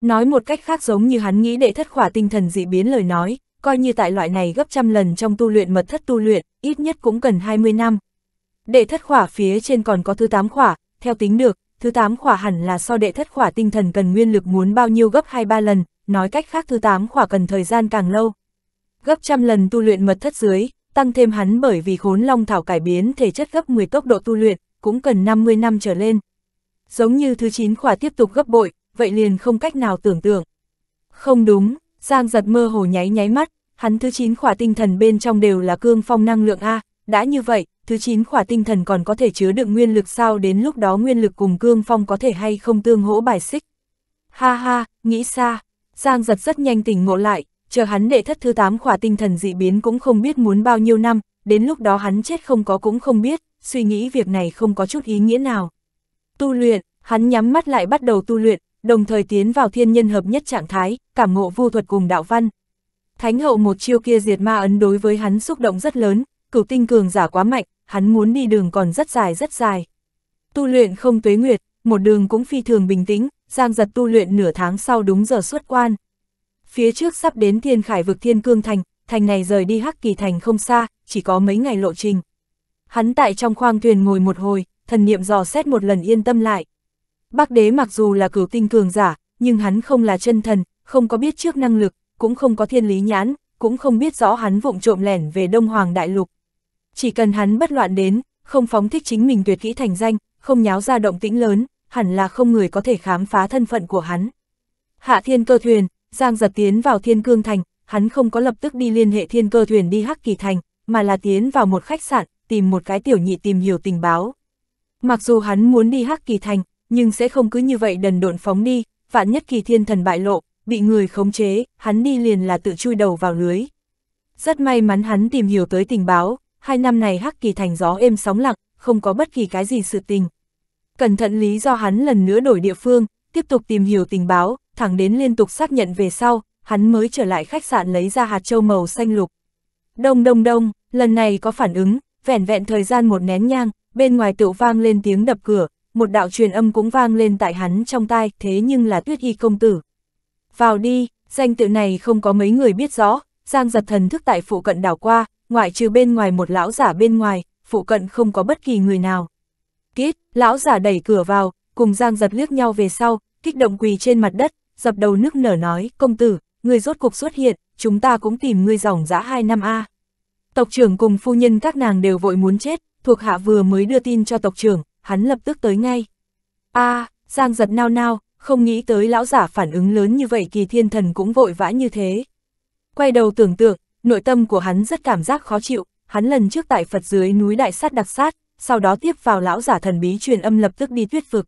Nói một cách khác giống như hắn nghĩ đệ thất khỏa tinh thần dị biến lời nói, coi như tại loại này gấp trăm lần trong tu luyện mật thất tu luyện, ít nhất cũng cần 20 năm. Đệ thất khỏa phía trên còn có thứ tám khỏa, theo tính được, thứ tám khỏa hẳn là so đệ thất khỏa tinh thần cần nguyên lực muốn bao nhiêu gấp 2-3 lần, nói cách khác thứ tám khỏa cần thời gian càng lâu. Gấp trăm lần tu luyện mật thất dưới, tăng thêm hắn bởi vì khốn long thảo cải biến thể chất gấp 10 tốc độ tu luyện, cũng cần 50 năm trở lên. Giống như thứ chín khỏa tiếp tục gấp bội, vậy liền không cách nào tưởng tượng. Không đúng, Giang giật mơ hồ nháy nháy mắt, hắn thứ 9 khỏa tinh thần bên trong đều là cương phong năng lượng A, đã như vậy, thứ 9 khỏa tinh thần còn có thể chứa đựng nguyên lực sao đến lúc đó nguyên lực cùng cương phong có thể hay không tương hỗ bài xích. Ha ha, nghĩ xa, Giang giật rất nhanh tỉnh ngộ lại, chờ hắn đệ thất thứ 8 khỏa tinh thần dị biến cũng không biết muốn bao nhiêu năm, đến lúc đó hắn chết không có cũng không biết, suy nghĩ việc này không có chút ý nghĩa nào. Tu luyện, hắn nhắm mắt lại bắt đầu tu luyện, đồng thời tiến vào thiên nhân hợp nhất trạng thái, cảm ngộ vu thuật cùng đạo văn. Thánh hậu một chiêu kia diệt ma ấn đối với hắn xúc động rất lớn, cửu tinh cường giả quá mạnh, hắn muốn đi đường còn rất dài rất dài. Tu luyện không tuế nguyệt, một đường cũng phi thường bình tĩnh, giang giật tu luyện nửa tháng sau đúng giờ xuất quan. Phía trước sắp đến thiên khải vực thiên cương thành, thành này rời đi hắc kỳ thành không xa, chỉ có mấy ngày lộ trình. Hắn tại trong khoang thuyền ngồi một hồi, thần niệm dò xét một lần yên tâm lại. Bác đế mặc dù là cửu tinh cường giả, nhưng hắn không là chân thần, không có biết trước năng lực, cũng không có thiên lý nhãn, cũng không biết rõ hắn vụng trộm lẻn về Đông Hoàng Đại Lục. Chỉ cần hắn bất loạn đến, không phóng thích chính mình tuyệt kỹ thành danh, không nháo ra động tĩnh lớn, hẳn là không người có thể khám phá thân phận của hắn. Hạ thiên cơ thuyền, Giang giật tiến vào thiên cương thành, hắn không có lập tức đi liên hệ thiên cơ thuyền đi hắc kỳ thành, mà là tiến vào một khách sạn, tìm một cái tiểu nhị tìm hiểu tình báo. Mặc dù hắn muốn đi hắc kỳ thành, nhưng sẽ không cứ như vậy đần độn phóng đi, vạn nhất kỳ thiên thần bại lộ, bị người khống chế, hắn đi liền là tự chui đầu vào lưới. Rất may mắn hắn tìm hiểu tới tình báo, hai năm này hắc kỳ thành gió êm sóng lặng, không có bất kỳ cái gì sự tình. Cẩn thận lý do hắn lần nữa đổi địa phương, tiếp tục tìm hiểu tình báo, thẳng đến liên tục xác nhận về sau, hắn mới trở lại khách sạn lấy ra hạt châu màu xanh lục. Đông đông đông, lần này có phản ứng, vẻn vẹn thời gian một nén nhang, bên ngoài tựu vang lên tiếng đập cửa, một đạo truyền âm cũng vang lên tại hắn trong tai, thế nhưng là tuyết y công tử. Vào đi, danh tự này không có mấy người biết rõ, Giang giật thần thức tại phụ cận đảo qua, ngoại trừ bên ngoài một lão giả bên ngoài, phụ cận không có bất kỳ người nào. Kít, lão giả đẩy cửa vào, cùng Giang giật liếc nhau về sau, kích động quỳ trên mặt đất, dập đầu nước nở nói, công tử, người rốt cục xuất hiện, chúng ta cũng tìm ngươi dòng dã hai năm A. Tộc trưởng cùng phu nhân các nàng đều vội muốn chết, thuộc hạ vừa mới đưa tin cho tộc trưởng, hắn lập tức tới ngay. a à, Giang giật nao nao, không nghĩ tới lão giả phản ứng lớn như vậy kỳ thiên thần cũng vội vã như thế. Quay đầu tưởng tượng, nội tâm của hắn rất cảm giác khó chịu, hắn lần trước tại Phật dưới núi đại sát đặc sát, sau đó tiếp vào lão giả thần bí truyền âm lập tức đi tuyết vực.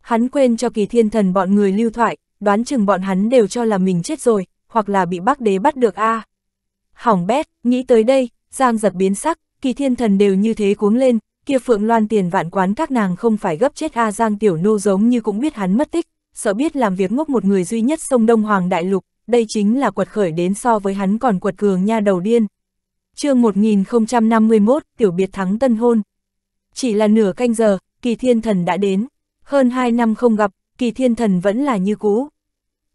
Hắn quên cho kỳ thiên thần bọn người lưu thoại, đoán chừng bọn hắn đều cho là mình chết rồi, hoặc là bị bác đế bắt được a à. Hỏng bét, nghĩ tới đây, Giang giật biến sắc, kỳ thiên thần đều như thế cuống lên, kia Phượng Loan tiền vạn quán các nàng không phải gấp chết A Giang Tiểu Nô giống như cũng biết hắn mất tích, sợ biết làm việc ngốc một người duy nhất sông Đông Hoàng Đại Lục, đây chính là quật khởi đến so với hắn còn quật cường nha đầu điên. chương 1051, Tiểu Biệt Thắng Tân Hôn. Chỉ là nửa canh giờ, kỳ thiên thần đã đến, hơn hai năm không gặp, kỳ thiên thần vẫn là như cũ.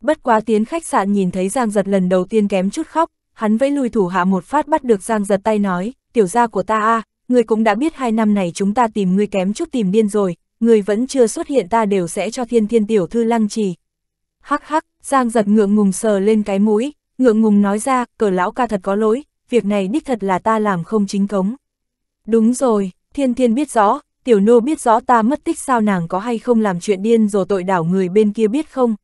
Bất quá tiến khách sạn nhìn thấy Giang Giật lần đầu tiên kém chút khóc, hắn vẫy lùi thủ hạ một phát bắt được Giang Giật tay nói, tiểu gia của ta a à, Ngươi cũng đã biết hai năm này chúng ta tìm ngươi kém chút tìm điên rồi, ngươi vẫn chưa xuất hiện ta đều sẽ cho thiên thiên tiểu thư lăng trì. Hắc hắc, Giang giật ngượng ngùng sờ lên cái mũi, ngượng ngùng nói ra, cờ lão ca thật có lỗi, việc này đích thật là ta làm không chính cống. Đúng rồi, thiên thiên biết rõ, tiểu nô biết rõ ta mất tích sao nàng có hay không làm chuyện điên rồi tội đảo người bên kia biết không.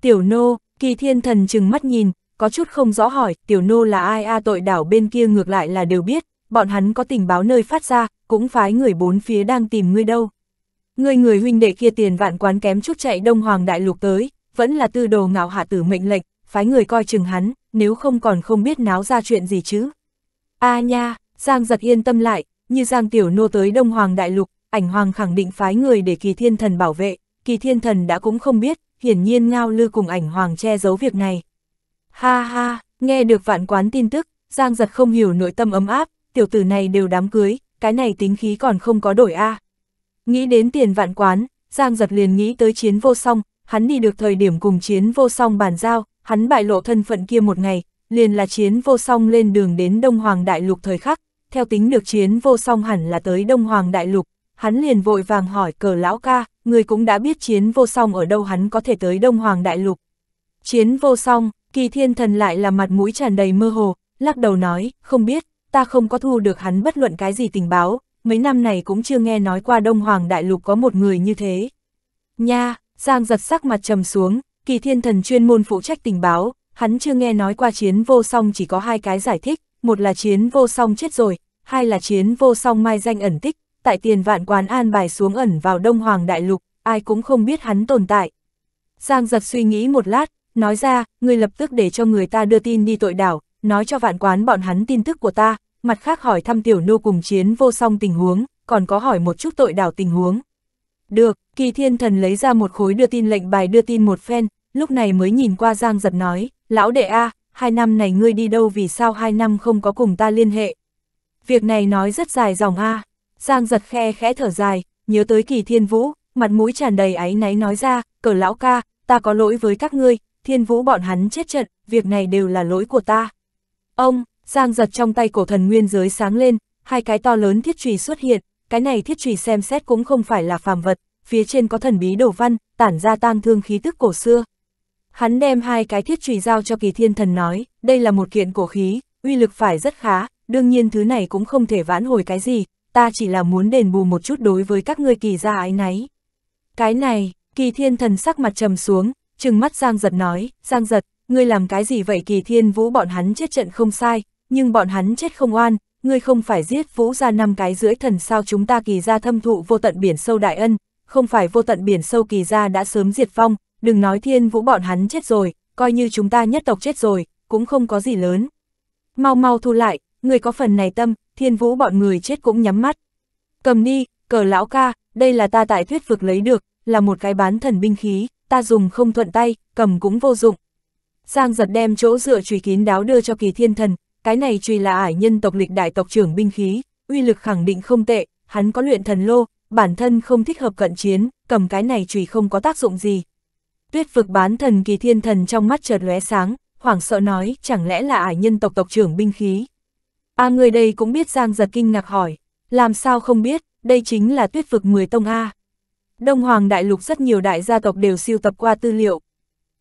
Tiểu nô, kỳ thiên thần chừng mắt nhìn, có chút không rõ hỏi, tiểu nô là ai a tội đảo bên kia ngược lại là đều biết, bọn hắn có tình báo nơi phát ra, cũng phái người bốn phía đang tìm ngươi đâu. Ngươi người huynh đệ kia tiền vạn quán kém chút chạy Đông Hoàng Đại Lục tới, vẫn là tư đồ ngạo hạ tử mệnh lệnh, phái người coi chừng hắn, nếu không còn không biết náo ra chuyện gì chứ. A à nha, Giang giật yên tâm lại, như Giang Tiểu Nô tới Đông Hoàng Đại Lục, ảnh hoàng khẳng định phái người để kỳ thiên thần bảo vệ, kỳ thiên thần đã cũng không biết, hiển nhiên ngao lư cùng ảnh hoàng che giấu việc này. Ha ha, nghe được vạn quán tin tức, Giang giật không hiểu nội tâm ấm áp, tiểu tử này đều đám cưới, cái này tính khí còn không có đổi a. À. Nghĩ đến tiền vạn quán, Giang giật liền nghĩ tới chiến vô song, hắn đi được thời điểm cùng chiến vô song bàn giao, hắn bại lộ thân phận kia một ngày, liền là chiến vô song lên đường đến Đông Hoàng Đại Lục thời khắc, theo tính được chiến vô song hẳn là tới Đông Hoàng Đại Lục, hắn liền vội vàng hỏi cờ lão ca, người cũng đã biết chiến vô song ở đâu hắn có thể tới Đông Hoàng Đại Lục. Chiến vô song, kỳ thiên thần lại là mặt mũi tràn đầy mơ hồ, lắc đầu nói, không biết, ta không có thu được hắn bất luận cái gì tình báo, mấy năm này cũng chưa nghe nói qua Đông Hoàng Đại Lục có một người như thế. Nha, Giang giật sắc mặt trầm xuống, kỳ thiên thần chuyên môn phụ trách tình báo, hắn chưa nghe nói qua chiến vô song chỉ có hai cái giải thích, một là chiến vô song chết rồi, hai là chiến vô song mai danh ẩn tích, tại tiền vạn quán an bài xuống ẩn vào Đông Hoàng Đại Lục, ai cũng không biết hắn tồn tại. Giang giật suy nghĩ một lát, nói ra, người lập tức để cho người ta đưa tin đi tội đảo, nói cho vạn quán bọn hắn tin tức của ta, mặt khác hỏi thăm tiểu nô cùng chiến vô song tình huống, còn có hỏi một chút tội đảo tình huống. Được, kỳ thiên thần lấy ra một khối đưa tin lệnh bài đưa tin một phen, lúc này mới nhìn qua Giang Giật nói, lão đệ A, hai năm này ngươi đi đâu vì sao hai năm không có cùng ta liên hệ. Việc này nói rất dài dòng A, Giang Giật khe khẽ thở dài, nhớ tới kỳ thiên vũ, mặt mũi tràn đầy áy náy nói ra, cờ lão ca, ta có lỗi với các ngươi, thiên vũ bọn hắn chết trận, việc này đều là lỗi của ta. Ông, Giang giật trong tay cổ thần nguyên giới sáng lên, hai cái to lớn thiết trùy xuất hiện, cái này thiết trùy xem xét cũng không phải là phàm vật, phía trên có thần bí đồ văn, tản ra tang thương khí tức cổ xưa. Hắn đem hai cái thiết trùy giao cho kỳ thiên thần nói, đây là một kiện cổ khí, uy lực phải rất khá, đương nhiên thứ này cũng không thể vãn hồi cái gì, ta chỉ là muốn đền bù một chút đối với các ngươi kỳ gia ái náy. Cái này, kỳ thiên thần sắc mặt trầm xuống, trừng mắt Giang giật nói, Giang giật, ngươi làm cái gì vậy kỳ thiên vũ bọn hắn chết trận không sai, nhưng bọn hắn chết không oan, ngươi không phải giết vũ ra năm cái rưỡi thần sao chúng ta kỳ ra thâm thụ vô tận biển sâu đại ân, không phải vô tận biển sâu kỳ ra đã sớm diệt vong, đừng nói thiên vũ bọn hắn chết rồi, coi như chúng ta nhất tộc chết rồi, cũng không có gì lớn. Mau mau thu lại, ngươi có phần này tâm, thiên vũ bọn người chết cũng nhắm mắt. Cầm đi, cờ lão ca, đây là ta tại thuyết vực lấy được, là một cái bán thần binh khí, ta dùng không thuận tay, cầm cũng vô dụng. Giang giật đem chỗ dựa trùy kín đáo đưa cho kỳ thiên thần, cái này trùy là ải nhân tộc lịch đại tộc trưởng binh khí, uy lực khẳng định không tệ, hắn có luyện thần lô, bản thân không thích hợp cận chiến, cầm cái này trùy không có tác dụng gì. Tuyết vực bán thần kỳ thiên thần trong mắt chợt lóe sáng, hoảng sợ nói, chẳng lẽ là ải nhân tộc tộc trưởng binh khí. À người đây cũng biết Giang giật kinh ngạc hỏi, làm sao không biết, đây chính là tuyết vực 10 tông A. Đông Hoàng Đại Lục rất nhiều đại gia tộc đều siêu tập qua tư liệu,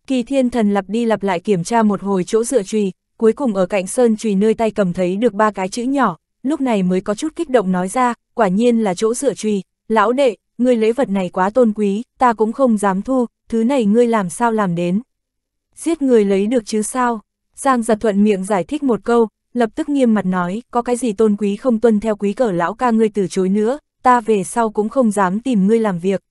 Kỳ thiên thần lặp đi lặp lại kiểm tra một hồi chỗ dựa chùy, cuối cùng ở cạnh sơn chùy nơi tay cầm thấy được ba cái chữ nhỏ, lúc này mới có chút kích động nói ra, quả nhiên là chỗ dựa chùy, lão đệ, ngươi lấy vật này quá tôn quý, ta cũng không dám thu, thứ này ngươi làm sao làm đến. Giết người lấy được chứ sao? Giang giật thuận miệng giải thích một câu, lập tức nghiêm mặt nói, có cái gì tôn quý không tuân theo quý cỡ lão ca ngươi từ chối nữa, ta về sau cũng không dám tìm ngươi làm việc.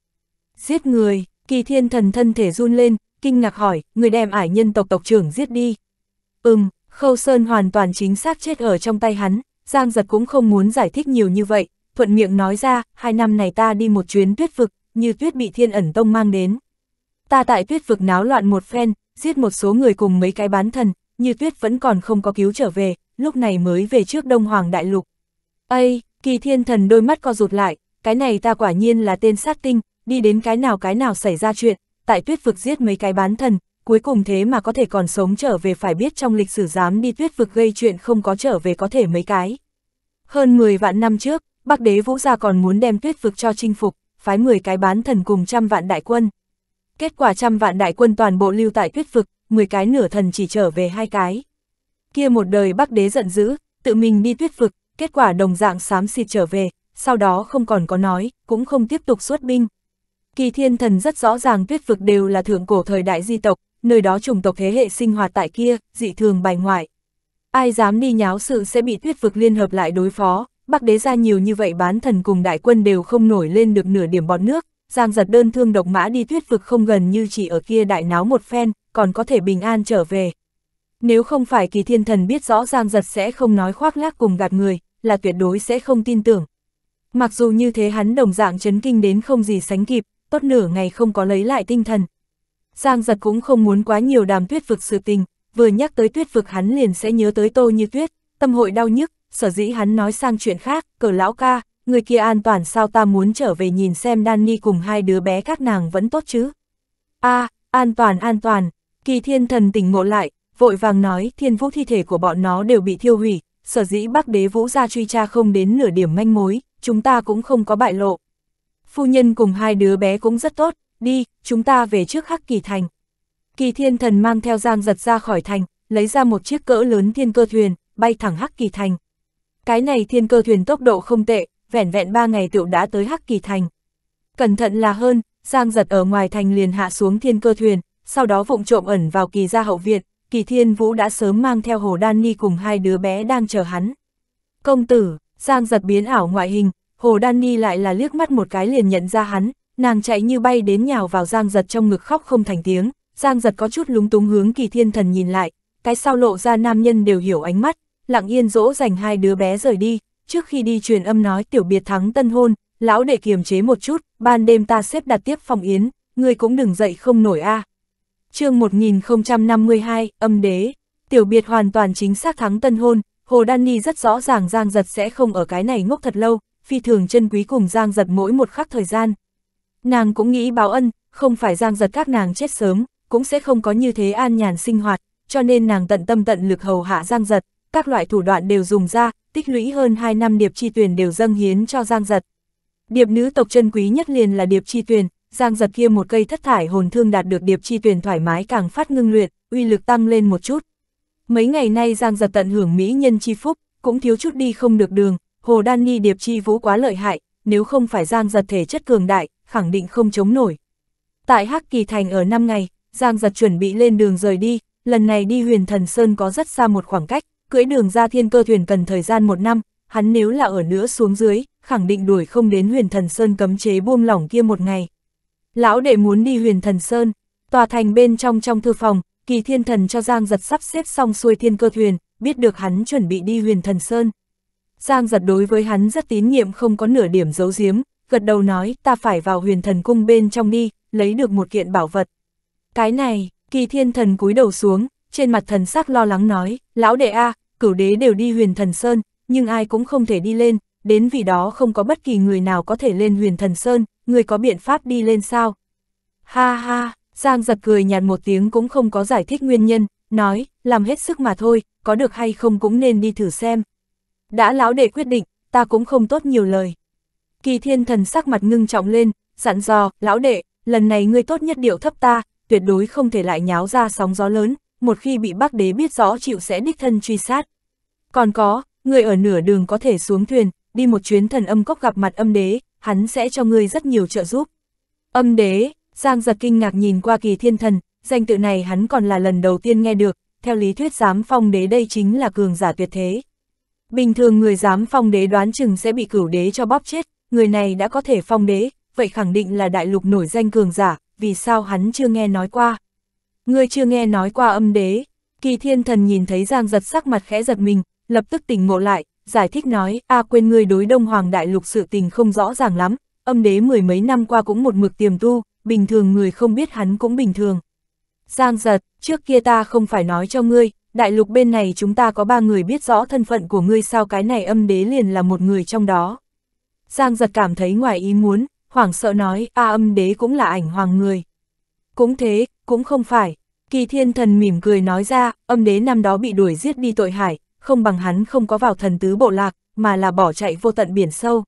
Giết người, kỳ thiên thần thân thể run lên, kinh ngạc hỏi, người đem ải nhân tộc tộc trưởng giết đi. Ừm, Khâu Sơn hoàn toàn chính xác chết ở trong tay hắn, Giang Giật cũng không muốn giải thích nhiều như vậy, thuận miệng nói ra, hai năm này ta đi một chuyến tuyết vực, như tuyết bị thiên ẩn tông mang đến. Ta tại tuyết vực náo loạn một phen, giết một số người cùng mấy cái bán thần, như tuyết vẫn còn không có cứu trở về, lúc này mới về trước Đông Hoàng Đại Lục. Ây, kỳ thiên thần đôi mắt co rụt lại, cái này ta quả nhiên là tên sát tinh, đi đến cái nào cái nào xảy ra chuyện, tại tuyết vực giết mấy cái bán thần, cuối cùng thế mà có thể còn sống trở về phải biết trong lịch sử dám đi tuyết vực gây chuyện không có trở về có thể mấy cái. Hơn 10 vạn năm trước, Bắc đế Vũ Gia còn muốn đem tuyết vực cho chinh phục, phái 10 cái bán thần cùng trăm vạn đại quân. Kết quả trăm vạn đại quân toàn bộ lưu tại tuyết vực, 10 cái nửa thần chỉ trở về hai cái. Kia một đời Bắc đế giận dữ, tự mình đi tuyết vực, kết quả đồng dạng xám xịt trở về, sau đó không còn có nói, cũng không tiếp tục xuất binh, Kỳ thiên thần rất rõ ràng tuyết vực đều là thượng cổ thời đại di tộc, nơi đó chủng tộc thế hệ sinh hoạt tại kia, dị thường bài ngoại. Ai dám đi nháo sự sẽ bị tuyết vực liên hợp lại đối phó, bắc đế ra nhiều như vậy bán thần cùng đại quân đều không nổi lên được nửa điểm bọt nước, giang giật đơn thương độc mã đi tuyết vực không gần như chỉ ở kia đại náo một phen, còn có thể bình an trở về. Nếu không phải kỳ thiên thần biết rõ giang giật sẽ không nói khoác lác cùng gạt người, là tuyệt đối sẽ không tin tưởng. Mặc dù như thế hắn đồng dạng chấn kinh đến không gì sánh kịp, tốt nửa ngày không có lấy lại tinh thần. Giang giật cũng không muốn quá nhiều đàm tuyết vực sự tình, vừa nhắc tới tuyết vực hắn liền sẽ nhớ tới tô như tuyết, tâm hội đau nhức, sở dĩ hắn nói sang chuyện khác, cờ lão ca, người kia an toàn sao ta muốn trở về nhìn xem Danny cùng hai đứa bé các nàng vẫn tốt chứ. a à, an toàn an toàn, kỳ thiên thần tỉnh ngộ lại, vội vàng nói thiên vũ thi thể của bọn nó đều bị thiêu hủy, sở dĩ bắc đế vũ ra truy tra không đến nửa điểm manh mối, chúng ta cũng không có bại lộ. Phu nhân cùng hai đứa bé cũng rất tốt, đi, chúng ta về trước Hắc Kỳ Thành. Kỳ thiên thần mang theo Giang giật ra khỏi thành, lấy ra một chiếc cỡ lớn thiên cơ thuyền, bay thẳng Hắc Kỳ Thành. Cái này thiên cơ thuyền tốc độ không tệ, vẻn vẹn ba ngày tiểu đã tới Hắc Kỳ Thành. Cẩn thận là hơn, Giang giật ở ngoài thành liền hạ xuống thiên cơ thuyền, sau đó vụng trộm ẩn vào kỳ gia hậu viện, kỳ thiên vũ đã sớm mang theo hồ đan ni cùng hai đứa bé đang chờ hắn. Công tử, Giang giật biến ảo ngoại hình, Hồ Đan Ni lại là liếc mắt một cái liền nhận ra hắn, nàng chạy như bay đến nhào vào Giang Giật trong ngực khóc không thành tiếng, Giang Giật có chút lúng túng hướng kỳ thiên thần nhìn lại, cái sau lộ ra nam nhân đều hiểu ánh mắt, lặng yên dỗ dành hai đứa bé rời đi, trước khi đi truyền âm nói tiểu biệt thắng tân hôn, lão để kiềm chế một chút, ban đêm ta xếp đặt tiếp phòng yến, ngươi cũng đừng dậy không nổi a. À. Chương 1052, âm đế, tiểu biệt hoàn toàn chính xác thắng tân hôn, Hồ Đan Ni rất rõ ràng Giang Giật sẽ không ở cái này ngốc thật lâu, phi thường chân quý cùng Giang giật mỗi một khắc thời gian. Nàng cũng nghĩ báo ân, không phải Giang giật các nàng chết sớm, cũng sẽ không có như thế an nhàn sinh hoạt, cho nên nàng tận tâm tận lực hầu hạ Giang giật, các loại thủ đoạn đều dùng ra, tích lũy hơn 2 năm điệp chi tuyển đều dâng hiến cho Giang giật. Điệp nữ tộc chân quý nhất liền là điệp chi tuyển, Giang giật kia một cây thất thải hồn thương đạt được điệp chi tuyển thoải mái càng phát ngưng luyện, uy lực tăng lên một chút. Mấy ngày nay Giang giật tận hưởng mỹ nhân chi phúc, cũng thiếu chút đi không được đường, Hồ Đan Nhi Điệp Chi Vũ quá lợi hại, nếu không phải Giang Giật thể chất cường đại, khẳng định không chống nổi. Tại Hắc Kỳ Thành ở năm ngày, Giang Giật chuẩn bị lên đường rời đi, lần này đi huyền thần Sơn có rất xa một khoảng cách, cưỡi đường ra thiên cơ thuyền cần thời gian một năm, hắn nếu là ở nữa xuống dưới, khẳng định đuổi không đến huyền thần Sơn cấm chế buông lỏng kia một ngày. Lão đệ muốn đi huyền thần Sơn, tòa thành bên trong trong thư phòng, kỳ thiên thần cho Giang Giật sắp xếp xong xuôi thiên cơ thuyền, biết được hắn chuẩn bị đi huyền thần Sơn. Giang giật đối với hắn rất tín nhiệm không có nửa điểm giấu giếm, gật đầu nói ta phải vào huyền thần cung bên trong đi, lấy được một kiện bảo vật. Cái này, kỳ thiên thần cúi đầu xuống, trên mặt thần sắc lo lắng nói, lão đệ A, cửu đế đều đi huyền thần sơn, nhưng ai cũng không thể đi lên, đến vì đó không có bất kỳ người nào có thể lên huyền thần sơn, người có biện pháp đi lên sao? Ha ha, Giang giật cười nhạt một tiếng cũng không có giải thích nguyên nhân, nói, làm hết sức mà thôi, có được hay không cũng nên đi thử xem. Đã lão đệ quyết định, ta cũng không tốt nhiều lời. Kỳ thiên thần sắc mặt ngưng trọng lên, dặn dò, lão đệ, lần này ngươi tốt nhất điệu thấp ta, tuyệt đối không thể lại nháo ra sóng gió lớn, một khi bị bác đế biết rõ chịu sẽ đích thân truy sát. Còn có, ngươi ở nửa đường có thể xuống thuyền, đi một chuyến thần âm cốc gặp mặt âm đế, hắn sẽ cho ngươi rất nhiều trợ giúp. Âm đế, Giang giật kinh ngạc nhìn qua kỳ thiên thần, danh tự này hắn còn là lần đầu tiên nghe được, theo lý thuyết giám phong đế đây chính là cường giả tuyệt thế. Bình thường người dám phong đế đoán chừng sẽ bị cửu đế cho bóp chết, người này đã có thể phong đế, vậy khẳng định là đại lục nổi danh cường giả, vì sao hắn chưa nghe nói qua. Người chưa nghe nói qua âm đế, kỳ thiên thần nhìn thấy Giang giật sắc mặt khẽ giật mình, lập tức tỉnh ngộ lại, giải thích nói, a quên người đối đông hoàng đại lục sự tình không rõ ràng lắm, âm đế mười mấy năm qua cũng một mực tiềm tu, bình thường người không biết hắn cũng bình thường. Giang giật, trước kia ta không phải nói cho ngươi, đại lục bên này chúng ta có ba người biết rõ thân phận của ngươi sao cái này âm đế liền là một người trong đó. Giang giật cảm thấy ngoài ý muốn, hoảng sợ nói, a âm đế cũng là ảnh hoàng người. Cũng thế, cũng không phải. Kỳ thiên thần mỉm cười nói ra, âm đế năm đó bị đuổi giết đi tội hải, không bằng hắn không có vào thần tứ bộ lạc, mà là bỏ chạy vô tận biển sâu.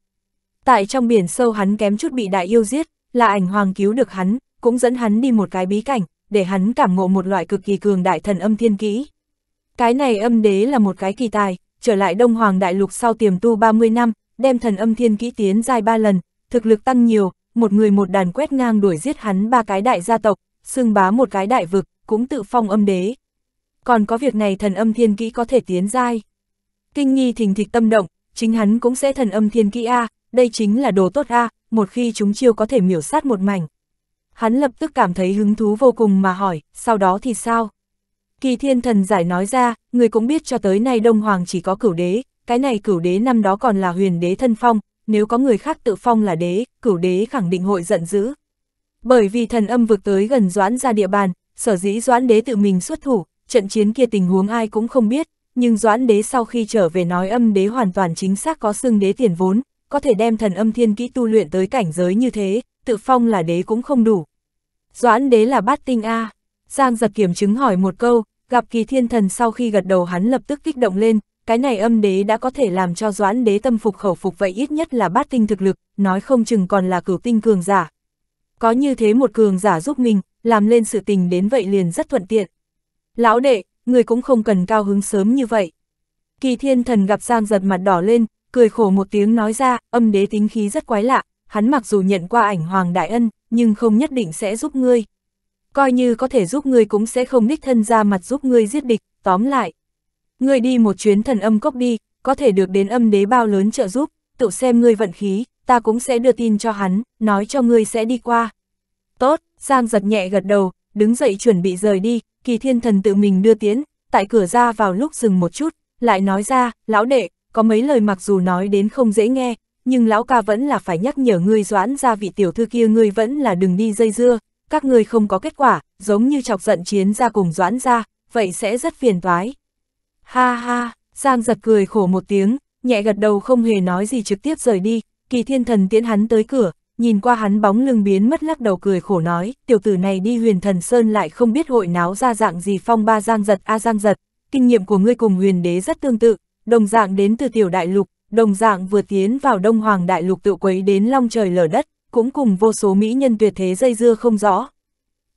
Tại trong biển sâu hắn kém chút bị đại yêu giết, là ảnh hoàng cứu được hắn, cũng dẫn hắn đi một cái bí cảnh, để hắn cảm ngộ một loại cực kỳ cường đại thần âm thiên kỹ. Cái này âm đế là một cái kỳ tài, trở lại Đông Hoàng Đại Lục sau tiềm tu 30 năm, đem thần âm thiên kỹ tiến dài 3 lần, thực lực tăng nhiều, một người một đàn quét ngang đuổi giết hắn ba cái đại gia tộc, xưng bá một cái đại vực, cũng tự phong âm đế. Còn có việc này thần âm thiên kỹ có thể tiến dai. Kinh nghi thình thịch tâm động, chính hắn cũng sẽ thần âm thiên kỹ A, đây chính là đồ tốt A, một khi chúng chiêu có thể miểu sát một mảnh. Hắn lập tức cảm thấy hứng thú vô cùng mà hỏi, sau đó thì sao? Kỳ thiên thần giải nói ra, người cũng biết cho tới nay Đông Hoàng chỉ có cửu đế, cái này cửu đế năm đó còn là huyền đế thân phong, nếu có người khác tự phong là đế, cửu đế khẳng định hội giận dữ. Bởi vì thần âm vực tới gần doãn ra địa bàn, sở dĩ doãn đế tự mình xuất thủ, trận chiến kia tình huống ai cũng không biết, nhưng doãn đế sau khi trở về nói âm đế hoàn toàn chính xác có xương đế tiền vốn, có thể đem thần âm thiên kỹ tu luyện tới cảnh giới như thế, tự phong là đế cũng không đủ. Doãn đế là bát tinh A. Giang giật kiểm chứng hỏi một câu, gặp kỳ thiên thần sau khi gật đầu hắn lập tức kích động lên, cái này âm đế đã có thể làm cho doãn đế tâm phục khẩu phục vậy ít nhất là bát tinh thực lực, nói không chừng còn là cửu tinh cường giả. Có như thế một cường giả giúp mình, làm lên sự tình đến vậy liền rất thuận tiện. Lão đệ, người cũng không cần cao hứng sớm như vậy. Kỳ thiên thần gặp Giang giật mặt đỏ lên, cười khổ một tiếng nói ra, âm đế tính khí rất quái lạ, hắn mặc dù nhận qua ảnh Hoàng Đại Ân, nhưng không nhất định sẽ giúp ngươi, coi như có thể giúp ngươi cũng sẽ không đích thân ra mặt giúp ngươi giết địch, tóm lại. Ngươi đi một chuyến thần âm cốc đi, có thể được đến âm đế bao lớn trợ giúp, tự xem ngươi vận khí, ta cũng sẽ đưa tin cho hắn, nói cho ngươi sẽ đi qua. Tốt, Giang giật nhẹ gật đầu, đứng dậy chuẩn bị rời đi, kỳ thiên thần tự mình đưa tiến, tại cửa ra vào lúc dừng một chút, lại nói ra, lão đệ, có mấy lời mặc dù nói đến không dễ nghe, nhưng lão ca vẫn là phải nhắc nhở ngươi doãn ra vị tiểu thư kia ngươi vẫn là đừng đi dây dưa, các ngươi không có kết quả, giống như chọc giận chiến ra cùng doãn ra, vậy sẽ rất phiền toái. Ha ha, Giang giật cười khổ một tiếng, nhẹ gật đầu không hề nói gì trực tiếp rời đi, kỳ thiên thần tiễn hắn tới cửa, nhìn qua hắn bóng lưng biến mất lắc đầu cười khổ nói, tiểu tử này đi huyền thần sơn lại không biết hội náo ra dạng gì phong ba Giang giật a à Giang giật, kinh nghiệm của ngươi cùng huyền đế rất tương tự, đồng dạng đến từ tiểu đại lục, đồng dạng vừa tiến vào đông hoàng đại lục tự quấy đến long trời lở đất, cũng cùng vô số mỹ nhân tuyệt thế dây dưa không rõ.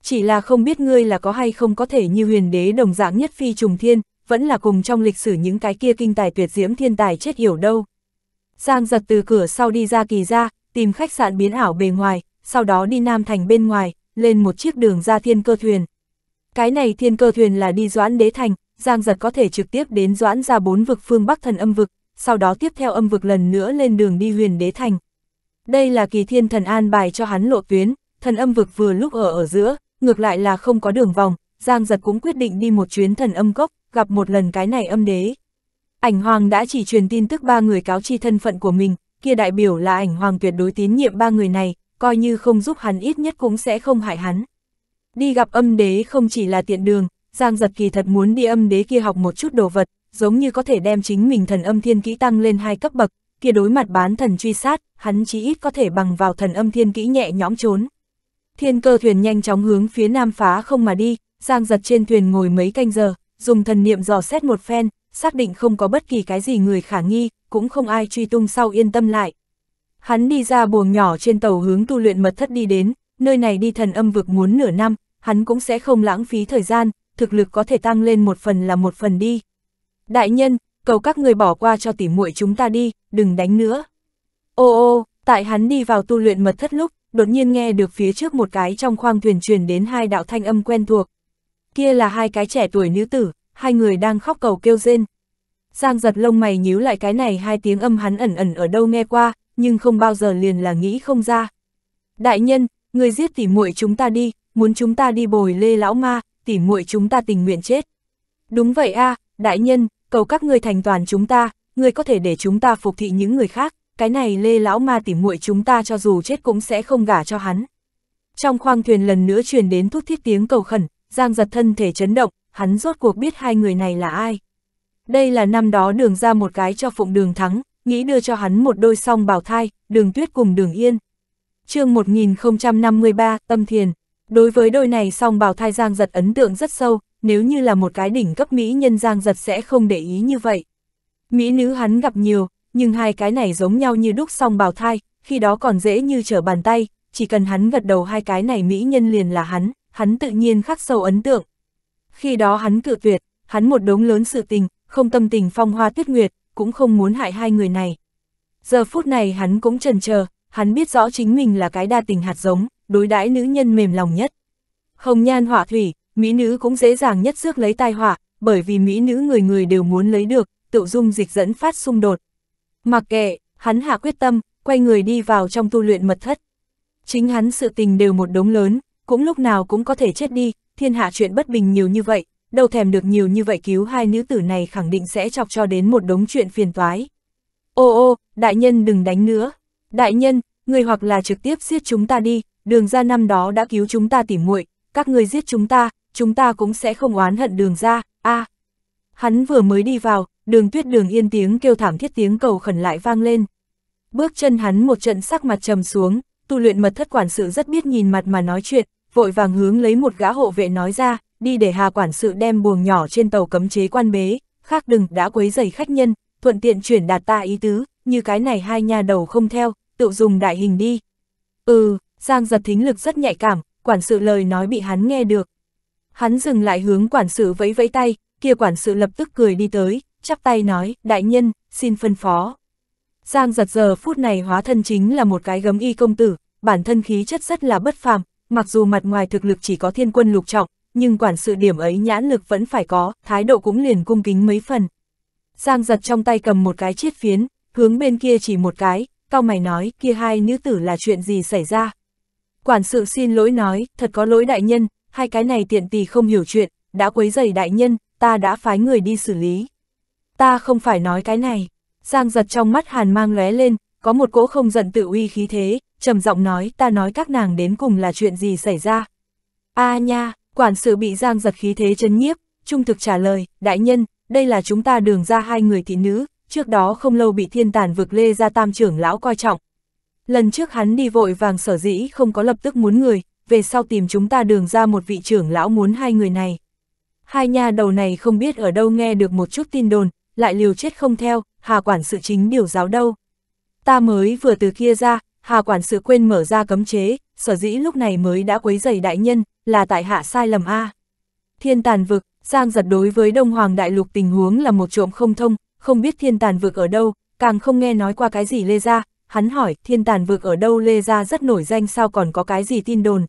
Chỉ là không biết ngươi là có hay không có thể như huyền đế đồng dạng nhất phi trùng thiên, vẫn là cùng trong lịch sử những cái kia kinh tài tuyệt diễm thiên tài chết hiểu đâu. Giang giật từ cửa sau đi ra kỳ ra, tìm khách sạn biến ảo bề ngoài, sau đó đi Nam Thành bên ngoài, lên một chiếc đường ra thiên cơ thuyền. Cái này thiên cơ thuyền là đi doãn đế thành, Giang giật có thể trực tiếp đến doãn ra bốn vực phương Bắc thần âm vực, sau đó tiếp theo âm vực lần nữa lên đường đi huyền đế thành. Đây là kỳ thiên thần an bài cho hắn lộ tuyến, thần âm vực vừa lúc ở ở giữa, ngược lại là không có đường vòng, Giang Giật cũng quyết định đi một chuyến thần âm cốc, gặp một lần cái này âm đế. Ảnh hoàng đã chỉ truyền tin tức ba người cáo chi thân phận của mình, kia đại biểu là ảnh hoàng tuyệt đối tín nhiệm ba người này, coi như không giúp hắn ít nhất cũng sẽ không hại hắn. Đi gặp âm đế không chỉ là tiện đường, Giang Giật kỳ thật muốn đi âm đế kia học một chút đồ vật, giống như có thể đem chính mình thần âm thiên kỹ tăng lên hai cấp bậc, kia đối mặt bán thần truy sát, hắn chí ít có thể bằng vào thần âm thiên kỹ nhẹ nhõm trốn. Thiên cơ thuyền nhanh chóng hướng phía nam phá không mà đi, giang giật trên thuyền ngồi mấy canh giờ, dùng thần niệm dò xét một phen, xác định không có bất kỳ cái gì người khả nghi, cũng không ai truy tung sau yên tâm lại. Hắn đi ra buồng nhỏ trên tàu hướng tu luyện mật thất đi đến, nơi này đi thần âm vực muốn nửa năm, hắn cũng sẽ không lãng phí thời gian, thực lực có thể tăng lên một phần là một phần đi. Đại nhân, cầu các người bỏ qua cho tỉ muội chúng ta đi, đừng đánh nữa. Ô ô, tại hắn đi vào tu luyện mật thất lúc, đột nhiên nghe được phía trước một cái trong khoang thuyền truyền đến hai đạo thanh âm quen thuộc. Kia là hai cái trẻ tuổi nữ tử, hai người đang khóc cầu kêu rên. Giang giật lông mày nhíu lại cái này hai tiếng âm hắn ẩn ẩn ở đâu nghe qua, nhưng không bao giờ liền là nghĩ không ra. Đại nhân, người giết tỉ muội chúng ta đi, muốn chúng ta đi bồi lê lão ma, tỉ muội chúng ta tình nguyện chết. Đúng vậy a à, đại nhân, cầu các ngươi thành toàn chúng ta, ngươi có thể để chúng ta phục thị những người khác, cái này lê lão ma tỉ muội chúng ta cho dù chết cũng sẽ không gả cho hắn. Trong khoang thuyền lần nữa truyền đến thút thiết tiếng cầu khẩn, Giang giật thân thể chấn động, hắn rốt cuộc biết hai người này là ai. Đây là năm đó đường ra một cái cho phụng đường thắng, nghĩ đưa cho hắn một đôi song bào thai, đường tuyết cùng đường yên. chương 1053, Tâm Thiền. Đối với đôi này song bào thai Giang giật ấn tượng rất sâu, nếu như là một cái đỉnh cấp Mỹ nhân Giang Giật sẽ không để ý như vậy. Mỹ nữ hắn gặp nhiều, nhưng hai cái này giống nhau như đúc song bào thai, khi đó còn dễ như trở bàn tay, chỉ cần hắn gật đầu hai cái này Mỹ nhân liền là hắn, hắn tự nhiên khắc sâu ấn tượng. Khi đó hắn cự tuyệt, hắn một đống lớn sự tình, không tâm tình phong hoa tuyết nguyệt, cũng không muốn hại hai người này. Giờ phút này hắn cũng trần chờ, hắn biết rõ chính mình là cái đa tình hạt giống, đối đãi nữ nhân mềm lòng nhất. Hồng nhan hỏa thủy, mỹ nữ cũng dễ dàng nhất rước lấy tai họa, bởi vì mỹ nữ người người đều muốn lấy được, tự dung dịch dẫn phát xung đột. Mặc kệ, hắn hạ quyết tâm, quay người đi vào trong tu luyện mật thất. Chính hắn sự tình đều một đống lớn, cũng lúc nào cũng có thể chết đi, thiên hạ chuyện bất bình nhiều như vậy, đâu thèm được nhiều như vậy cứu hai nữ tử này khẳng định sẽ chọc cho đến một đống chuyện phiền toái. Ô ô, đại nhân đừng đánh nữa. Đại nhân, người hoặc là trực tiếp giết chúng ta đi, đường ra năm đó đã cứu chúng ta tỉ muội các người giết chúng ta, chúng ta cũng sẽ không oán hận đường ra, a à, Hắn vừa mới đi vào, đường tuyết đường yên tiếng kêu thảm thiết tiếng cầu khẩn lại vang lên. Bước chân hắn một trận sắc mặt trầm xuống, tu luyện mật thất quản sự rất biết nhìn mặt mà nói chuyện, vội vàng hướng lấy một gã hộ vệ nói ra, đi để hà quản sự đem buồng nhỏ trên tàu cấm chế quan bế, khác đừng đã quấy dày khách nhân, thuận tiện chuyển đạt ta ý tứ, như cái này hai nhà đầu không theo, tự dùng đại hình đi. Ừ, Giang giật thính lực rất nhạy cảm, quản sự lời nói bị hắn nghe được, Hắn dừng lại hướng quản sự vẫy vẫy tay, kia quản sự lập tức cười đi tới, chắp tay nói, đại nhân, xin phân phó. Giang giật giờ phút này hóa thân chính là một cái gấm y công tử, bản thân khí chất rất là bất phàm, mặc dù mặt ngoài thực lực chỉ có thiên quân lục trọng, nhưng quản sự điểm ấy nhãn lực vẫn phải có, thái độ cũng liền cung kính mấy phần. Giang giật trong tay cầm một cái chiết phiến, hướng bên kia chỉ một cái, cao mày nói kia hai nữ tử là chuyện gì xảy ra. Quản sự xin lỗi nói, thật có lỗi đại nhân, hai cái này tiện tì không hiểu chuyện, đã quấy rầy đại nhân, ta đã phái người đi xử lý. Ta không phải nói cái này. Giang giật trong mắt hàn mang lóe lên, có một cỗ không giận tự uy khí thế, trầm giọng nói ta nói các nàng đến cùng là chuyện gì xảy ra. a à nha, quản sự bị giang giật khí thế chấn nhiếp, trung thực trả lời, đại nhân, đây là chúng ta đường ra hai người thị nữ, trước đó không lâu bị thiên tàn vực lê ra tam trưởng lão coi trọng. Lần trước hắn đi vội vàng sở dĩ không có lập tức muốn người, về sau tìm chúng ta đường ra một vị trưởng lão muốn hai người này. Hai nha đầu này không biết ở đâu nghe được một chút tin đồn, lại liều chết không theo, hà quản sự chính điều giáo đâu. Ta mới vừa từ kia ra, hà quản sự quên mở ra cấm chế, sở dĩ lúc này mới đã quấy giày đại nhân, là tại hạ sai lầm A. Thiên tàn vực, Giang giật đối với Đông Hoàng Đại Lục tình huống là một trộm không thông, không biết thiên tàn vực ở đâu, càng không nghe nói qua cái gì Lê Gia, hắn hỏi thiên tàn vực ở đâu Lê Gia rất nổi danh sao còn có cái gì tin đồn,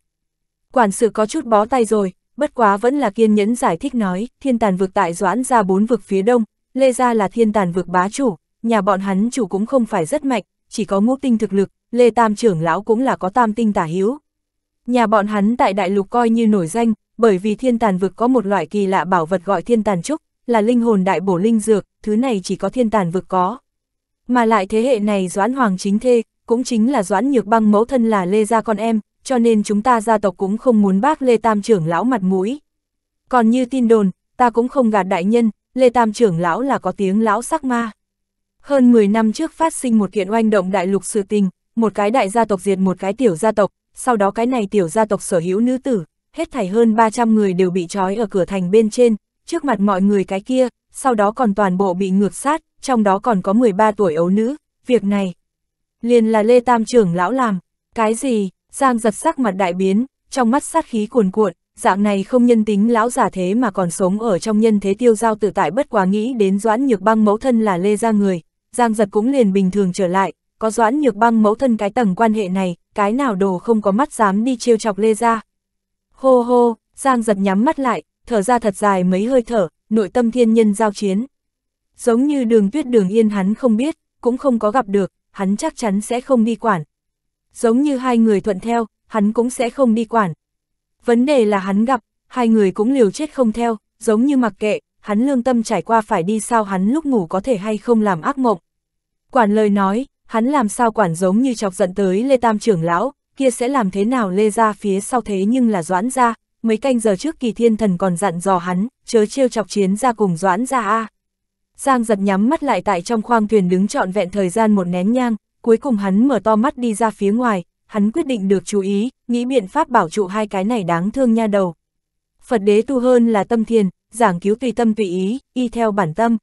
Quản sự có chút bó tay rồi, bất quá vẫn là kiên nhẫn giải thích nói, thiên tàn vực tại doãn ra bốn vực phía đông, lê ra là thiên tàn vực bá chủ, nhà bọn hắn chủ cũng không phải rất mạnh, chỉ có ngũ tinh thực lực, lê tam trưởng lão cũng là có tam tinh tả hiếu. Nhà bọn hắn tại đại lục coi như nổi danh, bởi vì thiên tàn vực có một loại kỳ lạ bảo vật gọi thiên tàn trúc, là linh hồn đại bổ linh dược, thứ này chỉ có thiên tàn vực có. Mà lại thế hệ này Doãn Hoàng chính thê, cũng chính là Doãn Nhược Băng mẫu thân là Lê Gia con em, cho nên chúng ta gia tộc cũng không muốn bác Lê Tam trưởng lão mặt mũi. Còn như tin đồn, ta cũng không gạt đại nhân, Lê Tam trưởng lão là có tiếng lão sắc ma. Hơn 10 năm trước phát sinh một kiện oanh động đại lục sự tình, một cái đại gia tộc diệt một cái tiểu gia tộc, sau đó cái này tiểu gia tộc sở hữu nữ tử, hết thảy hơn 300 người đều bị trói ở cửa thành bên trên, trước mặt mọi người cái kia, sau đó còn toàn bộ bị ngược sát, trong đó còn có 13 tuổi ấu nữ, việc này. Liền là Lê Tam trưởng lão làm, cái gì, Giang giật sắc mặt đại biến, trong mắt sát khí cuồn cuộn, dạng này không nhân tính lão giả thế mà còn sống ở trong nhân thế tiêu giao tự tại bất quá nghĩ đến doãn nhược băng mẫu thân là lê ra người, giang giật cũng liền bình thường trở lại, có doãn nhược băng mẫu thân cái tầng quan hệ này, cái nào đồ không có mắt dám đi trêu chọc lê ra. Hô hô, giang giật nhắm mắt lại, thở ra thật dài mấy hơi thở, nội tâm thiên nhân giao chiến. Giống như đường tuyết đường yên hắn không biết, cũng không có gặp được, hắn chắc chắn sẽ không đi quản, giống như hai người thuận theo, hắn cũng sẽ không đi quản. Vấn đề là hắn gặp, hai người cũng liều chết không theo, giống như mặc kệ, hắn lương tâm trải qua phải đi sao hắn lúc ngủ có thể hay không làm ác mộng. Quản lời nói, hắn làm sao quản giống như chọc giận tới Lê Tam trưởng lão, kia sẽ làm thế nào Lê ra phía sau thế nhưng là doãn ra, mấy canh giờ trước kỳ thiên thần còn dặn dò hắn, chớ trêu chọc chiến ra cùng doãn ra a. À. Giang giật nhắm mắt lại tại trong khoang thuyền đứng trọn vẹn thời gian một nén nhang, cuối cùng hắn mở to mắt đi ra phía ngoài, hắn quyết định được chú ý, nghĩ biện pháp bảo trụ hai cái này đáng thương nha đầu. Phật đế tu hơn là tâm thiền, giảng cứu tùy tâm tùy ý, y theo bản tâm.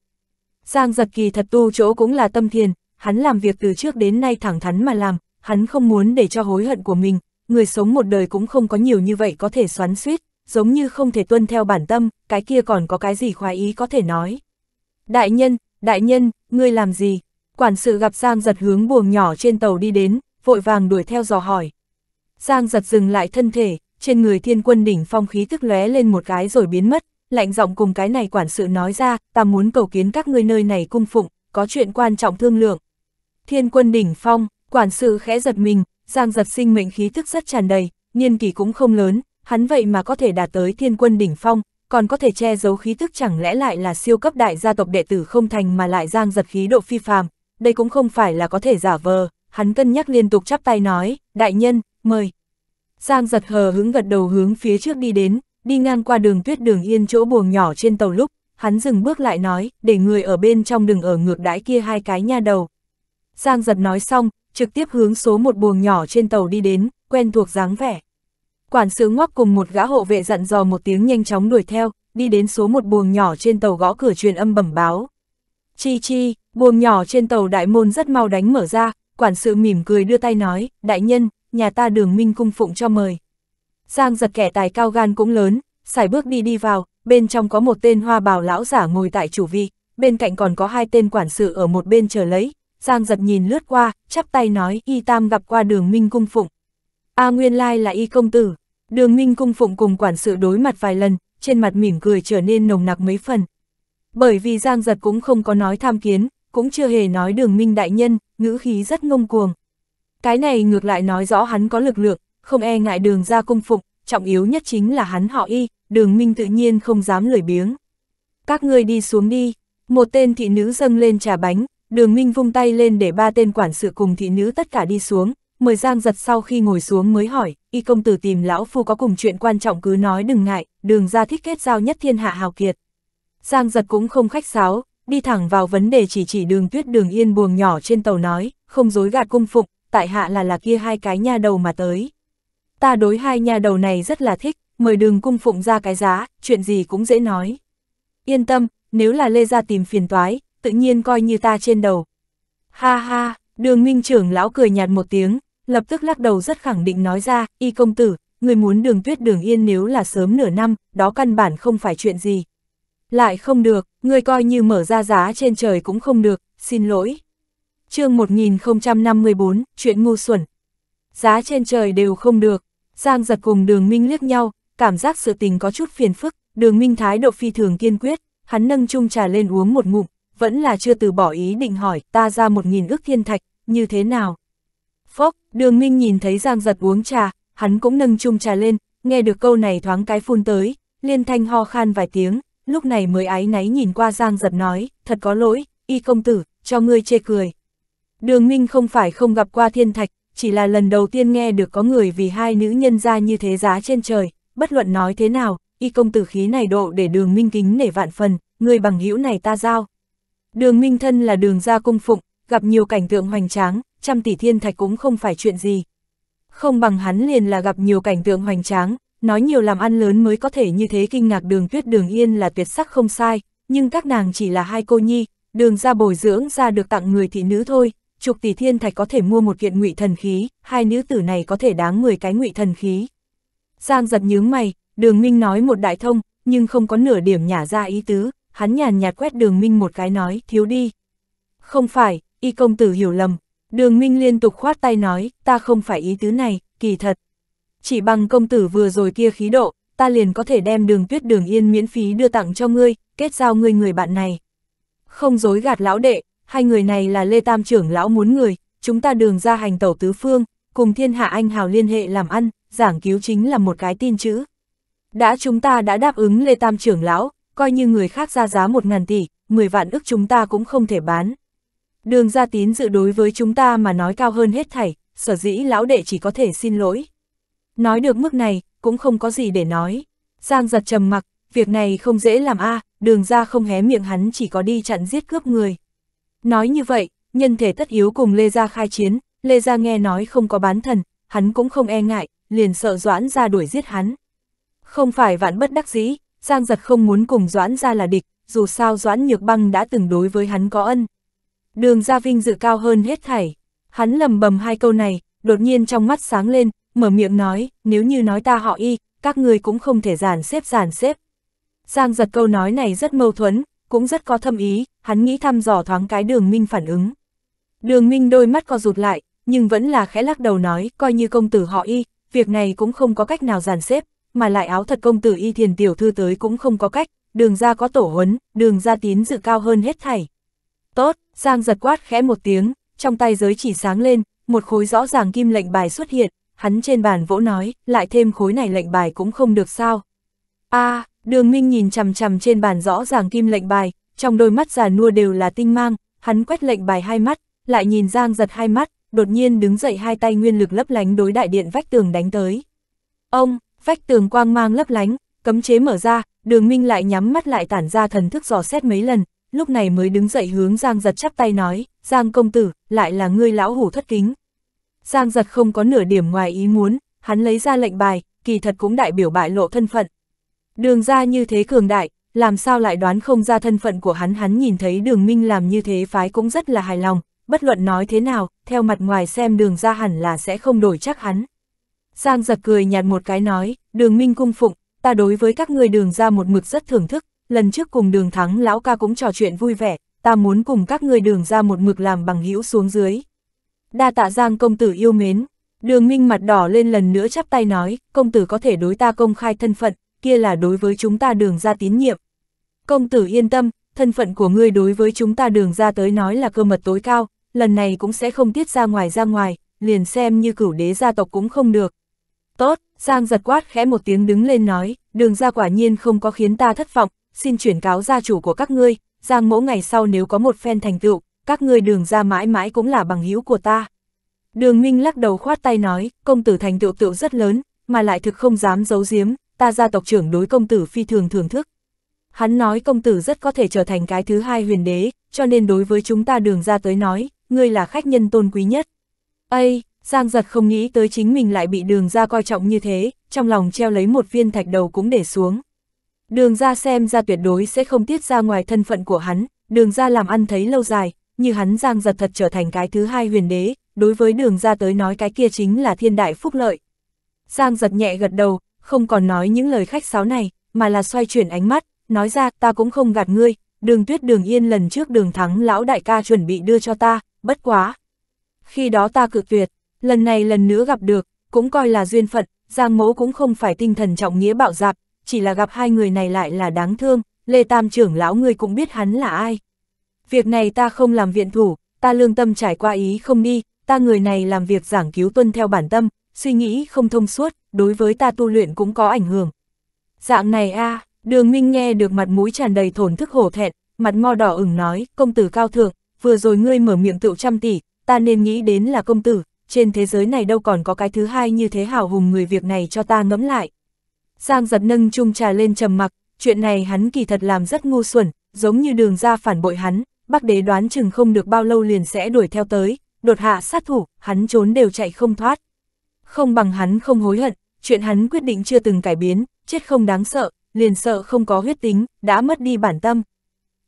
Giang giật kỳ thật tu chỗ cũng là tâm thiền, hắn làm việc từ trước đến nay thẳng thắn mà làm, hắn không muốn để cho hối hận của mình, người sống một đời cũng không có nhiều như vậy có thể xoắn suýt, giống như không thể tuân theo bản tâm, cái kia còn có cái gì khoái ý có thể nói. Đại nhân, đại nhân, ngươi làm gì? Quản sự gặp Giang giật hướng buồng nhỏ trên tàu đi đến, vội vàng đuổi theo dò hỏi. Giang giật dừng lại thân thể, trên người thiên quân đỉnh phong khí tức lóe lên một cái rồi biến mất, lạnh giọng cùng cái này quản sự nói ra, ta muốn cầu kiến các ngươi nơi này cung phụng, có chuyện quan trọng thương lượng. Thiên quân đỉnh phong, quản sự khẽ giật mình, Giang giật sinh mệnh khí tức rất tràn đầy, niên kỷ cũng không lớn, hắn vậy mà có thể đạt tới thiên quân đỉnh phong, còn có thể che giấu khí tức chẳng lẽ lại là siêu cấp đại gia tộc đệ tử không thành mà lại Giang giật khí độ phi phàm, đây cũng không phải là có thể giả vờ, hắn cân nhắc liên tục chắp tay nói, đại nhân, mời. Giang giật hờ hứng gật đầu hướng phía trước đi đến, đi ngang qua đường tuyết đường yên chỗ buồng nhỏ trên tàu lúc, hắn dừng bước lại nói, để người ở bên trong đừng ở ngược đãi kia hai cái nha đầu. Giang giật nói xong, trực tiếp hướng số một buồng nhỏ trên tàu đi đến, quen thuộc dáng vẻ. Quản sứ ngoắc cùng một gã hộ vệ dặn dò một tiếng nhanh chóng đuổi theo, đi đến số một buồng nhỏ trên tàu gõ cửa truyền âm bẩm báo. Chi chi, Buồng nhỏ trên tàu đại môn rất mau đánh mở ra, quản sự mỉm cười đưa tay nói, đại nhân, nhà ta đường minh cung phụng cho mời. Giang giật kẻ tài cao gan cũng lớn, xài bước đi đi vào, bên trong có một tên hoa bào lão giả ngồi tại chủ vị, bên cạnh còn có hai tên quản sự ở một bên chờ lấy. Giang giật nhìn lướt qua, chắp tay nói y tam gặp qua đường minh cung phụng. A nguyên lai là y công tử, đường minh cung phụng cùng quản sự đối mặt vài lần, trên mặt mỉm cười trở nên nồng nặc mấy phần. Bởi vì Giang giật cũng không có nói tham kiến, cũng chưa hề nói đường minh đại nhân, ngữ khí rất ngông cuồng. Cái này ngược lại nói rõ hắn có lực lượng, không e ngại đường ra cung phục, trọng yếu nhất chính là hắn họ y, đường minh tự nhiên không dám lười biếng. Các ngươi đi xuống đi, một tên thị nữ dâng lên trà bánh, đường minh vung tay lên để ba tên quản sự cùng thị nữ tất cả đi xuống, mời giang giật sau khi ngồi xuống mới hỏi, y công tử tìm lão phu có cùng chuyện quan trọng cứ nói đừng ngại, đường ra thích kết giao nhất thiên hạ hào kiệt. Giang giật cũng không khách sáo, đi thẳng vào vấn đề chỉ chỉ đường tuyết đường yên buồng nhỏ trên tàu nói, không dối gạt cung phụng, tại hạ là là kia hai cái nha đầu mà tới. Ta đối hai nha đầu này rất là thích, mời đường cung phụng ra cái giá, chuyện gì cũng dễ nói. Yên tâm, nếu là lê ra tìm phiền toái, tự nhiên coi như ta trên đầu. Ha ha, đường minh trưởng lão cười nhạt một tiếng, lập tức lắc đầu rất khẳng định nói ra, y công tử, người muốn đường tuyết đường yên nếu là sớm nửa năm, đó căn bản không phải chuyện gì, lại không được, ngươi coi như mở ra giá trên trời cũng không được, xin lỗi. chương 1054, chuyện ngu xuẩn. Giá trên trời đều không được, Giang giật cùng đường minh liếc nhau, cảm giác sự tình có chút phiền phức, đường minh thái độ phi thường kiên quyết, hắn nâng chung trà lên uống một ngụm, vẫn là chưa từ bỏ ý định hỏi ta ra một nghìn ước thiên thạch, như thế nào. Phốc, đường minh nhìn thấy Giang giật uống trà, hắn cũng nâng chung trà lên, nghe được câu này thoáng cái phun tới, liên thanh ho khan vài tiếng, lúc này mới ái náy nhìn qua Giang giật nói, thật có lỗi, y công tử, cho ngươi chê cười. Đường Minh không phải không gặp qua thiên thạch, chỉ là lần đầu tiên nghe được có người vì hai nữ nhân ra như thế giá trên trời, bất luận nói thế nào, y công tử khí này độ để đường Minh kính nể vạn phần, người bằng hữu này ta giao. Đường Minh thân là đường gia cung phụng, gặp nhiều cảnh tượng hoành tráng, trăm tỷ thiên thạch cũng không phải chuyện gì. Không bằng hắn liền là gặp nhiều cảnh tượng hoành tráng, nói nhiều làm ăn lớn mới có thể như thế kinh ngạc đường tuyết đường yên là tuyệt sắc không sai, nhưng các nàng chỉ là hai cô nhi, đường ra bồi dưỡng ra được tặng người thị nữ thôi, trục tỷ thiên thạch có thể mua một kiện ngụy thần khí, hai nữ tử này có thể đáng 10 cái ngụy thần khí. Giang giật nhướng mày, đường minh nói một đại thông, nhưng không có nửa điểm nhả ra ý tứ, hắn nhàn nhạt quét đường minh một cái nói, thiếu đi. Không phải, y công tử hiểu lầm, đường minh liên tục khoát tay nói, ta không phải ý tứ này, kỳ thật, chỉ bằng công tử vừa rồi kia khí độ, ta liền có thể đem đường tuyết đường yên miễn phí đưa tặng cho ngươi, kết giao ngươi người bạn này. Không dối gạt lão đệ, hai người này là Lê Tam trưởng lão muốn người, chúng ta đường ra hành tẩu tứ phương, cùng thiên hạ anh hào liên hệ làm ăn, giảng cứu chính là một cái tin chữ. Đã chúng ta đã đáp ứng Lê Tam trưởng lão, coi như người khác ra giá một ngàn tỷ, mười vạn ức chúng ta cũng không thể bán. Đường ra tín dự đối với chúng ta mà nói cao hơn hết thảy, sở dĩ lão đệ chỉ có thể xin lỗi. Nói được mức này, cũng không có gì để nói. Giang giật trầm mặc, việc này không dễ làm a à, đường ra không hé miệng hắn chỉ có đi chặn giết cướp người. Nói như vậy, nhân thể tất yếu cùng Lê Gia khai chiến, Lê Gia nghe nói không có bán thần, hắn cũng không e ngại, liền sợ Doãn ra đuổi giết hắn. Không phải vạn bất đắc dĩ, Giang giật không muốn cùng Doãn ra là địch, dù sao Doãn Nhược Băng đã từng đối với hắn có ân. Đường Gia Vinh dự cao hơn hết thảy, hắn lầm bầm hai câu này, đột nhiên trong mắt sáng lên, mở miệng nói, nếu như nói ta họ y, các ngươi cũng không thể giàn xếp giàn xếp. Giang giật câu nói này rất mâu thuẫn, cũng rất có thâm ý, hắn nghĩ thăm dò thoáng cái đường minh phản ứng. Đường minh đôi mắt co rụt lại, nhưng vẫn là khẽ lắc đầu nói, coi như công tử họ y, việc này cũng không có cách nào giàn xếp, mà lại áo thật công tử y thiền tiểu thư tới cũng không có cách, đường ra có tổ huấn, đường ra tín dự cao hơn hết thảy. Tốt, Giang giật quát khẽ một tiếng, trong tay giới chỉ sáng lên, một khối rõ ràng kim lệnh bài xuất hiện, hắn trên bàn vỗ nói, lại thêm khối này lệnh bài cũng không được sao. a à, đường minh nhìn chằm chằm trên bàn rõ ràng kim lệnh bài, trong đôi mắt già nua đều là tinh mang, hắn quét lệnh bài hai mắt, lại nhìn Giang giật hai mắt, đột nhiên đứng dậy hai tay nguyên lực lấp lánh đối đại điện vách tường đánh tới. Ông, vách tường quang mang lấp lánh, cấm chế mở ra, đường minh lại nhắm mắt lại tản ra thần thức dò xét mấy lần, lúc này mới đứng dậy hướng Giang giật chắp tay nói, Giang công tử, lại là ngươi lão hủ thất kính. Giang giật không có nửa điểm ngoài ý muốn, hắn lấy ra lệnh bài, kỳ thật cũng đại biểu bại lộ thân phận. Đường ra như thế cường đại, làm sao lại đoán không ra thân phận của hắn hắn nhìn thấy đường minh làm như thế phái cũng rất là hài lòng, bất luận nói thế nào, theo mặt ngoài xem đường ra hẳn là sẽ không đổi chắc hắn. Giang giật cười nhạt một cái nói, đường minh cung phụng, ta đối với các người đường ra một mực rất thưởng thức, lần trước cùng đường thắng lão ca cũng trò chuyện vui vẻ, ta muốn cùng các người đường ra một mực làm bằng hữu xuống dưới đa tạ Giang công tử yêu mến. Đường Minh mặt đỏ lên lần nữa chắp tay nói, công tử có thể đối ta công khai thân phận, kia là đối với chúng ta đường ra tín nhiệm. Công tử yên tâm, thân phận của ngươi đối với chúng ta đường ra tới nói là cơ mật tối cao, lần này cũng sẽ không tiết ra ngoài ra ngoài, liền xem như cửu đế gia tộc cũng không được. Tốt, Giang giật quát khẽ một tiếng đứng lên nói, đường ra quả nhiên không có khiến ta thất vọng, xin chuyển cáo gia chủ của các ngươi, Giang mỗ ngày sau nếu có một phen thành tựu, các ngươi đường ra mãi mãi cũng là bằng hữu của ta. Đường Minh lắc đầu khoát tay nói, công tử thành tựu tựu rất lớn, mà lại thực không dám giấu giếm, ta gia tộc trưởng đối công tử phi thường thưởng thức. Hắn nói công tử rất có thể trở thành cái thứ hai huyền đế, cho nên đối với chúng ta đường ra tới nói, ngươi là khách nhân tôn quý nhất. Ây, Giang giật không nghĩ tới chính mình lại bị đường ra coi trọng như thế, trong lòng treo lấy một viên thạch đầu cũng để xuống. Đường ra xem ra tuyệt đối sẽ không tiết ra ngoài thân phận của hắn, đường ra làm ăn thấy lâu dài, như hắn giang giật thật trở thành cái thứ hai huyền đế, đối với đường ra tới nói cái kia chính là thiên đại phúc lợi. Giang giật nhẹ gật đầu, không còn nói những lời khách sáo này, mà là xoay chuyển ánh mắt, nói ra ta cũng không gạt ngươi, đường tuyết đường yên lần trước đường thắng lão đại ca chuẩn bị đưa cho ta, bất quá. Khi đó ta cự tuyệt, lần này lần nữa gặp được, cũng coi là duyên phận, Giang mẫu cũng không phải tinh thần trọng nghĩa bạo dạp, chỉ là gặp hai người này lại là đáng thương, Lê Tam trưởng lão ngươi cũng biết hắn là ai việc này ta không làm viện thủ, ta lương tâm trải qua ý không đi, ta người này làm việc giảng cứu tuân theo bản tâm, suy nghĩ không thông suốt, đối với ta tu luyện cũng có ảnh hưởng. Dạng này a à, đường minh nghe được mặt mũi tràn đầy thổn thức hổ thẹn, mặt mo đỏ ửng nói, công tử cao thượng, vừa rồi ngươi mở miệng tựu trăm tỷ, ta nên nghĩ đến là công tử, trên thế giới này đâu còn có cái thứ hai như thế hào hùng người việc này cho ta ngẫm lại. Giang giật nâng chung trà lên trầm mặc, chuyện này hắn kỳ thật làm rất ngu xuẩn, giống như đường ra phản bội hắn, Bắc đế đoán chừng không được bao lâu liền sẽ đuổi theo tới, đột hạ sát thủ, hắn trốn đều chạy không thoát. Không bằng hắn không hối hận, chuyện hắn quyết định chưa từng cải biến, chết không đáng sợ, liền sợ không có huyết tính, đã mất đi bản tâm.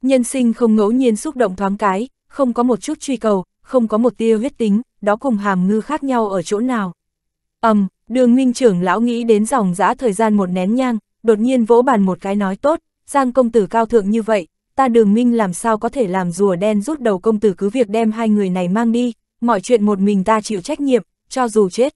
Nhân sinh không ngẫu nhiên xúc động thoáng cái, không có một chút truy cầu, không có một tia huyết tính, đó cùng hàm ngư khác nhau ở chỗ nào. ầm um, đường minh trưởng lão nghĩ đến dòng giã thời gian một nén nhang, đột nhiên vỗ bàn một cái nói tốt, Giang công tử cao thượng như vậy, ta đường minh làm sao có thể làm rùa đen rút đầu công tử cứ việc đem hai người này mang đi, mọi chuyện một mình ta chịu trách nhiệm, cho dù chết.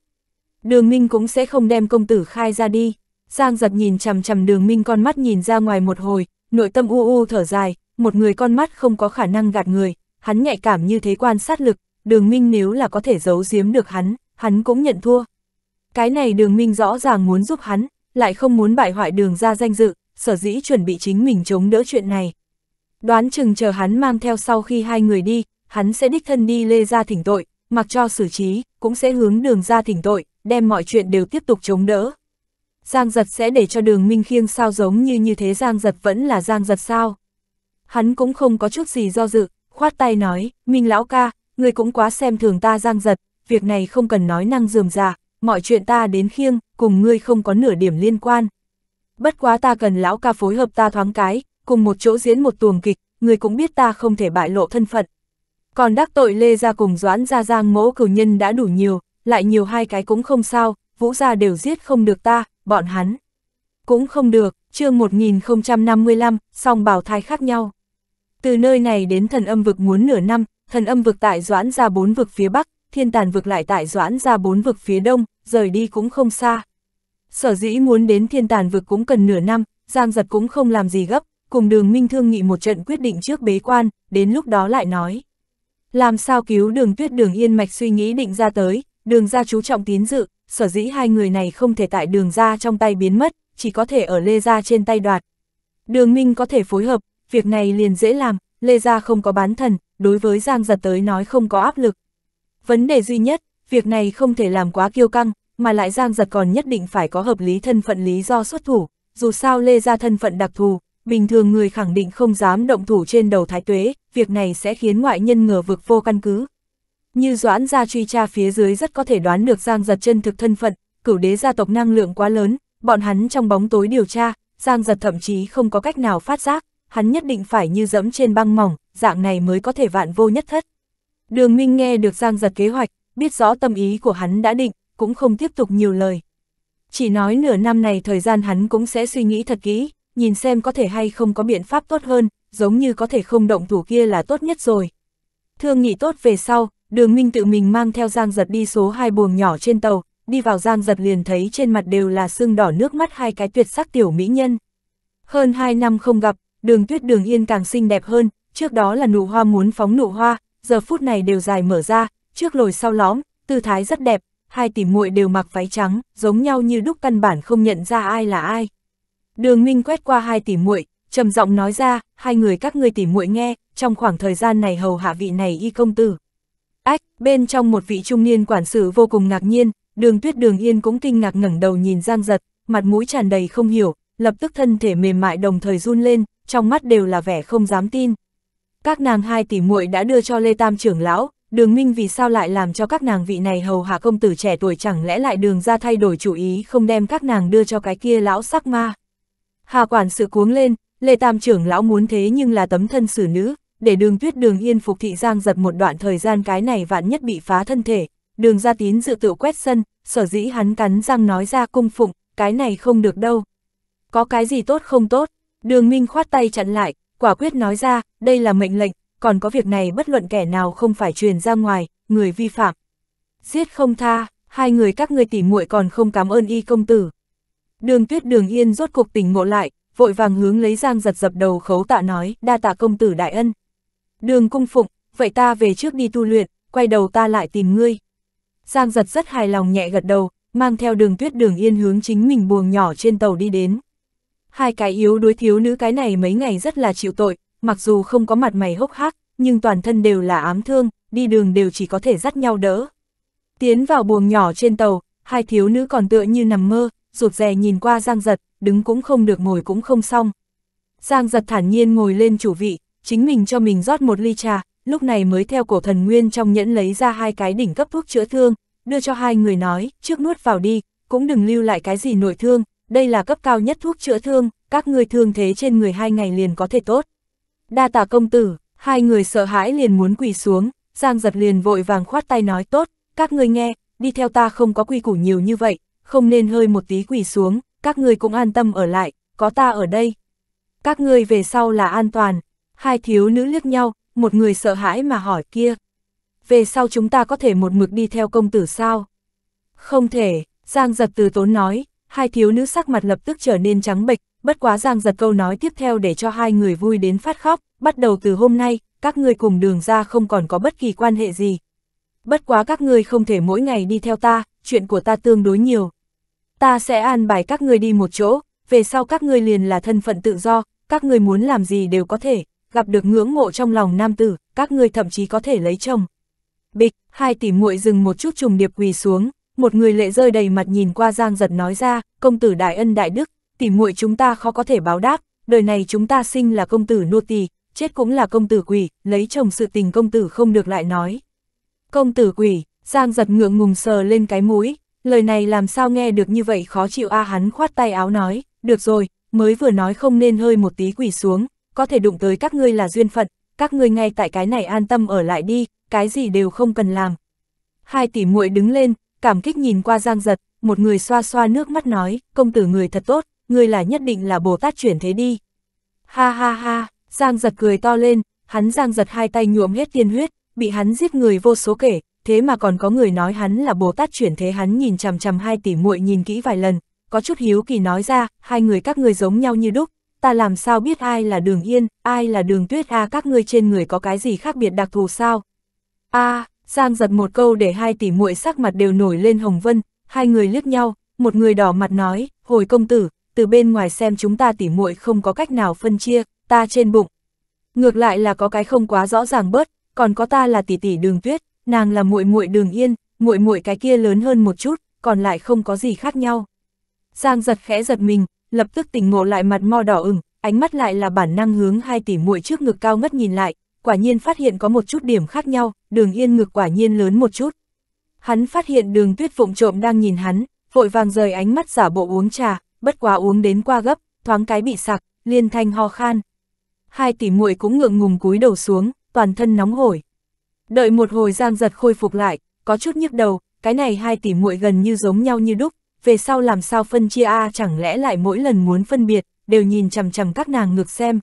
Đường minh cũng sẽ không đem công tử khai ra đi. Giang giật nhìn chằm chằm đường minh con mắt nhìn ra ngoài một hồi, nội tâm u u thở dài, một người con mắt không có khả năng gạt người, hắn nhạy cảm như thế quan sát lực, đường minh nếu là có thể giấu giếm được hắn, hắn cũng nhận thua. Cái này đường minh rõ ràng muốn giúp hắn, lại không muốn bại hoại đường ra danh dự, sở dĩ chuẩn bị chính mình chống đỡ chuyện này đoán chừng chờ hắn mang theo sau khi hai người đi, hắn sẽ đích thân đi lê ra thỉnh tội, mặc cho xử trí, cũng sẽ hướng đường ra thỉnh tội, đem mọi chuyện đều tiếp tục chống đỡ. Giang giật sẽ để cho đường minh khiêng sao giống như như thế Giang giật vẫn là Giang giật sao. Hắn cũng không có chút gì do dự, khoát tay nói, Minh lão ca, người cũng quá xem thường ta Giang giật, việc này không cần nói năng dườm già, mọi chuyện ta đến khiêng, cùng ngươi không có nửa điểm liên quan. Bất quá ta cần lão ca phối hợp ta thoáng cái, cùng một chỗ diễn một tuồng kịch, người cũng biết ta không thể bại lộ thân phận. Còn đắc tội Lê gia cùng Doãn gia giang mỗ cửu nhân đã đủ nhiều, lại nhiều hai cái cũng không sao, vũ gia đều giết không được ta, bọn hắn. Cũng không được, chương 1055, song bào thai khác nhau. Từ nơi này đến thần âm vực muốn nửa năm, thần âm vực tại Doãn gia bốn vực phía bắc, thiên tàn vực lại tại Doãn gia bốn vực phía đông, rời đi cũng không xa. Sở dĩ muốn đến thiên tàn vực cũng cần nửa năm, Giang giật cũng không làm gì gấp, cùng đường minh thương nghị một trận quyết định trước bế quan, đến lúc đó lại nói. Làm sao cứu đường tuyết đường yên mạch suy nghĩ định ra tới, đường ra chú trọng tín dự, sở dĩ hai người này không thể tại đường ra trong tay biến mất, chỉ có thể ở lê ra trên tay đoạt. Đường minh có thể phối hợp, việc này liền dễ làm, lê ra không có bán thần, đối với giang giật tới nói không có áp lực. Vấn đề duy nhất, việc này không thể làm quá kiêu căng, mà lại giang giật còn nhất định phải có hợp lý thân phận lý do xuất thủ, dù sao lê ra thân phận đặc thù, bình thường người khẳng định không dám động thủ trên đầu thái tuế, việc này sẽ khiến ngoại nhân ngờ vực vô căn cứ. Như doãn gia truy tra phía dưới rất có thể đoán được Giang Giật chân thực thân phận, cửu đế gia tộc năng lượng quá lớn, bọn hắn trong bóng tối điều tra, Giang Giật thậm chí không có cách nào phát giác, hắn nhất định phải như dẫm trên băng mỏng, dạng này mới có thể vạn vô nhất thất. Đường Minh nghe được Giang Giật kế hoạch, biết rõ tâm ý của hắn đã định, cũng không tiếp tục nhiều lời. Chỉ nói nửa năm này thời gian hắn cũng sẽ suy nghĩ thật kỹ, nhìn xem có thể hay không có biện pháp tốt hơn, giống như có thể không động thủ kia là tốt nhất rồi. Thương nghị tốt về sau, đường Minh tự mình mang theo Giang Giật đi số hai buồng nhỏ trên tàu, đi vào Giang Giật liền thấy trên mặt đều là sưng đỏ nước mắt hai cái tuyệt sắc tiểu mỹ nhân. Hơn hai năm không gặp, đường tuyết đường yên càng xinh đẹp hơn, trước đó là nụ hoa muốn phóng nụ hoa, giờ phút này đều dài mở ra, trước lồi sau lõm tư thái rất đẹp, hai tỉ muội đều mặc váy trắng, giống nhau như đúc căn bản không nhận ra ai là ai. Đường Minh quét qua hai tỷ muội, trầm giọng nói ra, hai người các ngươi tỷ muội nghe, trong khoảng thời gian này hầu hạ vị này y công tử. Ách, bên trong một vị trung niên quản sự vô cùng ngạc nhiên, Đường Tuyết Đường Yên cũng kinh ngạc ngẩng đầu nhìn Giang Giật, mặt mũi tràn đầy không hiểu, lập tức thân thể mềm mại đồng thời run lên, trong mắt đều là vẻ không dám tin. Các nàng hai tỷ muội đã đưa cho Lê Tam trưởng lão, Đường Minh vì sao lại làm cho các nàng vị này hầu hạ công tử trẻ tuổi chẳng lẽ lại Đường ra thay đổi chủ ý không đem các nàng đưa cho cái kia lão sắc ma. Hà quản sự cuống lên, Lê Tam trưởng lão muốn thế nhưng là tấm thân xử nữ, để đường tuyết đường yên phục thị giang giật một đoạn thời gian cái này vạn nhất bị phá thân thể, đường gia tín dự tự quét sân, sở dĩ hắn cắn răng nói ra cung phụng, cái này không được đâu. Có cái gì tốt không tốt, đường minh khoát tay chặn lại, quả quyết nói ra, đây là mệnh lệnh, còn có việc này bất luận kẻ nào không phải truyền ra ngoài, người vi phạm. Giết không tha, hai người các ngươi tỉ muội còn không cảm ơn y công tử. Đường tuyết đường yên rốt cục tỉnh ngộ lại, vội vàng hướng lấy giang giật dập đầu khấu tạ nói, đa tạ công tử đại ân. Đường cung phụng, vậy ta về trước đi tu luyện, quay đầu ta lại tìm ngươi. Giang giật rất hài lòng nhẹ gật đầu, mang theo đường tuyết đường yên hướng chính mình buồng nhỏ trên tàu đi đến. Hai cái yếu đuối thiếu nữ cái này mấy ngày rất là chịu tội, mặc dù không có mặt mày hốc hác, nhưng toàn thân đều là ám thương, đi đường đều chỉ có thể dắt nhau đỡ. Tiến vào buồng nhỏ trên tàu, hai thiếu nữ còn tựa như nằm mơ, rụt rè nhìn qua Giang Giật, đứng cũng không được ngồi cũng không xong. Giang Giật thản nhiên ngồi lên chủ vị, chính mình cho mình rót một ly trà, lúc này mới theo cổ thần nguyên trong nhẫn lấy ra hai cái đỉnh cấp thuốc chữa thương, đưa cho hai người nói, trước nuốt vào đi, cũng đừng lưu lại cái gì nội thương, đây là cấp cao nhất thuốc chữa thương, các người thương thế trên người hai ngày liền có thể tốt. Đa tả công tử, hai người sợ hãi liền muốn quỳ xuống, Giang giật liền vội vàng khoát tay nói tốt, các người nghe, đi theo ta không có quy củ nhiều như vậy, không nên hơi một tí quỳ xuống, các ngươi cũng an tâm ở lại, có ta ở đây. Các ngươi về sau là an toàn, hai thiếu nữ liếc nhau, một người sợ hãi mà hỏi kia. Về sau chúng ta có thể một mực đi theo công tử sao? Không thể, Giang giật từ tốn nói, hai thiếu nữ sắc mặt lập tức trở nên trắng bệch, bất quá Giang giật câu nói tiếp theo để cho hai người vui đến phát khóc, bắt đầu từ hôm nay, các ngươi cùng đường ra không còn có bất kỳ quan hệ gì. Bất quá các ngươi không thể mỗi ngày đi theo ta, chuyện của ta tương đối nhiều, ta sẽ an bài các người đi một chỗ, về sau các người liền là thân phận tự do, các người muốn làm gì đều có thể, gặp được ngưỡng mộ trong lòng nam tử, các người thậm chí có thể lấy chồng. Bịch, hai tỷ muội dừng một chút trùng điệp quỳ xuống, một người lệ rơi đầy mặt nhìn qua Giang Giật nói ra, công tử đại ân đại đức, tỷ muội chúng ta khó có thể báo đáp, đời này chúng ta sinh là công tử nô tỳ, chết cũng là công tử quỷ, lấy chồng sự tình công tử không được lại nói. Công tử quỷ, Giang Giật ngượng ngùng sờ lên cái mũi, Lời này làm sao nghe được như vậy khó chịu a à hắn khoát tay áo nói, được rồi, mới vừa nói không nên hơi một tí quỷ xuống, có thể đụng tới các ngươi là duyên phận, các ngươi ngay tại cái này an tâm ở lại đi, cái gì đều không cần làm. Hai tỷ muội đứng lên, cảm kích nhìn qua Giang Giật, một người xoa xoa nước mắt nói, công tử người thật tốt, người là nhất định là Bồ Tát chuyển thế đi. Ha ha ha, Giang Giật cười to lên, hắn Giang Giật hai tay nhuộm hết tiên huyết, bị hắn giết người vô số kể, thế mà còn có người nói hắn là Bồ Tát chuyển thế hắn nhìn chằm chằm hai tỷ muội nhìn kỹ vài lần, có chút hiếu kỳ nói ra, hai người các ngươi giống nhau như đúc, ta làm sao biết ai là đường yên, ai là đường tuyết a các ngươi trên người có cái gì khác biệt đặc thù sao? a à, Giang giật một câu để hai tỷ muội sắc mặt đều nổi lên hồng vân, hai người liếc nhau, một người đỏ mặt nói, hồi công tử, từ bên ngoài xem chúng ta tỷ muội không có cách nào phân chia, ta trên bụng. Ngược lại là có cái không quá rõ ràng bớt, còn có ta là tỷ tỷ đường tuyết, nàng là muội muội Đường Yên, muội muội cái kia lớn hơn một chút, còn lại không có gì khác nhau. Giang giật khẽ giật mình, lập tức tỉnh ngộ lại mặt mo đỏ ửng, ánh mắt lại là bản năng hướng hai tỷ muội trước ngực cao ngất nhìn lại, quả nhiên phát hiện có một chút điểm khác nhau, Đường Yên ngực quả nhiên lớn một chút. Hắn phát hiện Đường Tuyết vụng trộm đang nhìn hắn, vội vàng rời ánh mắt giả bộ uống trà, bất quá uống đến qua gấp, thoáng cái bị sặc, liên thanh ho khan. Hai tỷ muội cũng ngượng ngùng cúi đầu xuống, toàn thân nóng hổi. Đợi một hồi Giang Giật khôi phục lại, có chút nhức đầu, cái này hai tỷ muội gần như giống nhau như đúc, về sau làm sao phân chia a chẳng lẽ lại mỗi lần muốn phân biệt, đều nhìn chằm chằm các nàng ngược xem.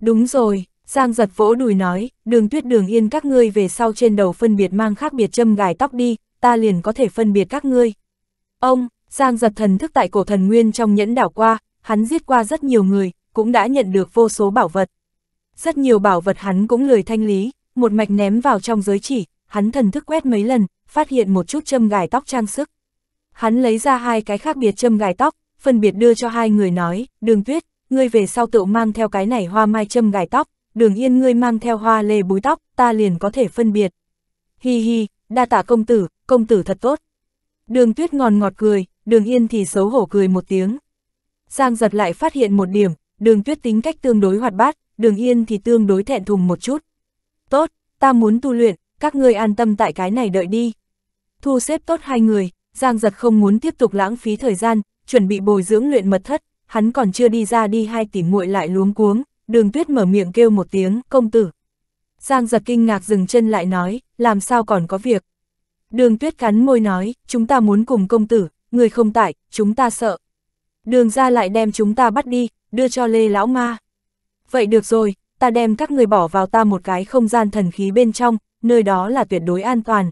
Đúng rồi, Giang giật vỗ đùi nói, đường tuyết đường yên các ngươi về sau trên đầu phân biệt mang khác biệt châm gài tóc đi, ta liền có thể phân biệt các ngươi. Ông, Giang giật thần thức tại cổ thần nguyên trong nhẫn đảo qua, hắn giết qua rất nhiều người, cũng đã nhận được vô số bảo vật. Rất nhiều bảo vật hắn cũng lười thanh lý, một mạch ném vào trong giới chỉ, hắn thần thức quét mấy lần, phát hiện một chút châm gài tóc trang sức. Hắn lấy ra hai cái khác biệt châm gài tóc, phân biệt đưa cho hai người nói, đường tuyết, ngươi về sau tự mang theo cái này hoa mai châm gài tóc, đường yên ngươi mang theo hoa lê búi tóc, ta liền có thể phân biệt. Hi hi, đa tạ công tử, công tử thật tốt. Đường tuyết ngòn ngọt cười, đường yên thì xấu hổ cười một tiếng. Giang giật lại phát hiện một điểm, đường tuyết tính cách tương đối hoạt bát, đường yên thì tương đối thẹn thùng một chút. Tốt, ta muốn tu luyện, các ngươi an tâm tại cái này đợi đi. Thu xếp tốt hai người, Giang giật không muốn tiếp tục lãng phí thời gian, chuẩn bị bồi dưỡng luyện mật thất, hắn còn chưa đi ra đi hai tỉ muội lại luống cuống, đường tuyết mở miệng kêu một tiếng, công tử. Giang giật kinh ngạc dừng chân lại nói, làm sao còn có việc. Đường tuyết cắn môi nói, chúng ta muốn cùng công tử, người không tại, chúng ta sợ. Đường ra lại đem chúng ta bắt đi, đưa cho Lê Lão Ma. Vậy được rồi, ta đem các người bỏ vào ta một cái không gian thần khí bên trong, nơi đó là tuyệt đối an toàn.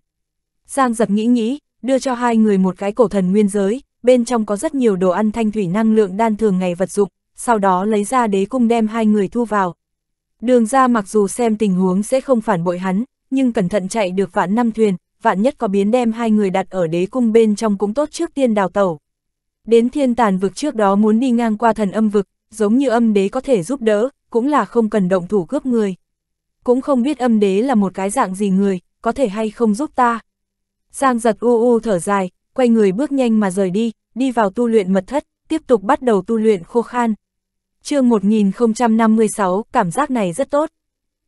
Giang giật nghĩ nghĩ, đưa cho hai người một cái cổ thần nguyên giới, bên trong có rất nhiều đồ ăn thanh thủy năng lượng đan thường ngày vật dụng, sau đó lấy ra đế cung đem hai người thu vào. Đường ra mặc dù xem tình huống sẽ không phản bội hắn, nhưng cẩn thận chạy được vạn năm thuyền, vạn nhất có biến đem hai người đặt ở đế cung bên trong cũng tốt trước tiên đào tẩu. Đến thiên tàn vực trước đó muốn đi ngang qua thần âm vực, giống như âm đế có thể giúp đỡ, cũng là không cần động thủ cướp người. Cũng không biết âm đế là một cái dạng gì người, có thể hay không giúp ta. Giang giật u u thở dài, quay người bước nhanh mà rời đi, đi vào tu luyện mật thất, tiếp tục bắt đầu tu luyện khô khan. chương 1056, cảm giác này rất tốt.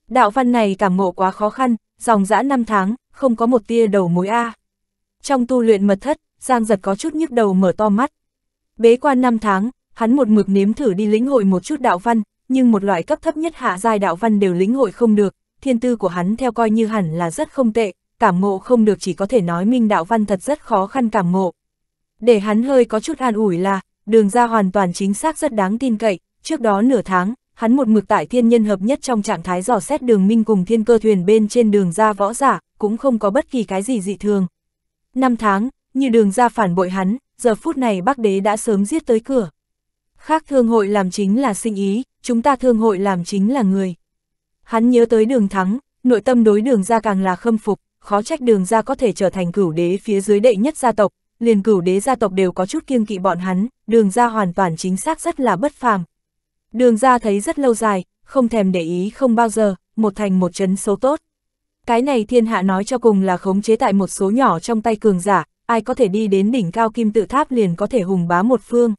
Đạo văn này cảm ngộ quá khó khăn, dòng dã 5 tháng, không có một tia đầu mối A. Trong tu luyện mật thất, Giang giật có chút nhức đầu mở to mắt. Bế quan 5 tháng, hắn một mực nếm thử đi lĩnh hội một chút đạo văn, nhưng một loại cấp thấp nhất hạ giai đạo văn đều lĩnh hội không được, thiên tư của hắn theo coi như hẳn là rất không tệ, cảm ngộ không được chỉ có thể nói minh đạo văn thật rất khó khăn cảm ngộ. Để hắn hơi có chút an ủi là, đường ra hoàn toàn chính xác rất đáng tin cậy, trước đó nửa tháng, hắn một mực tại thiên nhân hợp nhất trong trạng thái dò xét đường minh cùng thiên cơ thuyền bên trên đường ra võ giả, cũng không có bất kỳ cái gì dị thường. Năm tháng, như đường ra phản bội hắn, giờ phút này bác đế đã sớm giết tới cửa. Khác thương hội làm chính là sinh ý, chúng ta thương hội làm chính là người. Hắn nhớ tới đường thắng, nội tâm đối đường ra càng là khâm phục, khó trách đường ra có thể trở thành cửu đế phía dưới đệ nhất gia tộc, liền cửu đế gia tộc đều có chút kiêng kỵ bọn hắn, đường ra hoàn toàn chính xác rất là bất phàm. Đường ra thấy rất lâu dài, không thèm để ý không bao giờ, một thành một chấn số tốt. Cái này thiên hạ nói cho cùng là khống chế tại một số nhỏ trong tay cường giả, ai có thể đi đến đỉnh cao kim tự tháp liền có thể hùng bá một phương.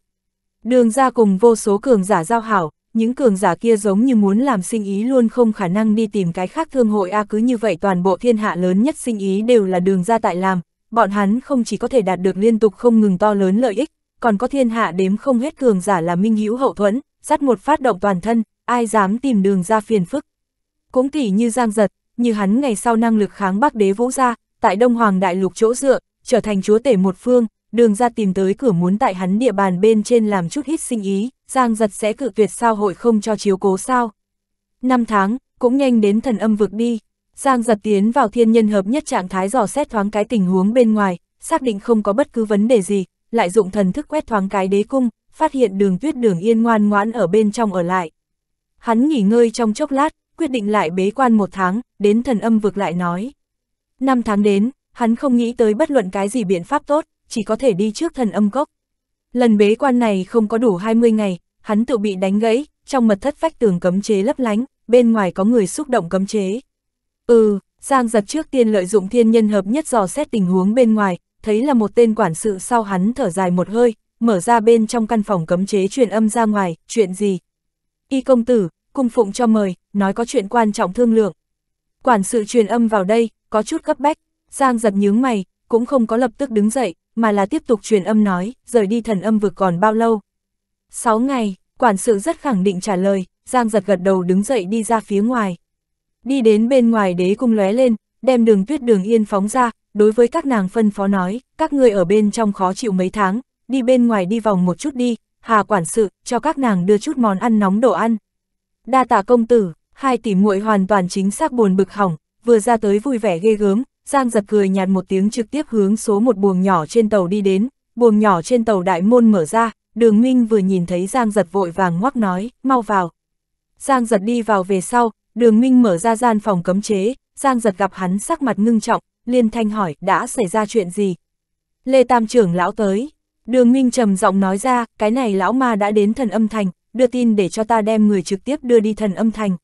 Đường ra cùng vô số cường giả giao hảo, những cường giả kia giống như muốn làm sinh ý luôn không khả năng đi tìm cái khác thương hội A à cứ như vậy toàn bộ thiên hạ lớn nhất sinh ý đều là đường ra tại làm, bọn hắn không chỉ có thể đạt được liên tục không ngừng to lớn lợi ích, còn có thiên hạ đếm không hết cường giả là minh hữu hậu thuẫn, dắt một phát động toàn thân, ai dám tìm đường ra phiền phức. Cũng tỉ như giang giật, như hắn ngày sau năng lực kháng bắc đế vũ ra, tại Đông Hoàng Đại Lục chỗ dựa, trở thành chúa tể một phương, đường ra tìm tới cửa muốn tại hắn địa bàn bên trên làm chút hít sinh ý, giang giật sẽ cự tuyệt sao hội không cho chiếu cố sao. Năm tháng, cũng nhanh đến thần âm vực đi, giang giật tiến vào thiên nhân hợp nhất trạng thái dò xét thoáng cái tình huống bên ngoài, xác định không có bất cứ vấn đề gì, lại dụng thần thức quét thoáng cái đế cung, phát hiện đường tuyết đường yên ngoan ngoãn ở bên trong ở lại. Hắn nghỉ ngơi trong chốc lát, quyết định lại bế quan một tháng, đến thần âm vực lại nói. Năm tháng đến, hắn không nghĩ tới bất luận cái gì biện pháp tốt, chỉ có thể đi trước thần âm cốc. Lần bế quan này không có đủ 20 ngày, hắn tự bị đánh gãy, trong mật thất vách tường cấm chế lấp lánh, bên ngoài có người xúc động cấm chế. Ừ, Giang giật trước tiên lợi dụng thiên nhân hợp nhất dò xét tình huống bên ngoài, thấy là một tên quản sự sau hắn thở dài một hơi, mở ra bên trong căn phòng cấm chế truyền âm ra ngoài, chuyện gì? Y công tử, cung phụng cho mời, nói có chuyện quan trọng thương lượng. Quản sự truyền âm vào đây, có chút gấp bách, Giang giật nhướng mày, cũng không có lập tức đứng dậy, mà là tiếp tục truyền âm nói, rời đi thần âm vực còn bao lâu. Sáu ngày, quản sự rất khẳng định trả lời, Giang giật gật đầu đứng dậy đi ra phía ngoài. Đi đến bên ngoài đế cung lóe lên, đem đường tuyết đường yên phóng ra, đối với các nàng phân phó nói, các ngươi ở bên trong khó chịu mấy tháng, đi bên ngoài đi vòng một chút đi, hà quản sự, cho các nàng đưa chút món ăn nóng đồ ăn. Đa tạ công tử, hai tỷ muội hoàn toàn chính xác buồn bực hỏng, vừa ra tới vui vẻ ghê gớm, Giang giật cười nhạt một tiếng trực tiếp hướng số một buồng nhỏ trên tàu đi đến, buồng nhỏ trên tàu đại môn mở ra, đường Minh vừa nhìn thấy Giang giật vội vàng ngoắc nói, mau vào. Giang giật đi vào về sau, đường Minh mở ra gian phòng cấm chế, Giang giật gặp hắn sắc mặt ngưng trọng, liên thanh hỏi đã xảy ra chuyện gì. Lê Tam trưởng lão tới, đường Minh trầm giọng nói ra, cái này lão ma đã đến thần âm thành, đưa tin để cho ta đem người trực tiếp đưa đi thần âm thành.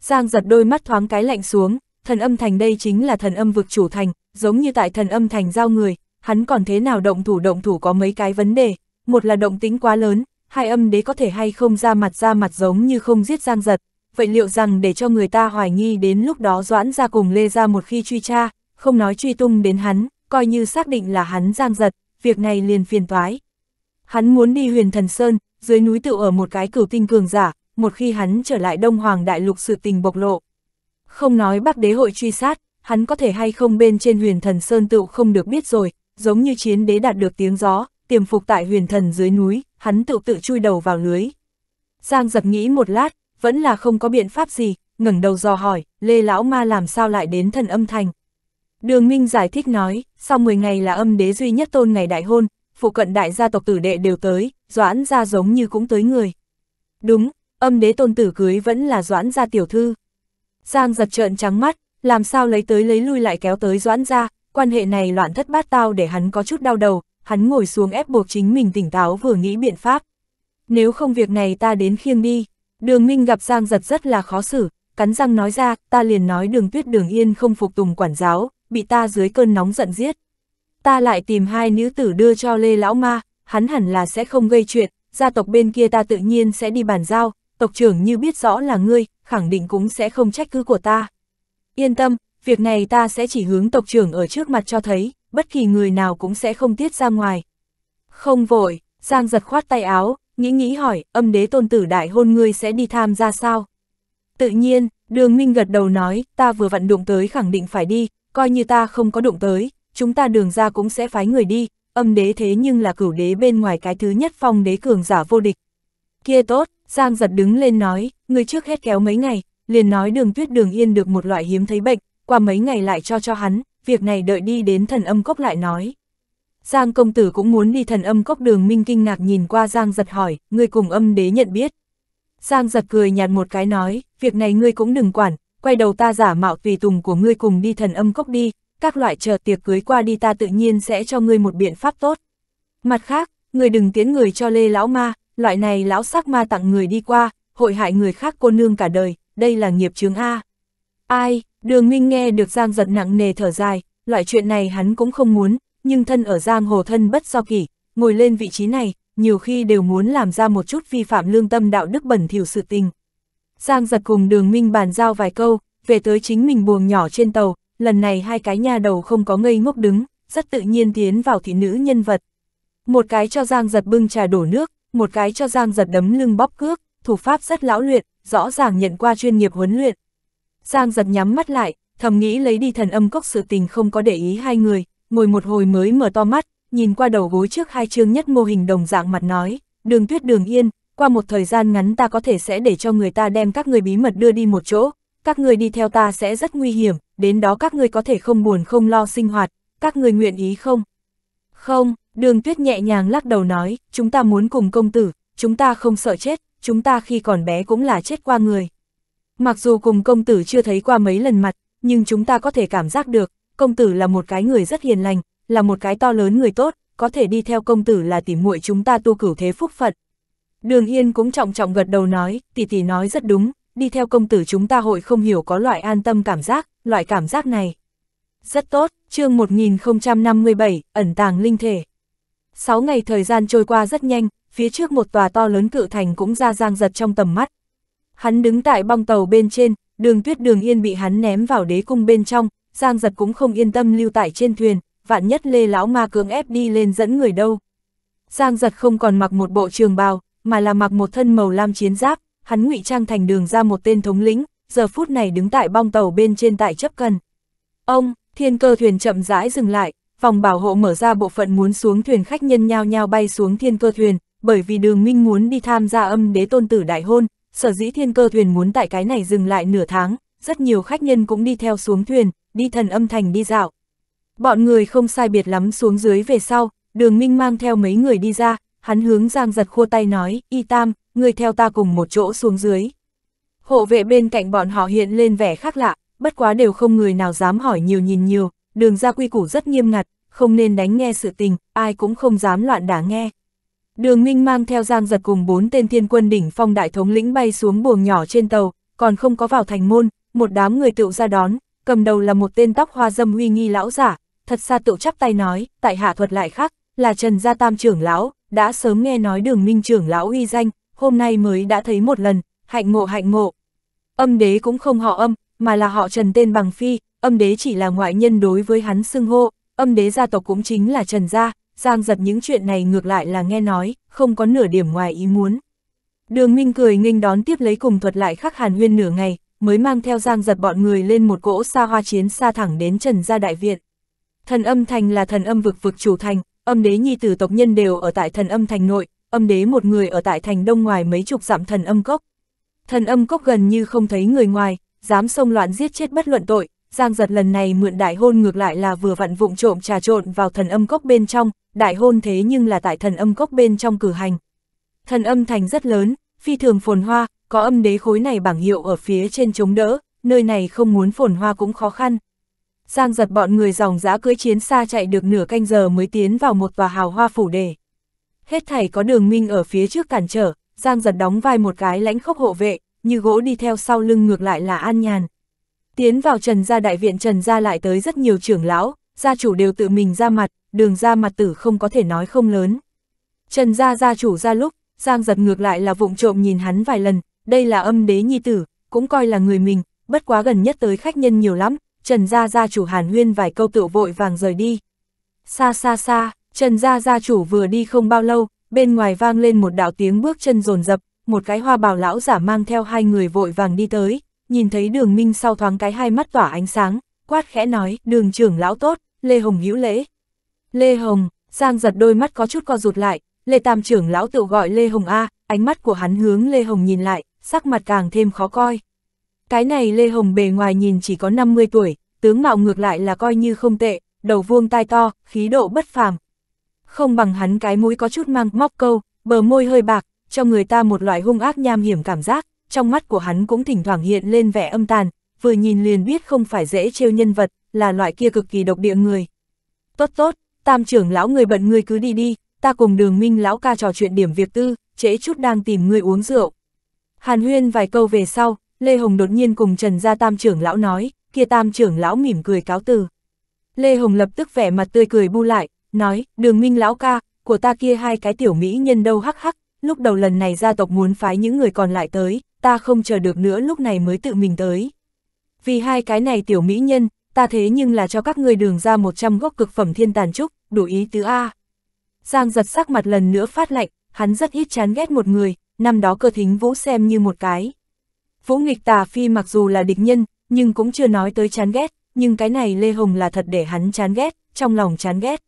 Giang giật đôi mắt thoáng cái lạnh xuống, thần âm thành đây chính là thần âm vực chủ thành, giống như tại thần âm thành giao người, hắn còn thế nào động thủ động thủ có mấy cái vấn đề, một là động tính quá lớn, hai âm đế có thể hay không ra mặt ra mặt giống như không giết giang giật, vậy liệu rằng để cho người ta hoài nghi đến lúc đó doãn ra cùng lê ra một khi truy tra, không nói truy tung đến hắn, coi như xác định là hắn giang giật, việc này liền phiền toái. Hắn muốn đi huyền thần sơn, dưới núi tự ở một cái cửu tinh cường giả, một khi hắn trở lại đông hoàng đại lục sự tình bộc lộ, không nói Bắc Đế hội truy sát, hắn có thể hay không bên trên huyền thần Sơn Tựu không được biết rồi, giống như chiến đế đạt được tiếng gió, tiềm phục tại huyền thần dưới núi, hắn tự tự chui đầu vào lưới. Giang giật nghĩ một lát, vẫn là không có biện pháp gì, ngẩng đầu dò hỏi, Lê Lão Ma làm sao lại đến thần âm thành. Đường Minh giải thích nói, sau 10 ngày là âm đế duy nhất tôn ngày đại hôn, phụ cận đại gia tộc tử đệ đều tới, doãn ra giống như cũng tới người. Đúng, âm đế tôn tử cưới vẫn là doãn ra tiểu thư. Giang giật trợn trắng mắt, làm sao lấy tới lấy lui lại kéo tới doãn ra, quan hệ này loạn thất bát tao để hắn có chút đau đầu, hắn ngồi xuống ép buộc chính mình tỉnh táo vừa nghĩ biện pháp. Nếu không việc này ta đến khiêng đi, đường minh gặp Giang giật rất là khó xử, cắn răng nói ra, ta liền nói đường tuyết đường yên không phục tùng quản giáo, bị ta dưới cơn nóng giận giết. Ta lại tìm hai nữ tử đưa cho Lê Lão Ma, hắn hẳn là sẽ không gây chuyện, gia tộc bên kia ta tự nhiên sẽ đi bàn giao, tộc trưởng như biết rõ là ngươi, khẳng định cũng sẽ không trách cứ của ta. Yên tâm, việc này ta sẽ chỉ hướng tộc trưởng ở trước mặt cho thấy, bất kỳ người nào cũng sẽ không tiết ra ngoài. Không vội, Giang giật khoát tay áo, nghĩ nghĩ hỏi, âm đế tôn tử đại hôn ngươi sẽ đi tham gia sao? Tự nhiên, đường minh gật đầu nói, ta vừa vặn đụng tới khẳng định phải đi, coi như ta không có đụng tới, chúng ta đường ra cũng sẽ phái người đi, âm đế thế nhưng là cửu đế bên ngoài cái thứ nhất phong đế cường giả vô địch. Kia tốt, Giang giật đứng lên nói, người trước hết kéo mấy ngày, liền nói đường tuyết đường yên được một loại hiếm thấy bệnh, qua mấy ngày lại cho cho hắn, việc này đợi đi đến thần âm cốc lại nói. Giang công tử cũng muốn đi thần âm cốc đường minh kinh ngạc nhìn qua Giang giật hỏi, người cùng âm đế nhận biết. Giang giật cười nhạt một cái nói, việc này ngươi cũng đừng quản, quay đầu ta giả mạo tùy tùng của ngươi cùng đi thần âm cốc đi, các loại chờ tiệc cưới qua đi ta tự nhiên sẽ cho ngươi một biện pháp tốt. Mặt khác, người đừng tiến người cho Lê Lão Ma, loại này lão sắc ma tặng người đi qua, hội hại người khác cô nương cả đời, đây là nghiệp chướng A. Ai, đường minh nghe được Giang giật nặng nề thở dài, loại chuyện này hắn cũng không muốn, nhưng thân ở Giang hồ thân bất do kỷ, ngồi lên vị trí này, nhiều khi đều muốn làm ra một chút vi phạm lương tâm đạo đức bẩn thỉu sự tình. Giang giật cùng đường minh bàn giao vài câu, về tới chính mình buồng nhỏ trên tàu, lần này hai cái nhà đầu không có ngây ngốc đứng, rất tự nhiên tiến vào thị nữ nhân vật. Một cái cho Giang giật bưng trà đổ nước, một cái cho Giang giật đấm lưng bóp cước, thủ pháp rất lão luyện, rõ ràng nhận qua chuyên nghiệp huấn luyện. Giang giật nhắm mắt lại, thầm nghĩ lấy đi thần âm cốc sự tình không có để ý hai người, ngồi một hồi mới mở to mắt, nhìn qua đầu gối trước hai chương nhất mô hình đồng dạng mặt nói, đường tuyết đường yên, qua một thời gian ngắn ta có thể sẽ để cho người ta đem các người bí mật đưa đi một chỗ, các người đi theo ta sẽ rất nguy hiểm, đến đó các người có thể không buồn không lo sinh hoạt, các người nguyện ý không? Không, đường tuyết nhẹ nhàng lắc đầu nói, chúng ta muốn cùng công tử, chúng ta không sợ chết, chúng ta khi còn bé cũng là chết qua người. Mặc dù cùng công tử chưa thấy qua mấy lần mặt, nhưng chúng ta có thể cảm giác được, công tử là một cái người rất hiền lành, là một cái to lớn người tốt, có thể đi theo công tử là tỉ muội chúng ta tu cửu thế phúc phận. Đường Yên cũng trọng trọng gật đầu nói, tỷ tỷ nói rất đúng, đi theo công tử chúng ta hội không hiểu có loại an tâm cảm giác, loại cảm giác này. Rất tốt, chương 1057, ẩn tàng linh thể. 6 ngày thời gian trôi qua rất nhanh, phía trước một tòa to lớn cự thành cũng ra giang giật trong tầm mắt. Hắn đứng tại bong tàu bên trên, đường tuyết đường yên bị hắn ném vào đế cung bên trong, giang giật cũng không yên tâm lưu tại trên thuyền, vạn nhất lê lão ma cưỡng ép đi lên dẫn người đâu. Giang giật không còn mặc một bộ trường bào, mà là mặc một thân màu lam chiến giáp, hắn ngụy trang thành đường ra một tên thống lĩnh, giờ phút này đứng tại bong tàu bên trên tại chấp cần. Ông, Thiên cơ thuyền chậm rãi dừng lại, phòng bảo hộ mở ra bộ phận muốn xuống thuyền khách nhân nhao nhao bay xuống thiên cơ thuyền, bởi vì đường minh muốn đi tham gia âm đế tôn tử đại hôn, sở dĩ thiên cơ thuyền muốn tại cái này dừng lại nửa tháng, rất nhiều khách nhân cũng đi theo xuống thuyền, đi thần âm thành đi dạo. Bọn người không sai biệt lắm xuống dưới về sau, đường minh mang theo mấy người đi ra, hắn hướng giang giật khô tay nói, y tam, người theo ta cùng một chỗ xuống dưới. Hộ vệ bên cạnh bọn họ hiện lên vẻ khác lạ, bất quá đều không người nào dám hỏi nhiều nhìn nhiều, đường ra quy củ rất nghiêm ngặt, không nên đánh nghe sự tình, ai cũng không dám loạn đả nghe. Đường Minh mang theo Giang Giật cùng bốn tên thiên quân đỉnh phong đại thống lĩnh bay xuống buồng nhỏ trên tàu, còn không có vào thành môn, một đám người tựu ra đón, cầm đầu là một tên tóc hoa dâm huy nghi lão giả, thật xa tựu chắp tay nói, tại hạ thuật lại khác, là Trần Gia Tam trưởng lão, đã sớm nghe nói đường Minh trưởng lão uy danh, hôm nay mới đã thấy một lần, hạnh ngộ hạnh ngộ. Âm đế cũng không họ âm, mà là họ Trần tên bằng phi, âm đế chỉ là ngoại nhân đối với hắn xưng hô, âm đế gia tộc cũng chính là Trần gia, Giang giật những chuyện này ngược lại là nghe nói, không có nửa điểm ngoài ý muốn. Đường Minh cười nghênh đón tiếp lấy cùng thuật lại khắc hàn huyên nửa ngày, mới mang theo Giang giật bọn người lên một cỗ xa hoa chiến xa thẳng đến Trần gia đại viện. Thần âm thành là thần âm vực vực chủ thành, âm đế nhi tử tộc nhân đều ở tại thần âm thành nội, âm đế một người ở tại thành đông ngoài mấy chục dặm thần âm cốc. Thần âm cốc gần như không thấy người ngoài, dám xông loạn giết chết bất luận tội, Giang giật lần này mượn đại hôn ngược lại là vừa vặn vụng trộm trà trộn vào thần âm cốc bên trong, đại hôn thế nhưng là tại thần âm cốc bên trong cử hành. Thần âm thành rất lớn, phi thường phồn hoa, có âm đế khối này bảng hiệu ở phía trên chống đỡ, nơi này không muốn phồn hoa cũng khó khăn. Giang giật bọn người dòng dã cưỡi chiến xa chạy được nửa canh giờ mới tiến vào một tòa hào hoa phủ đề. Hết thảy có đường minh ở phía trước cản trở, Giang giật đóng vai một cái lãnh khốc hộ vệ, như gỗ đi theo sau lưng ngược lại là an nhàn. Tiến vào Trần gia đại viện Trần gia lại tới rất nhiều trưởng lão, gia chủ đều tự mình ra mặt, đường ra mặt tử không có thể nói không lớn. Trần gia gia chủ ra lúc, Giang giật ngược lại là vụng trộm nhìn hắn vài lần, đây là âm đế nhi tử, cũng coi là người mình, bất quá gần nhất tới khách nhân nhiều lắm, Trần gia gia chủ Hàn Huyên vài câu tự vội vàng rời đi. Xa xa xa, Trần gia gia chủ vừa đi không bao lâu, bên ngoài vang lên một đạo tiếng bước chân rồn rập, một cái hoa bào lão giả mang theo hai người vội vàng đi tới, nhìn thấy đường minh sau thoáng cái hai mắt tỏa ánh sáng, quát khẽ nói, đường trưởng lão tốt, Lê Hồng hữu lễ. Lê Hồng, Giang giật đôi mắt có chút co rụt lại, Lê Tam trưởng lão tự gọi Lê Hồng A, ánh mắt của hắn hướng Lê Hồng nhìn lại, sắc mặt càng thêm khó coi. Cái này Lê Hồng bề ngoài nhìn chỉ có 50 tuổi, tướng mạo ngược lại là coi như không tệ, đầu vuông tai to, khí độ bất phàm. Không bằng hắn cái mũi có chút mang móc câu, bờ môi hơi bạc, cho người ta một loại hung ác nham hiểm cảm giác, trong mắt của hắn cũng thỉnh thoảng hiện lên vẻ âm tàn, vừa nhìn liền biết không phải dễ trêu nhân vật, là loại kia cực kỳ độc địa người. Tốt tốt, tam trưởng lão người bận người cứ đi đi, ta cùng đường minh lão ca trò chuyện điểm việc tư, trễ chút đang tìm người uống rượu. Hàn huyên vài câu về sau, Lê Hồng đột nhiên cùng Trần gia tam trưởng lão nói, kia tam trưởng lão mỉm cười cáo từ. Lê Hồng lập tức vẻ mặt tươi cười bu lại, nói, đường minh lão ca, của ta kia hai cái tiểu mỹ nhân đâu hắc hắc, lúc đầu lần này gia tộc muốn phái những người còn lại tới, ta không chờ được nữa lúc này mới tự mình tới. Vì hai cái này tiểu mỹ nhân, ta thế nhưng là cho các ngươi đường ra 100 gốc cực phẩm thiên tàn trúc, đủ ý tứ A. Giang giật sắc mặt lần nữa phát lạnh, hắn rất ít chán ghét một người, năm đó cơ thính vũ xem như một cái. Vũ nghịch tà phi mặc dù là địch nhân, nhưng cũng chưa nói tới chán ghét, nhưng cái này Lê Hồng là thật để hắn chán ghét, trong lòng chán ghét.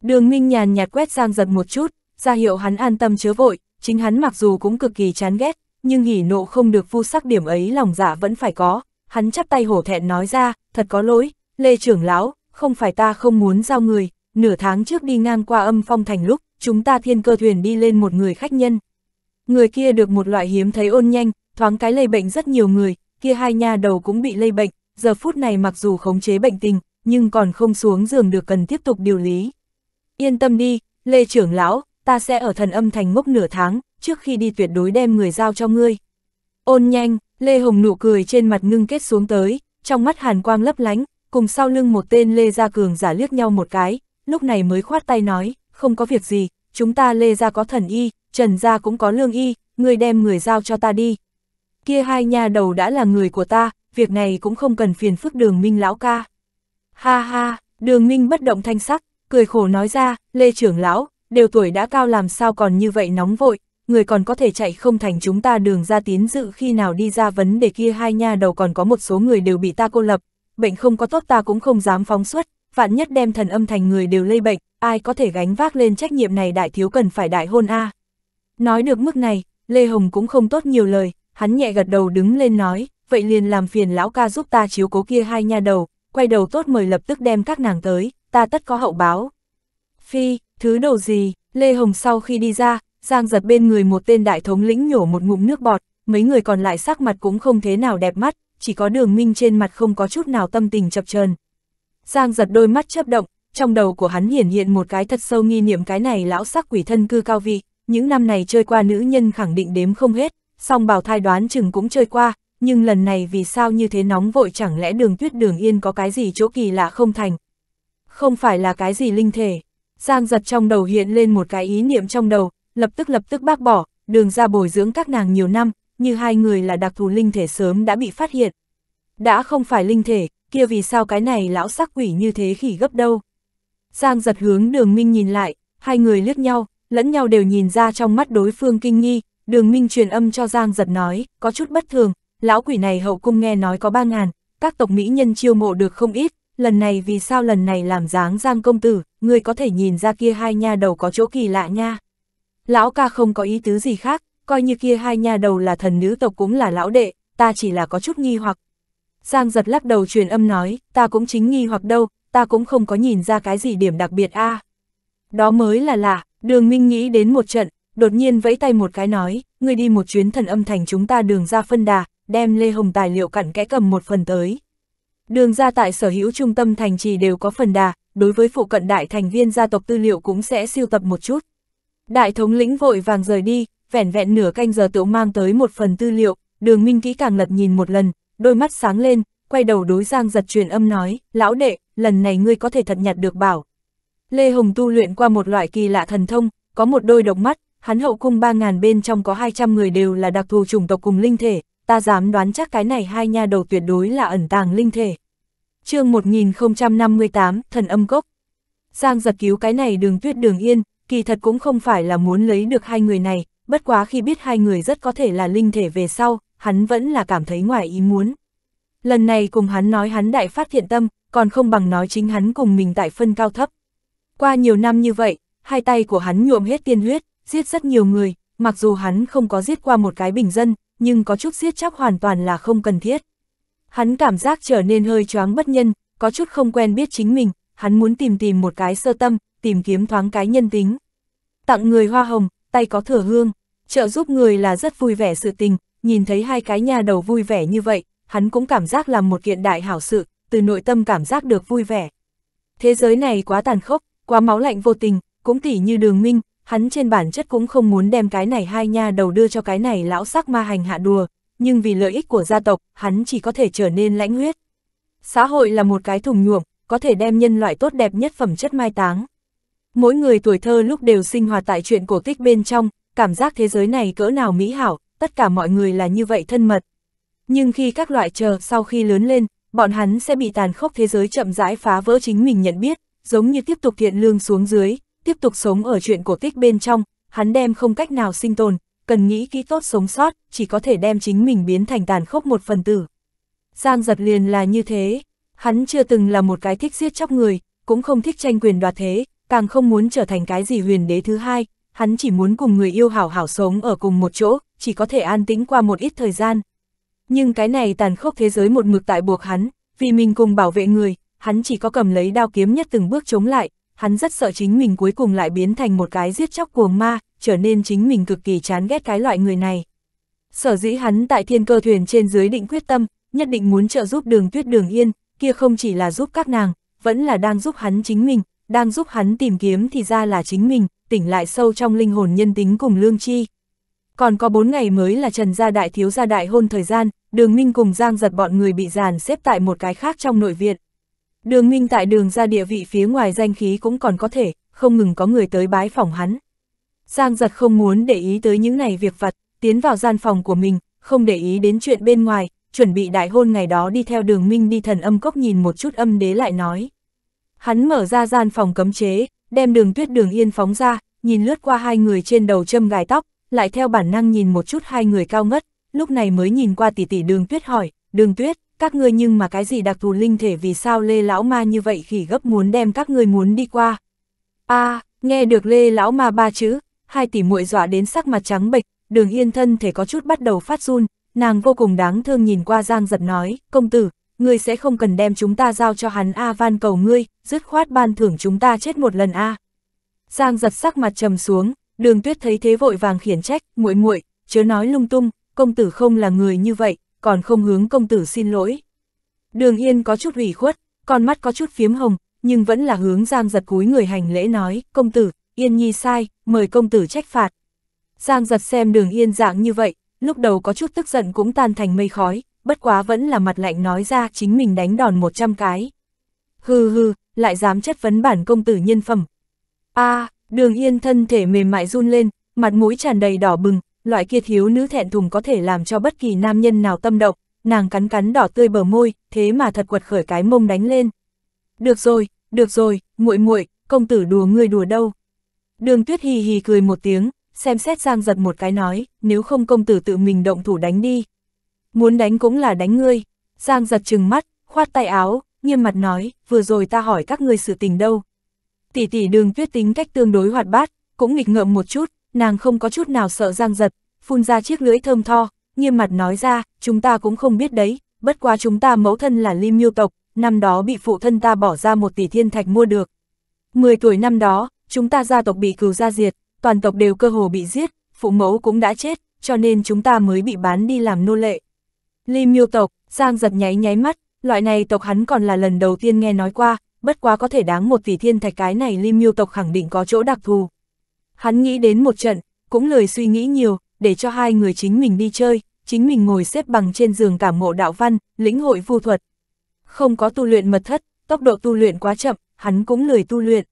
Đường Minh nhàn nhạt quét Giang giật một chút, ra hiệu hắn an tâm chớ vội, chính hắn mặc dù cũng cực kỳ chán ghét, nhưng hỉ nộ không được vu sắc điểm ấy lòng dạ vẫn phải có, hắn chắp tay hổ thẹn nói ra, thật có lỗi, Lê trưởng lão, không phải ta không muốn giao người, nửa tháng trước đi ngang qua âm phong thành lúc, chúng ta thiên cơ thuyền đi lên một người khách nhân. Người kia được một loại hiếm thấy ôn nhanh, thoáng cái lây bệnh rất nhiều người, kia hai nha đầu cũng bị lây bệnh, giờ phút này mặc dù khống chế bệnh tình, nhưng còn không xuống giường được cần tiếp tục điều lý. Yên tâm đi, Lê trưởng lão, ta sẽ ở thần âm thành ngốc nửa tháng, trước khi đi tuyệt đối đem người giao cho ngươi. Ôn nhanh, Lê Hồng nụ cười trên mặt ngưng kết xuống tới, trong mắt hàn quang lấp lánh, cùng sau lưng một tên Lê Gia Cường giả liếc nhau một cái, lúc này mới khoát tay nói, không có việc gì, chúng ta Lê Gia có thần y, Trần Gia cũng có lương y, ngươi đem người giao cho ta đi. Kia hai nhà đầu đã là người của ta, việc này cũng không cần phiền phức đường minh lão ca. Ha ha, đường minh bất động thanh sắc, cười khổ nói ra, Lê trưởng lão, đều tuổi đã cao làm sao còn như vậy nóng vội, người còn có thể chạy không thành chúng ta đường ra tiến dự khi nào đi ra vấn đề kia hai nha đầu còn có một số người đều bị ta cô lập, bệnh không có tốt ta cũng không dám phóng xuất, vạn nhất đem thần âm thành người đều lây bệnh, ai có thể gánh vác lên trách nhiệm này đại thiếu cần phải đại hôn a. À. Nói được mức này, Lê Hồng cũng không tốt nhiều lời, hắn nhẹ gật đầu đứng lên nói, vậy liền làm phiền lão ca giúp ta chiếu cố kia hai nha đầu, quay đầu tốt mời lập tức đem các nàng tới, ta tất có hậu báo. Phi, thứ đồ gì, Lê Hồng sau khi đi ra, Giang giật bên người một tên đại thống lĩnh nhổ một ngụm nước bọt, mấy người còn lại sắc mặt cũng không thế nào đẹp mắt, chỉ có đường minh trên mặt không có chút nào tâm tình chập chờn. Giang giật đôi mắt chấp động, trong đầu của hắn hiển hiện một cái thật sâu nghi niệm cái này lão sắc quỷ thân cư cao vị, những năm này chơi qua nữ nhân khẳng định đếm không hết, song bào thai đoán chừng cũng chơi qua, nhưng lần này vì sao như thế nóng vội chẳng lẽ đường tuyết đường yên có cái gì chỗ kỳ lạ không thành. Không phải là cái gì linh thể. Giang giật trong đầu hiện lên một cái ý niệm trong đầu, lập tức lập tức bác bỏ, đường ra bồi dưỡng các nàng nhiều năm, như hai người là đặc thù linh thể sớm đã bị phát hiện. Đã không phải linh thể, kia vì sao cái này lão sắc quỷ như thế khỉ gấp đâu. Giang giật hướng đường minh nhìn lại, hai người liếc nhau, lẫn nhau đều nhìn ra trong mắt đối phương kinh nghi, đường minh truyền âm cho Giang giật nói, có chút bất thường, lão quỷ này hậu cung nghe nói có ba ngàn, các tộc Mỹ nhân chiêu mộ được không ít, lần này vì sao lần này làm dáng giang công tử, người có thể nhìn ra kia hai nha đầu có chỗ kỳ lạ nha. Lão ca không có ý tứ gì khác, coi như kia hai nha đầu là thần nữ tộc cũng là lão đệ, ta chỉ là có chút nghi hoặc. Giang giật lắc đầu truyền âm nói, ta cũng chính nghi hoặc đâu, ta cũng không có nhìn ra cái gì điểm đặc biệt a à. Đó mới là lạ, đường minh nghĩ đến một trận, đột nhiên vẫy tay một cái nói, người đi một chuyến thần âm thành chúng ta đường ra phân đà, đem Lê Hồng tài liệu cặn kẽ cầm một phần tới. Đường ra tại sở hữu trung tâm thành trì đều có phần đà, đối với phụ cận đại thành viên gia tộc tư liệu cũng sẽ siêu tập một chút. Đại thống lĩnh vội vàng rời đi, vẻn vẹn nửa canh giờ tiểu mang tới một phần tư liệu, đường minh kỹ càng lật nhìn một lần, đôi mắt sáng lên, quay đầu đối giang giật truyền âm nói, lão đệ, lần này ngươi có thể thật nhặt được bảo. Lê Hồng tu luyện qua một loại kỳ lạ thần thông, có một đôi độc mắt, hắn hậu cung 3.000 bên trong có 200 người đều là đặc thù chủng tộc cùng linh thể, ta dám đoán chắc cái này hai nha đầu tuyệt đối là ẩn tàng linh thể. chương 1058, thần âm cốc. Giang giật cứu cái này đường tuyết đường yên, kỳ thật cũng không phải là muốn lấy được hai người này, bất quá khi biết hai người rất có thể là linh thể về sau, hắn vẫn là cảm thấy ngoài ý muốn. Lần này cùng hắn nói hắn đại phát thiện tâm, còn không bằng nói chính hắn cùng mình tại phân cao thấp. Qua nhiều năm như vậy, hai tay của hắn nhuộm hết tiên huyết, giết rất nhiều người, mặc dù hắn không có giết qua một cái bình dân, nhưng có chút siết chắc hoàn toàn là không cần thiết. Hắn cảm giác trở nên hơi choáng bất nhân, có chút không quen biết chính mình, hắn muốn tìm tìm một cái sơ tâm, tìm kiếm thoáng cái nhân tính. Tặng người hoa hồng, tay có thừa hương, trợ giúp người là rất vui vẻ sự tình, nhìn thấy hai cái nhà đầu vui vẻ như vậy, hắn cũng cảm giác làm một kiện đại hảo sự, từ nội tâm cảm giác được vui vẻ. Thế giới này quá tàn khốc, quá máu lạnh vô tình, cũng tỉ như đường minh, hắn trên bản chất cũng không muốn đem cái này hai nha đầu đưa cho cái này lão sắc ma hành hạ đùa, nhưng vì lợi ích của gia tộc, hắn chỉ có thể trở nên lãnh huyết. Xã hội là một cái thùng nhuộm, có thể đem nhân loại tốt đẹp nhất phẩm chất mai táng. Mỗi người tuổi thơ lúc đều sinh hoạt tại chuyện cổ tích bên trong, cảm giác thế giới này cỡ nào mỹ hảo, tất cả mọi người là như vậy thân mật. Nhưng khi các loại chờ sau khi lớn lên, bọn hắn sẽ bị tàn khốc thế giới chậm rãi phá vỡ chính mình nhận biết, giống như tiếp tục thiện lương xuống dưới, tiếp tục sống ở chuyện cổ tích bên trong, hắn đem không cách nào sinh tồn, cần nghĩ kỹ tốt sống sót, chỉ có thể đem chính mình biến thành tàn khốc một phần tử. Giang giật liền là như thế, hắn chưa từng là một cái thích giết chóc người, cũng không thích tranh quyền đoạt thế, càng không muốn trở thành cái gì huyền đế thứ hai, hắn chỉ muốn cùng người yêu hảo hảo sống ở cùng một chỗ, chỉ có thể an tĩnh qua một ít thời gian. Nhưng cái này tàn khốc thế giới một mực tại buộc hắn, vì mình cùng bảo vệ người, hắn chỉ có cầm lấy đao kiếm nhất từng bước chống lại, hắn rất sợ chính mình cuối cùng lại biến thành một cái giết chóc cuồng ma, trở nên chính mình cực kỳ chán ghét cái loại người này. Sở dĩ hắn tại thiên cơ thuyền trên dưới định quyết tâm, nhất định muốn trợ giúp đường tuyết đường yên, kia không chỉ là giúp các nàng, vẫn là đang giúp hắn chính mình, đang giúp hắn tìm kiếm thì ra là chính mình, tỉnh lại sâu trong linh hồn nhân tính cùng lương chi. Còn có bốn ngày mới là Trần Gia Đại thiếu gia đại hôn thời gian, đường minh cùng Giang giật bọn người bị giàn xếp tại một cái khác trong nội viện. Đường Minh tại đường ra địa vị phía ngoài danh khí cũng còn có thể, không ngừng có người tới bái phòng hắn. Giang giật không muốn để ý tới những này việc vặt, tiến vào gian phòng của mình, không để ý đến chuyện bên ngoài, chuẩn bị đại hôn ngày đó đi theo đường Minh đi thần âm cốc nhìn một chút âm đế lại nói. Hắn mở ra gian phòng cấm chế, đem đường tuyết đường yên phóng ra, nhìn lướt qua hai người trên đầu châm gài tóc, lại theo bản năng nhìn một chút hai người cao ngất, lúc này mới nhìn qua tỷ tỷ đường tuyết hỏi, đường tuyết, các ngươi nhưng mà cái gì đặc thù linh thể vì sao Lê Lão Ma như vậy khỉ gấp muốn đem các ngươi muốn đi qua. a à, nghe được Lê Lão Ma ba chữ, hai tỷ muội dọa đến sắc mặt trắng bệch, đường yên thân thể có chút bắt đầu phát run, nàng vô cùng đáng thương nhìn qua Giang giật nói, công tử, ngươi sẽ không cần đem chúng ta giao cho hắn A van cầu ngươi, dứt khoát ban thưởng chúng ta chết một lần A. Giang giật sắc mặt trầm xuống, đường tuyết thấy thế vội vàng khiển trách, muội muội chớ nói lung tung, công tử không là người như vậy, còn không hướng công tử xin lỗi. Đường Yên có chút ủy khuất, con mắt có chút phiếm hồng, nhưng vẫn là hướng Giang giật cúi người hành lễ nói, công tử, Yên Nhi sai, mời công tử trách phạt. Giang giật xem đường Yên dạng như vậy, lúc đầu có chút tức giận cũng tan thành mây khói, bất quá vẫn là mặt lạnh nói ra chính mình đánh đòn 100 cái. Hừ hừ, lại dám chất vấn bản công tử nhân phẩm. a à, đường Yên thân thể mềm mại run lên, mặt mũi tràn đầy đỏ bừng, loại kia thiếu nữ thẹn thùng có thể làm cho bất kỳ nam nhân nào tâm động, nàng cắn cắn đỏ tươi bờ môi, thế mà thật quật khởi cái mông đánh lên. Được rồi, được rồi, muội muội, công tử đùa ngươi đùa đâu. Đường tuyết hì hì cười một tiếng, xem xét Giang giật một cái nói, nếu không công tử tự mình động thủ đánh đi. Muốn đánh cũng là đánh ngươi. Giang giật trừng mắt, khoát tay áo, nghiêm mặt nói, vừa rồi ta hỏi các ngươi sự tình đâu. Tỷ tỷ đường tuyết tính cách tương đối hoạt bát, cũng nghịch ngợm một chút, nàng không có chút nào sợ Giang Giật, phun ra chiếc lưỡi thơm tho, nghiêm mặt nói ra, chúng ta cũng không biết đấy, bất quá chúng ta mẫu thân là Lim Miêu tộc, năm đó bị phụ thân ta bỏ ra một tỷ thiên thạch mua được. mười tuổi năm đó, chúng ta gia tộc bị cừu gia diệt, toàn tộc đều cơ hồ bị giết, phụ mẫu cũng đã chết, cho nên chúng ta mới bị bán đi làm nô lệ. Lim Miêu tộc, Giang Giật nháy nháy mắt, loại này tộc hắn còn là lần đầu tiên nghe nói qua, bất quá có thể đáng một tỷ thiên thạch cái này Lim Miêu tộc khẳng định có chỗ đặc thù. Hắn nghĩ đến một trận, cũng lời suy nghĩ nhiều, để cho hai người chính mình đi chơi, chính mình ngồi xếp bằng trên giường cảm ngộ đạo văn, lĩnh hội vu thuật. Không có tu luyện mật thất, tốc độ tu luyện quá chậm, hắn cũng lười tu luyện.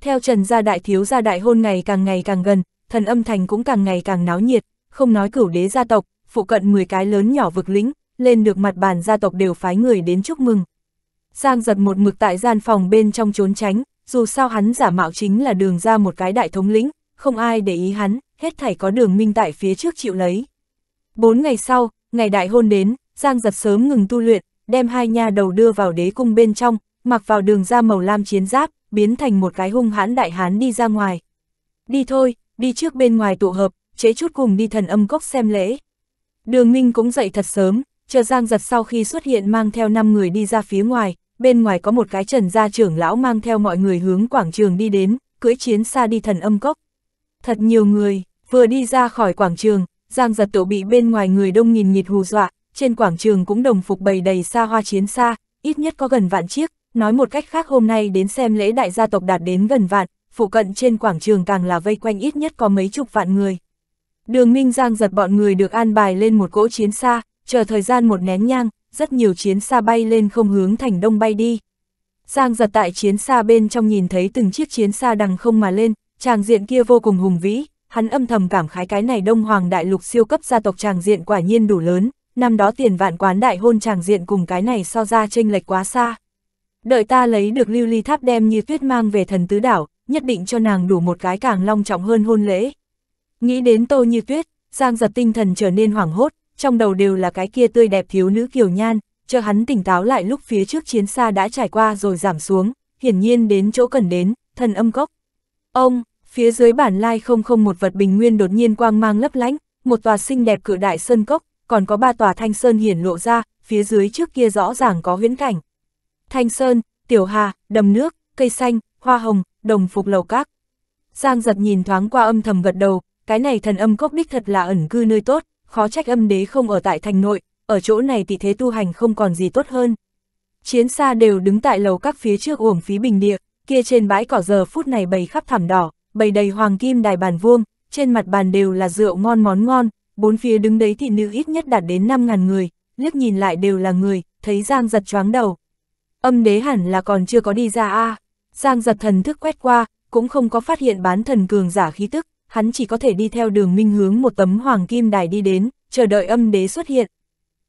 Theo Trần gia đại thiếu gia đại hôn ngày càng ngày càng gần, thần âm thành cũng càng ngày càng náo nhiệt, không nói cửu đế gia tộc, phụ cận 10 cái lớn nhỏ vực lĩnh, lên được mặt bàn gia tộc đều phái người đến chúc mừng. Giang giật một mực tại gian phòng bên trong trốn tránh, dù sao hắn giả mạo chính là đường ra một cái đại thống lĩnh, không ai để ý hắn, hết thảy có đường minh tại phía trước chịu lấy. Bốn ngày sau, ngày đại hôn đến, Giang giật sớm ngừng tu luyện, đem hai nha đầu đưa vào đế cung bên trong, mặc vào đường ra màu lam chiến giáp, biến thành một cái hung hãn đại hán đi ra ngoài. Đi thôi, đi trước bên ngoài tụ hợp, chế chút cùng đi thần âm cốc xem lễ. Đường Minh cũng dậy thật sớm, chờ Giang giật sau khi xuất hiện mang theo năm người đi ra phía ngoài, bên ngoài có một cái trần gia trưởng lão mang theo mọi người hướng quảng trường đi đến, cưỡi chiến xa đi thần âm cốc. Thật nhiều người, vừa đi ra khỏi quảng trường, Giang giật tổ bị bên ngoài người đông nghìn nghịt hù dọa, trên quảng trường cũng đồng phục bầy đầy xa hoa chiến xa, ít nhất có gần vạn chiếc, nói một cách khác hôm nay đến xem lễ đại gia tộc đạt đến gần vạn, phụ cận trên quảng trường càng là vây quanh ít nhất có mấy chục vạn người. Đường Minh Giang giật bọn người được an bài lên một cỗ chiến xa, chờ thời gian một nén nhang, rất nhiều chiến xa bay lên không hướng thành đông bay đi. Giang giật tại chiến xa bên trong nhìn thấy từng chiếc chiến xa đằng không mà lên, tràng diện kia vô cùng hùng vĩ, hắn âm thầm cảm khái cái này đông hoàng đại lục siêu cấp gia tộc tràng diện quả nhiên đủ lớn, năm đó tiền vạn quán đại hôn tràng diện cùng cái này so ra chênh lệch quá xa. Đợi ta lấy được lưu ly tháp đem như tuyết mang về thần tứ đảo, nhất định cho nàng đủ một cái càng long trọng hơn hôn lễ. Nghĩ đến tô như tuyết, Giang giật tinh thần trở nên hoảng hốt, trong đầu đều là cái kia tươi đẹp thiếu nữ kiều nhan, cho hắn tỉnh táo lại lúc phía trước chiến xa đã trải qua rồi giảm xuống, hiển nhiên đến chỗ cần đến, thần âm cốc. Ông, phía dưới bản lai không không một vật bình nguyên đột nhiên quang mang lấp lánh, một tòa xinh đẹp cự đại sơn cốc, còn có ba tòa thanh sơn hiển lộ ra, phía dưới trước kia rõ ràng có huyễn cảnh. Thanh sơn, tiểu hà, đầm nước, cây xanh, hoa hồng, đồng phục lầu các. Giang giật nhìn thoáng qua âm thầm gật đầu, cái này thần âm cốc đích thật là ẩn cư nơi tốt, khó trách âm đế không ở tại thành nội, ở chỗ này thì thế tu hành không còn gì tốt hơn. Chiến xa đều đứng tại lầu các phía trước uổng phí bình địa, kia trên bãi cỏ giờ phút này bầy khắp thảm đỏ, bầy đầy hoàng kim đài bàn vuông, trên mặt bàn đều là rượu ngon món ngon, bốn phía đứng đấy thị nữ ít nhất đạt đến 5.000 người, liếc nhìn lại đều là người, thấy Giang giật choáng đầu. Âm đế hẳn là còn chưa có đi ra a à. Giang giật thần thức quét qua, cũng không có phát hiện bán thần cường giả khí tức, hắn chỉ có thể đi theo đường minh hướng một tấm hoàng kim đài đi đến, chờ đợi âm đế xuất hiện.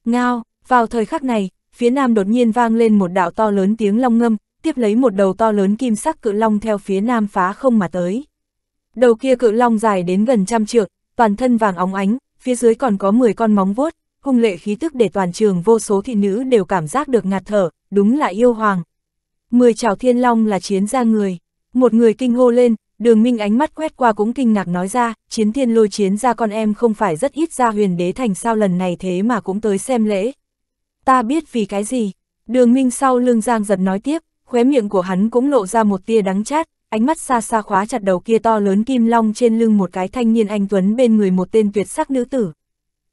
Ngao, vào thời khắc này, phía nam đột nhiên vang lên một đạo to lớn tiếng long ngâm, tiếp lấy một đầu to lớn kim sắc cự long theo phía nam phá không mà tới. Đầu kia cự long dài đến gần trăm trượng, toàn thân vàng óng ánh, phía dưới còn có 10 con móng vuốt, hung lệ khí tức để toàn trường vô số thị nữ đều cảm giác được ngạt thở, đúng là yêu hoàng. Mười chảo thiên long là chiến gia người, một người kinh hô lên, Đường Minh ánh mắt quét qua cũng kinh ngạc nói ra, chiến thiên lôi chiến ra con em không phải rất ít ra huyền đế thành sao lần này thế mà cũng tới xem lễ. Ta biết vì cái gì. Đường Minh sau lưng giang giật nói tiếp, khóe miệng của hắn cũng lộ ra một tia đắng chát, ánh mắt xa xa khóa chặt đầu kia to lớn kim long trên lưng một cái thanh niên anh Tuấn bên người một tên tuyệt sắc nữ tử.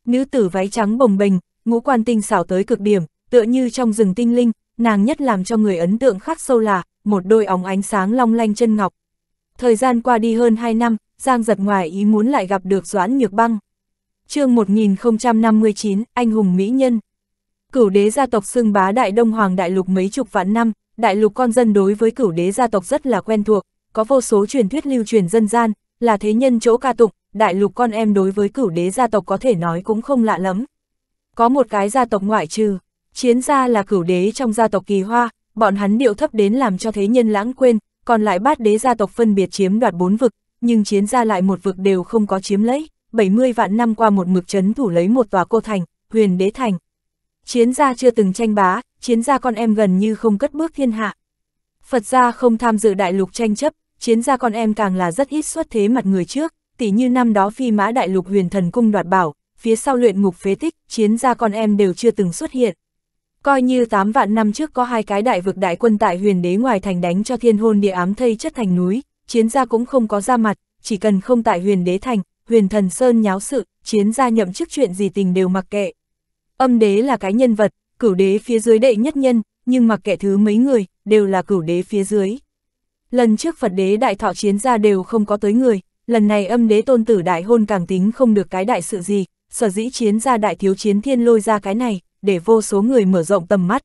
Nữ tử váy trắng bồng bềnh, ngũ quan tinh xảo tới cực điểm, tựa như trong rừng tinh linh, nàng nhất làm cho người ấn tượng khắc sâu là, một đôi óng ánh sáng long lanh chân ngọc, Thời gian qua đi hơn 2 năm, Giang giật ngoài ý muốn lại gặp được Doãn Nhược Băng. chương 1059, Anh hùng Mỹ Nhân Cửu đế gia tộc xưng bá đại đông hoàng đại lục mấy chục vạn năm, đại lục con dân đối với cửu đế gia tộc rất là quen thuộc, có vô số truyền thuyết lưu truyền dân gian, là thế nhân chỗ ca tụng, đại lục con em đối với cửu đế gia tộc có thể nói cũng không lạ lắm. Có một cái gia tộc ngoại trừ, chiến gia là cửu đế trong gia tộc kỳ hoa, bọn hắn điệu thấp đến làm cho thế nhân lãng quên, còn lại bát đế gia tộc phân biệt chiếm đoạt bốn vực, nhưng chiến gia lại một vực đều không có chiếm lấy, 70 vạn năm qua một mực chấn thủ lấy một tòa cô thành, huyền đế thành. Chiến gia chưa từng tranh bá, chiến gia con em gần như không cất bước thiên hạ. Phật gia không tham dự đại lục tranh chấp, chiến gia con em càng là rất ít xuất thế mặt người trước, tỉ như năm đó phi mã đại lục huyền thần cung đoạt bảo, phía sau luyện ngục phế tích, chiến gia con em đều chưa từng xuất hiện. Coi như 8 vạn năm trước có hai cái đại vực đại quân tại huyền đế ngoài thành đánh cho thiên hôn địa ám thây chất thành núi, chiến gia cũng không có ra mặt, chỉ cần không tại huyền đế thành, huyền thần sơn nháo sự, chiến gia nhậm chức chuyện gì tình đều mặc kệ. Âm đế là cái nhân vật, cửu đế phía dưới đệ nhất nhân, nhưng mặc kệ thứ mấy người, đều là cửu đế phía dưới. Lần trước Phật đế đại thọ chiến gia đều không có tới người, lần này âm đế tôn tử đại hôn càng tính không được cái đại sự gì, sở dĩ chiến gia đại thiếu chiến thiên lôi ra cái này, để vô số người mở rộng tầm mắt.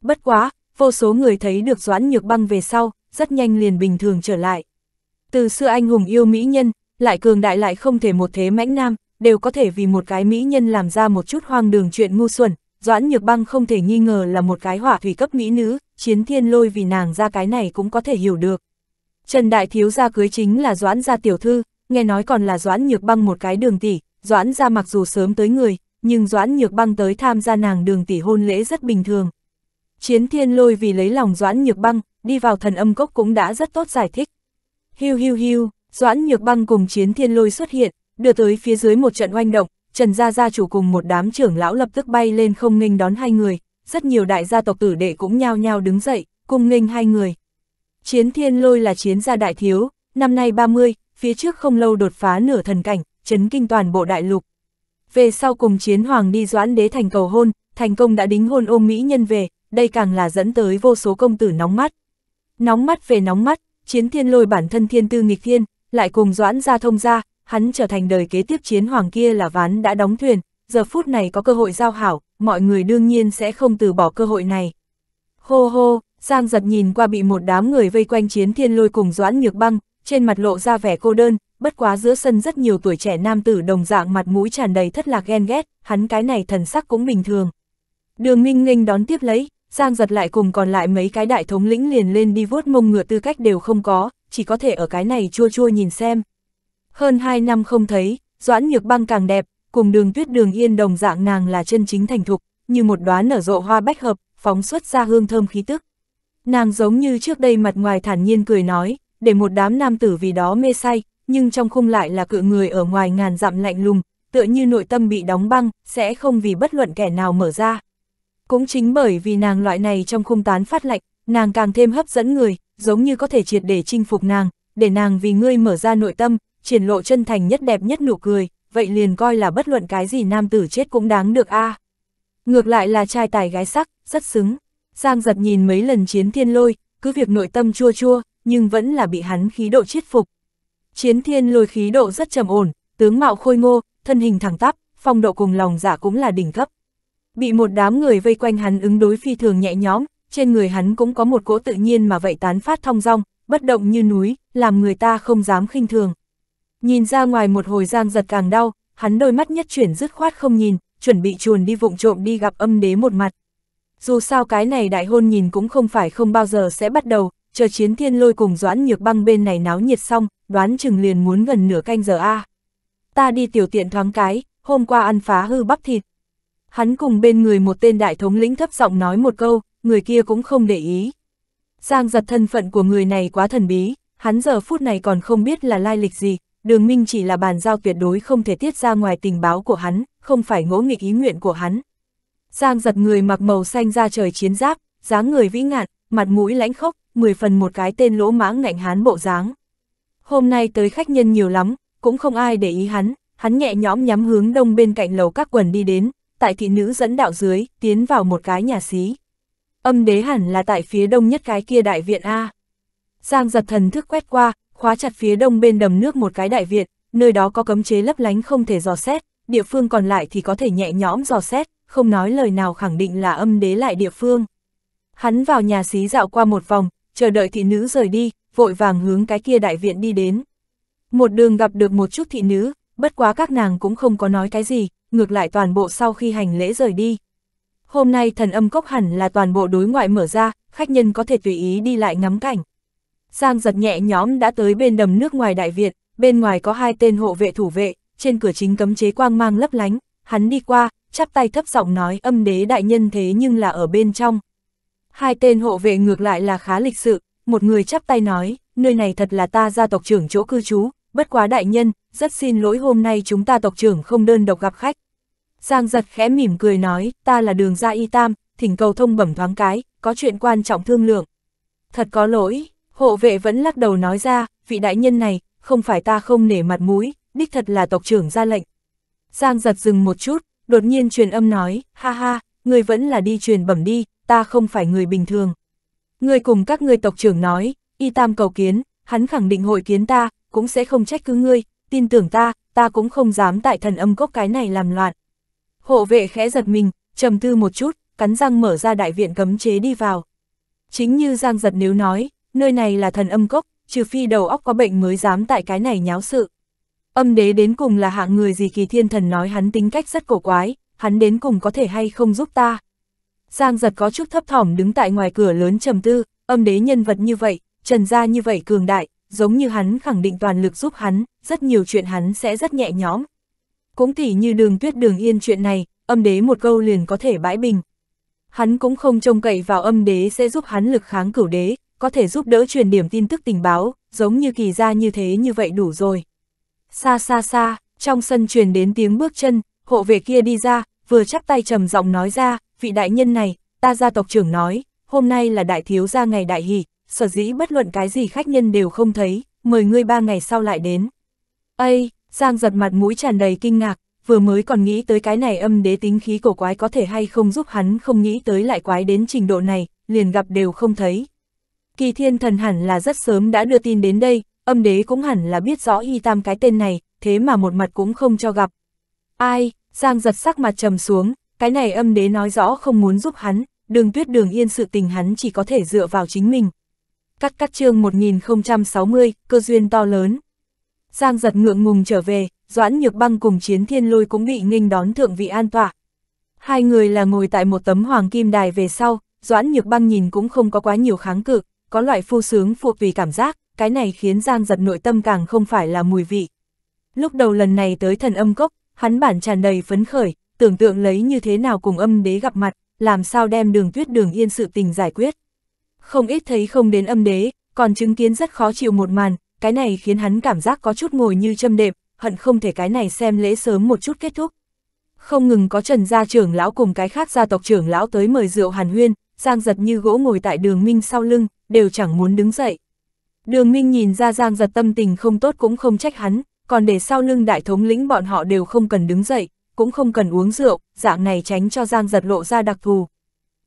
Bất quá, vô số người thấy được Doãn Nhược Băng về sau, rất nhanh liền bình thường trở lại. Từ xưa anh hùng yêu mỹ nhân, lại cường đại lại không thể một thế mãnh nam, đều có thể vì một cái mỹ nhân làm ra một chút hoang đường chuyện ngu xuẩn, Doãn Nhược Băng không thể nghi ngờ là một cái hỏa thủy cấp mỹ nữ, chiến thiên lôi vì nàng ra cái này cũng có thể hiểu được. Trần Đại Thiếu gia cưới chính là Doãn gia tiểu thư, nghe nói còn là Doãn Nhược Băng một cái đường tỷ, Doãn gia mặc dù sớm tới người, nhưng Doãn Nhược Băng tới tham gia nàng đường tỷ hôn lễ rất bình thường. Chiến thiên lôi vì lấy lòng Doãn Nhược Băng, đi vào thần âm cốc cũng đã rất tốt giải thích. Hiu hiu hiu, Doãn Nhược Băng cùng chiến thiên lôi xuất hiện, đưa tới phía dưới một trận oanh động, Trần Gia Gia chủ cùng một đám trưởng lão lập tức bay lên không nghênh đón hai người, rất nhiều đại gia tộc tử đệ cũng nhao nhao đứng dậy, cùng nghênh hai người. Chiến thiên lôi là chiến gia đại thiếu, năm nay 30, phía trước không lâu đột phá nửa thần cảnh, chấn kinh toàn bộ đại lục, về sau cùng chiến hoàng đi doãn đế thành cầu hôn, thành công đã đính hôn ôm mỹ nhân về, đây càng là dẫn tới vô số công tử nóng mắt. Nóng mắt về nóng mắt, chiến thiên lôi bản thân thiên tư nghịch thiên, lại cùng doãn ra thông ra, hắn trở thành đời kế tiếp chiến hoàng kia là ván đã đóng thuyền, giờ phút này có cơ hội giao hảo, mọi người đương nhiên sẽ không từ bỏ cơ hội này. Hô hô, Giang giật nhìn qua bị một đám người vây quanh chiến thiên lôi cùng doãn nhược băng, trên mặt lộ ra vẻ cô đơn, bất quá giữa sân rất nhiều tuổi trẻ nam tử đồng dạng mặt mũi tràn đầy thất lạc ghen ghét, hắn cái này thần sắc cũng bình thường. Đường Minh Nghênh đón tiếp lấy, Giang giật lại cùng còn lại mấy cái đại thống lĩnh liền lên đi vuốt mông ngựa tư cách đều không có, chỉ có thể ở cái này chua chua nhìn xem. Hơn 2 năm không thấy, Doãn Nhược Băng càng đẹp, cùng đường tuyết đường yên đồng dạng nàng là chân chính thành thục, như một đóa nở rộ hoa bách hợp, phóng xuất ra hương thơm khí tức. Nàng giống như trước đây mặt ngoài thản nhiên cười nói, để một đám nam tử vì đó mê say, nhưng trong khung lại là cự người ở ngoài ngàn dặm lạnh lùng, tựa như nội tâm bị đóng băng, sẽ không vì bất luận kẻ nào mở ra. Cũng chính bởi vì nàng loại này trong khung tán phát lạnh, nàng càng thêm hấp dẫn người, giống như có thể triệt để chinh phục nàng, để nàng vì ngươi mở ra nội tâm, triển lộ chân thành nhất đẹp nhất nụ cười, vậy liền coi là bất luận cái gì nam tử chết cũng đáng được a. À. Ngược lại là trai tài gái sắc, rất xứng. Giang giật nhìn mấy lần chiến thiên lôi, cứ việc nội tâm chua chua, nhưng vẫn là bị hắn khí độ chiết phục. Chiến thiên lôi khí độ rất trầm ổn, tướng mạo khôi ngô, thân hình thẳng tắp, phong độ cùng lòng giả dạ cũng là đỉnh cấp. Bị một đám người vây quanh hắn ứng đối phi thường nhẹ nhõm, trên người hắn cũng có một cỗ tự nhiên mà vậy tán phát thong dong, bất động như núi, làm người ta không dám khinh thường. Nhìn ra ngoài một hồi giang giật càng đau, hắn đôi mắt nhất chuyển dứt khoát không nhìn, chuẩn bị chuồn đi vụng trộm đi gặp âm đế một mặt. Dù sao cái này đại hôn nhìn cũng không phải không bao giờ sẽ bắt đầu, chờ chiến thiên lôi cùng doãn nhược băng bên này náo nhiệt xong, đoán chừng liền muốn gần nửa canh giờ a. À. Ta đi tiểu tiện thoáng cái, hôm qua ăn phá hư bắp thịt. Hắn cùng bên người một tên đại thống lĩnh thấp giọng nói một câu, người kia cũng không để ý. Giang giật thân phận của người này quá thần bí, hắn giờ phút này còn không biết là lai lịch gì, đường minh chỉ là bàn giao tuyệt đối không thể tiết ra ngoài tình báo của hắn, không phải ngỗ nghịch ý nguyện của hắn. Giang giật người mặc màu xanh ra trời chiến giáp, dáng người vĩ ngạn, mặt mũi lãnh khốc, mười phần một cái tên lỗ mãng ngạnh hán bộ dáng. Hôm nay tới khách nhân nhiều lắm, cũng không ai để ý hắn, hắn nhẹ nhõm nhắm hướng đông bên cạnh lầu các quần đi đến, tại thị nữ dẫn đạo dưới, tiến vào một cái nhà xí. Âm đế hẳn là tại phía đông nhất cái kia đại viện A. Giang giật thần thức quét qua, khóa chặt phía đông bên đầm nước một cái đại viện, nơi đó có cấm chế lấp lánh không thể dò xét, địa phương còn lại thì có thể nhẹ nhõm dò xét, không nói lời nào khẳng định là âm đế lại địa phương. Hắn vào nhà xí dạo qua một vòng, chờ đợi thị nữ rời đi, vội vàng hướng cái kia đại viện đi đến. Một đường gặp được một chút thị nữ, bất quá các nàng cũng không có nói cái gì, ngược lại toàn bộ sau khi hành lễ rời đi. Hôm nay thần âm cốc hẳn là toàn bộ đối ngoại mở ra, khách nhân có thể tùy ý đi lại ngắm cảnh. Giang giật nhẹ nhóm đã tới bên đầm nước ngoài Đại viện, bên ngoài có hai tên hộ vệ thủ vệ, trên cửa chính cấm chế quang mang lấp lánh, hắn đi qua, chắp tay thấp giọng nói âm đế đại nhân thế nhưng là ở bên trong. Hai tên hộ vệ ngược lại là khá lịch sự, một người chắp tay nói, nơi này thật là ta gia tộc trưởng chỗ cư trú, bất quá đại nhân, rất xin lỗi hôm nay chúng ta tộc trưởng không đơn độc gặp khách. Giang giật khẽ mỉm cười nói, ta là đường gia y tam, thỉnh cầu thông bẩm thoáng cái, có chuyện quan trọng thương lượng. Thật có lỗi, hộ vệ vẫn lắc đầu nói ra, vị đại nhân này, không phải ta không nể mặt mũi, đích thật là tộc trưởng ra lệnh. Giang giật dừng một chút, đột nhiên truyền âm nói, ha ha, người vẫn là đi truyền bẩm đi, ta không phải người bình thường. người cùng các người tộc trưởng nói, y tam cầu kiến, hắn khẳng định hội kiến ta, cũng sẽ không trách cứ ngươi, tin tưởng ta, ta cũng không dám tại thần âm cốc cái này làm loạn. Hộ vệ khẽ giật mình, trầm tư một chút, cắn răng mở ra đại viện cấm chế đi vào. Chính như Giang giật nếu nói, nơi này là thần âm cốc, trừ phi đầu óc có bệnh mới dám tại cái này nháo sự. Âm đế đến cùng là hạng người gì kỳ thiên thần nói hắn tính cách rất cổ quái, hắn đến cùng có thể hay không giúp ta. Giang giật có chút thấp thỏm đứng tại ngoài cửa lớn trầm tư, âm đế nhân vật như vậy, trần gia như vậy cường đại, giống như hắn khẳng định toàn lực giúp hắn, rất nhiều chuyện hắn sẽ rất nhẹ nhõm. Cũng tỉ như đường tuyết đường yên chuyện này, âm đế một câu liền có thể bãi bình. Hắn cũng không trông cậy vào âm đế sẽ giúp hắn lực kháng cửu đế, có thể giúp đỡ truyền điểm tin tức tình báo, giống như kỳ gia như thế như vậy đủ rồi. Xa xa xa, trong sân truyền đến tiếng bước chân, hộ vệ kia đi ra, vừa chắc tay trầm giọng nói ra, vị đại nhân này, ta gia tộc trưởng nói, hôm nay là đại thiếu gia ngày đại hỷ, sở dĩ bất luận cái gì khách nhân đều không thấy, mời ngươi ba ngày sau lại đến. Ây, Giang giật mặt mũi tràn đầy kinh ngạc, vừa mới còn nghĩ tới cái này âm đế tính khí cổ quái có thể hay không giúp hắn không nghĩ tới lại quái đến trình độ này, liền gặp đều không thấy. Kỳ thiên thần hẳn là rất sớm đã đưa tin đến đây, âm đế cũng hẳn là biết rõ y tam cái tên này, thế mà một mặt cũng không cho gặp, Ai, Giang giật sắc mặt trầm xuống, cái này âm đế nói rõ không muốn giúp hắn, đường tuyết đường yên sự tình hắn chỉ có thể dựa vào chính mình. Cắt cắt chương 1060, cơ duyên to lớn. Giang giật ngượng ngùng trở về, Doãn Nhược Băng cùng Chiến Thiên Lôi cũng bị nghênh đón thượng vị an tọa. Hai người là ngồi tại một tấm hoàng kim đài về sau, Doãn Nhược Băng nhìn cũng không có quá nhiều kháng cự, có loại phu sướng phụ vì cảm giác, cái này khiến Giang giật nội tâm càng không phải là mùi vị. Lúc đầu lần này tới thần âm cốc, hắn bản tràn đầy phấn khởi, tưởng tượng lấy như thế nào cùng âm đế gặp mặt, làm sao đem đường tuyết đường yên sự tình giải quyết. Không ít thấy không đến âm đế, còn chứng kiến rất khó chịu một màn, cái này khiến hắn cảm giác có chút ngồi như châm đệm, hận không thể cái này xem lễ sớm một chút kết thúc. Không ngừng có Trần gia trưởng lão cùng cái khác gia tộc trưởng lão tới mời rượu Hàn Huyên, Giang giật như gỗ ngồi tại đường Minh sau lưng, đều chẳng muốn đứng dậy. Đường Minh nhìn ra Giang giật tâm tình không tốt cũng không trách hắn, còn để sau lưng đại thống lĩnh bọn họ đều không cần đứng dậy, cũng không cần uống rượu, dạng này tránh cho Giang giật lộ ra đặc thù.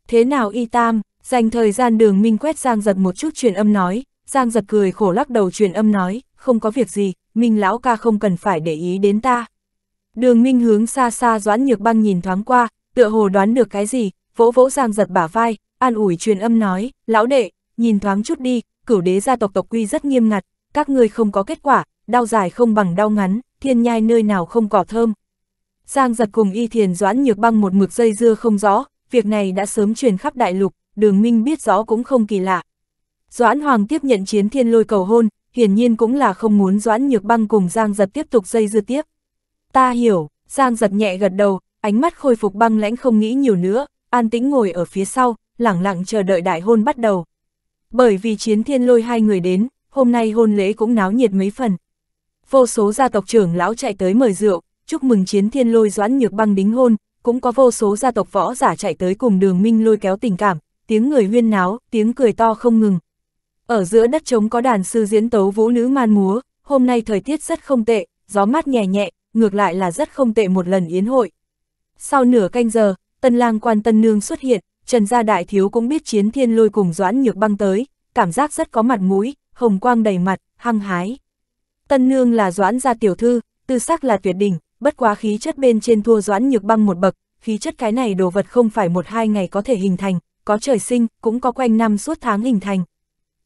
Thế nào y tam, dành thời gian đường minh quét Giang giật một chút truyền âm nói, Giang giật cười khổ lắc đầu truyền âm nói, không có việc gì, minh lão ca không cần phải để ý đến ta. Đường minh hướng xa xa doãn nhược băng nhìn thoáng qua, tựa hồ đoán được cái gì, vỗ vỗ Giang giật bả vai, an ủi truyền âm nói, lão đệ, nhìn thoáng chút đi, cửu đế gia tộc tộc quy rất nghiêm ngặt, các ngươi không có kết quả, đau dài không bằng đau ngắn, thiên nhai nơi nào không cỏ thơm. Giang giật cùng y thiền doãn nhược băng một mực dây dưa không rõ, việc này đã sớm truyền khắp đại lục, đường minh biết rõ cũng không kỳ lạ. Doãn Hoàng tiếp nhận chiến thiên lôi cầu hôn, hiển nhiên cũng là không muốn Doãn Nhược Băng cùng Giang Giật tiếp tục dây dưa tiếp. Ta hiểu, Giang Giật nhẹ gật đầu, ánh mắt khôi phục băng lãnh không nghĩ nhiều nữa, an tĩnh ngồi ở phía sau, lặng lặng chờ đợi đại hôn bắt đầu. Bởi vì chiến thiên lôi hai người đến, hôm nay hôn lễ cũng náo nhiệt mấy phần vô số gia tộc trưởng lão chạy tới mời rượu, chúc mừng chiến thiên lôi doãn nhược băng đính hôn, cũng có vô số gia tộc võ giả chạy tới cùng đường minh lôi kéo tình cảm, tiếng người huyên náo, tiếng cười to không ngừng. Ở giữa đất trống có đàn sư diễn tấu vũ nữ man múa, hôm nay thời tiết rất không tệ, gió mát nhẹ nhẹ, ngược lại là rất không tệ một lần yến hội. Sau nửa canh giờ, tân lang quan tân nương xuất hiện, Trần gia đại thiếu cũng biết chiến thiên lôi cùng doãn nhược băng tới, cảm giác rất có mặt mũi, hồng quang đầy mặt, hăng hái. Tân Nương là Doãn gia tiểu thư, tư sắc là tuyệt đỉnh, bất quá khí chất bên trên thua Doãn Nhược Băng một bậc, khí chất cái này đồ vật không phải một hai ngày có thể hình thành, có trời sinh, cũng có quanh năm suốt tháng hình thành.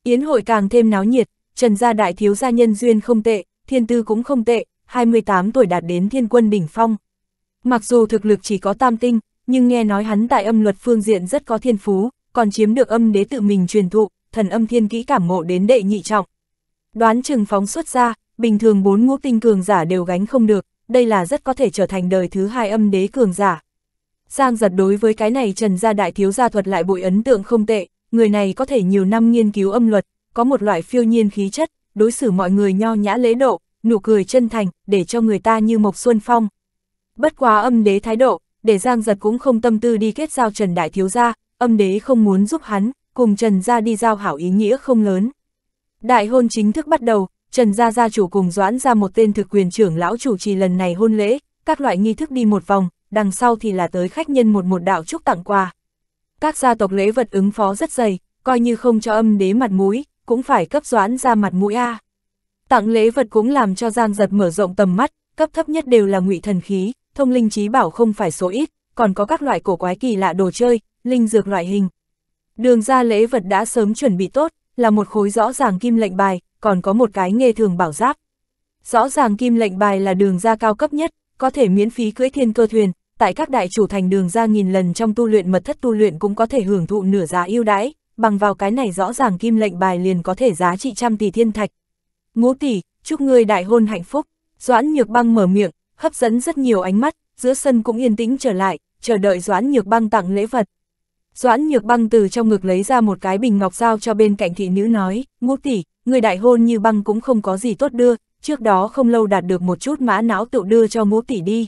Yến hội càng thêm náo nhiệt, Trần gia đại thiếu gia nhân duyên không tệ, thiên tư cũng không tệ, 28 tuổi đạt đến thiên quân đỉnh phong. Mặc dù thực lực chỉ có tam tinh, nhưng nghe nói hắn tại âm luật phương diện rất có thiên phú, còn chiếm được âm đế tự mình truyền thụ, thần âm thiên kỹ cảm ngộ đến đệ nhị trọng. Đoán chừng phóng xuất ra, bình thường bốn ngũ tinh cường giả đều gánh không được, đây là rất có thể trở thành đời thứ hai âm đế cường giả. Giang giật đối với cái này trần gia đại thiếu gia thuật lại bội ấn tượng không tệ, người này có thể nhiều năm nghiên cứu âm luật, có một loại phiêu nhiên khí chất, đối xử mọi người nho nhã lễ độ, nụ cười chân thành, để cho người ta như mộc xuân phong. Bất quá âm đế thái độ, để Giang Giật cũng không tâm tư đi kết giao Trần Đại Thiếu Gia, âm đế không muốn giúp hắn, cùng Trần Gia đi giao hảo ý nghĩa không lớn. Đại hôn chính thức bắt đầu, Trần Gia Gia chủ cùng doãn ra một tên thực quyền trưởng lão chủ trì lần này hôn lễ, các loại nghi thức đi một vòng, đằng sau thì là tới khách nhân một một đạo chúc tặng quà. Các gia tộc lễ vật ứng phó rất dày, coi như không cho âm đế mặt mũi, cũng phải cấp doãn ra mặt mũi A. Tặng lễ vật cũng làm cho Giang giật mở rộng tầm mắt, cấp thấp nhất đều là ngụy thần khí, thông linh trí bảo không phải số ít, còn có các loại cổ quái kỳ lạ đồ chơi, linh dược loại hình. Đường ra lễ vật đã sớm chuẩn bị tốt, là một khối rõ ràng kim lệnh bài, còn có một cái nghề thường bảo giáp. Rõ ràng kim lệnh bài là đường ra cao cấp nhất, có thể miễn phí cưỡi thiên cơ thuyền, tại các đại chủ thành đường ra nghìn lần trong tu luyện mật thất tu luyện cũng có thể hưởng thụ nửa giá ưu đãi, bằng vào cái này rõ ràng kim lệnh bài liền có thể giá trị trăm tỷ thiên thạch. Ngũ tỷ, chúc ngươi đại hôn hạnh phúc. Doãn Nhược Băng mở miệng, hấp dẫn rất nhiều ánh mắt, giữa sân cũng yên tĩnh trở lại, chờ đợi Doãn Nhược Băng tặng lễ vật. Doãn Nhược Băng từ trong ngực lấy ra một cái bình ngọc giao cho bên cạnh thị nữ nói, "Ngũ tỷ, người đại hôn như băng cũng không có gì tốt đưa, trước đó không lâu đạt được một chút mã não tự đưa cho ngũ tỷ đi.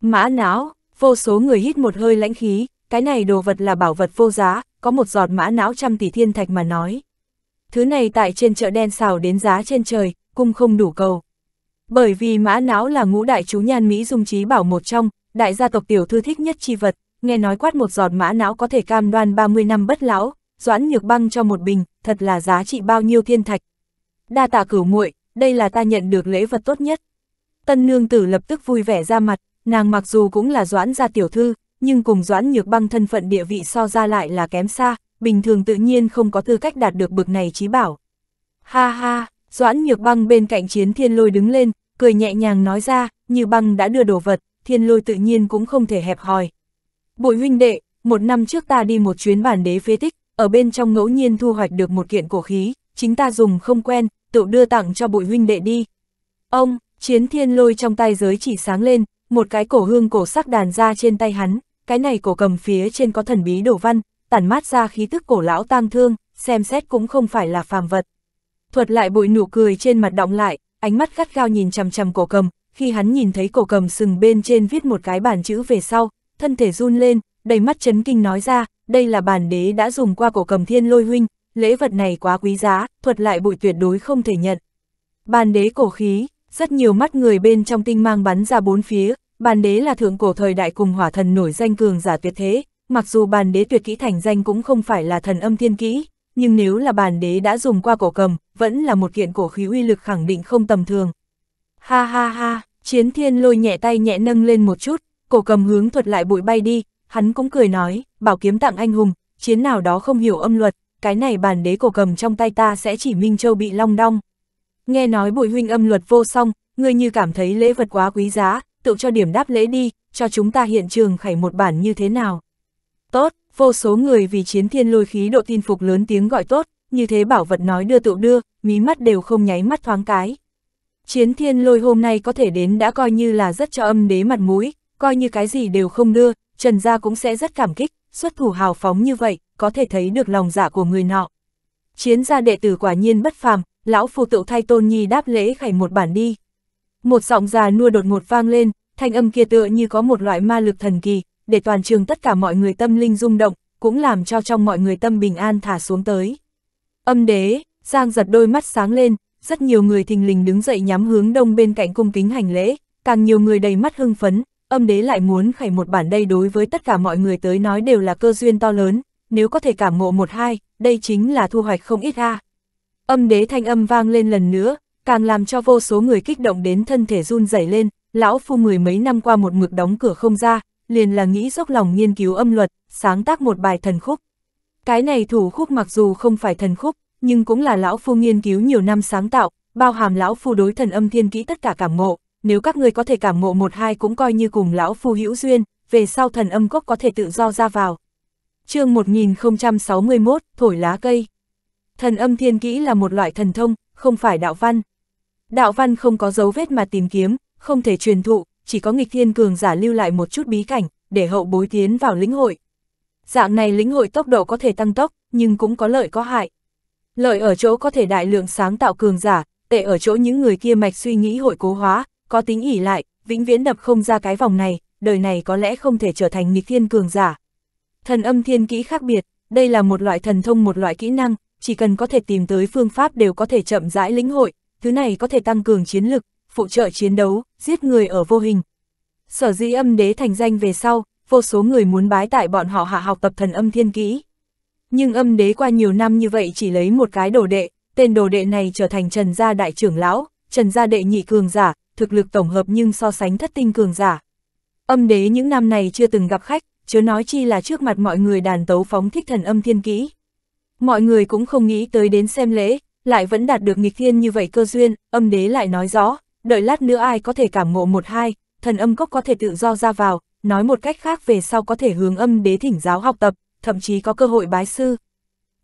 Mã não, vô số người hít một hơi lãnh khí, cái này đồ vật là bảo vật vô giá, có một giọt mã não trăm tỷ thiên thạch mà nói. Thứ này tại trên chợ đen xào đến giá trên trời, cung không đủ cầu. Bởi vì mã não là ngũ đại chú nhan Mỹ dung trí bảo một trong, đại gia tộc tiểu thư thích nhất chi vật, nghe nói quát một giọt mã não có thể cam đoan 30 năm bất lão, Doãn Nhược Băng cho một bình, thật là giá trị bao nhiêu thiên thạch. Đa tạ cửu muội, đây là ta nhận được lễ vật tốt nhất. Tân nương tử lập tức vui vẻ ra mặt, nàng mặc dù cũng là Doãn gia tiểu thư, nhưng cùng Doãn Nhược Băng thân phận địa vị so ra lại là kém xa, bình thường tự nhiên không có tư cách đạt được bực này trí bảo. Ha ha, Doãn Nhược Băng bên cạnh Chiến Thiên Lôi đứng lên, cười nhẹ nhàng nói ra, như băng đã đưa đồ vật, Thiên Lôi tự nhiên cũng không thể hẹp hòi. Bội huynh đệ, một năm trước ta đi một chuyến bản đế phế tích, ở bên trong ngẫu nhiên thu hoạch được một kiện cổ khí, chính ta dùng không quen, tự đưa tặng cho bụi huynh đệ đi. Ông, chiến thiên lôi trong tay giới chỉ sáng lên, một cái cổ hương cổ sắc đàn ra trên tay hắn, cái này cổ cầm phía trên có thần bí đổ văn, tản mát ra khí tức cổ lão tang thương, xem xét cũng không phải là phàm vật. Thuật lại bụi nụ cười trên mặt động lại, ánh mắt gắt gao nhìn chằm chằm cổ cầm, khi hắn nhìn thấy cổ cầm sừng bên trên viết một cái bản chữ về sau, thân thể run lên, đầy mắt chấn kinh nói ra, đây là bản đế đã dùng qua cổ cầm thiên lôi huynh, lễ vật này quá quý giá, thuật lại bụi tuyệt đối không thể nhận. Bàn đế cổ khí, rất nhiều mắt người bên trong tinh mang bắn ra bốn phía, bàn đế là thượng cổ thời đại cùng hỏa thần nổi danh cường giả tuyệt thế, mặc dù bàn đế tuyệt kỹ thành danh cũng không phải là thần âm thiên kỹ, nhưng nếu là bàn đế đã dùng qua cổ cầm, vẫn là một kiện cổ khí uy lực khẳng định không tầm thường. Ha ha ha, chiến thiên lôi nhẹ tay nhẹ nâng lên một chút, cổ cầm hướng thuật lại bụi bay đi, Hắn cũng cười nói, bảo kiếm tặng anh hùng, chiến nào đó không hiểu âm luật, cái này bản đế cổ cầm trong tay ta sẽ chỉ Minh Châu bị long đong. Nghe nói bùi huynh âm luật vô song, ngươi như cảm thấy lễ vật quá quý giá, tự cho điểm đáp lễ đi, cho chúng ta hiện trường khảy một bản như thế nào. Tốt, vô số người vì chiến thiên lôi khí độ tin phục lớn tiếng gọi tốt, như thế bảo vật nói đưa tựu đưa, mí mắt đều không nháy mắt thoáng cái. Chiến thiên lôi hôm nay có thể đến đã coi như là rất cho âm đế mặt mũi, coi như cái gì đều không đưa, Trần Gia cũng sẽ rất cảm kích, xuất thủ hào phóng như vậy, có thể thấy được lòng dạ của người nọ. Chiến gia đệ tử quả nhiên bất phàm, lão phù tựu thay tôn nhi đáp lễ khải một bản đi. Một giọng già nua đột ngột vang lên, thanh âm kia tựa như có một loại ma lực thần kỳ, để toàn trường tất cả mọi người tâm linh rung động, cũng làm cho trong mọi người tâm bình an thả xuống tới. Âm đế, Giang giật đôi mắt sáng lên, rất nhiều người thình lình đứng dậy nhắm hướng đông bên cạnh cung kính hành lễ, càng nhiều người đầy mắt hưng phấn, âm đế lại muốn khảy một bản đây đối với tất cả mọi người tới nói đều là cơ duyên to lớn, nếu có thể cảm ngộ một hai, đây chính là thu hoạch không ít ha. Âm đế thanh âm vang lên lần nữa, càng làm cho vô số người kích động đến thân thể run rẩy lên, lão phu mười mấy năm qua một mực đóng cửa không ra, liền là nghĩ dốc lòng nghiên cứu âm luật, sáng tác một bài thần khúc. Cái này thủ khúc mặc dù không phải thần khúc, nhưng cũng là lão phu nghiên cứu nhiều năm sáng tạo, bao hàm lão phu đối thần âm thiên kỹ tất cả cảm ngộ, nếu các ngươi có thể cảm ngộ một hai cũng coi như cùng lão phu hữu duyên, về sau thần âm cốc có thể tự do ra vào. chương 1061, Thổi lá cây Thần âm thiên kỹ là một loại thần thông, không phải đạo văn. Đạo văn không có dấu vết mà tìm kiếm, không thể truyền thụ, chỉ có nghịch thiên cường giả lưu lại một chút bí cảnh, để hậu bối tiến vào lĩnh hội. Dạng này lĩnh hội tốc độ có thể tăng tốc, nhưng cũng có lợi có hại. Lợi ở chỗ có thể đại lượng sáng tạo cường giả, tệ ở chỗ những người kia mạch suy nghĩ hội cố hóa, có tính ỉ lại, vĩnh viễn đập không ra cái vòng này, đời này có lẽ không thể trở thành nghịch thiên cường giả. Thần âm thiên kỹ khác biệt, đây là một loại thần thông một loại kỹ năng, chỉ cần có thể tìm tới phương pháp đều có thể chậm rãi lĩnh hội, thứ này có thể tăng cường chiến lực, phụ trợ chiến đấu, giết người ở vô hình. Sở dĩ âm đế thành danh về sau, vô số người muốn bái tại bọn họ hạ học tập thần âm thiên kỹ. Nhưng âm đế qua nhiều năm như vậy chỉ lấy một cái đồ đệ, tên đồ đệ này trở thành Trần gia đại trưởng lão, Trần gia đệ nhị cường giả, thực lực tổng hợp nhưng so sánh thất tinh cường giả. Âm đế những năm này chưa từng gặp khách, chớ nói chi là trước mặt mọi người đàn tấu phóng thích thần âm thiên kỹ. Mọi người cũng không nghĩ tới đến xem lễ, lại vẫn đạt được nghịch thiên như vậy cơ duyên, âm đế lại nói rõ, đợi lát nữa ai có thể cảm ngộ một hai, thần âm cốc có thể tự do ra vào, nói một cách khác về sau có thể hướng âm đế thỉnh giáo học tập, thậm chí có cơ hội bái sư.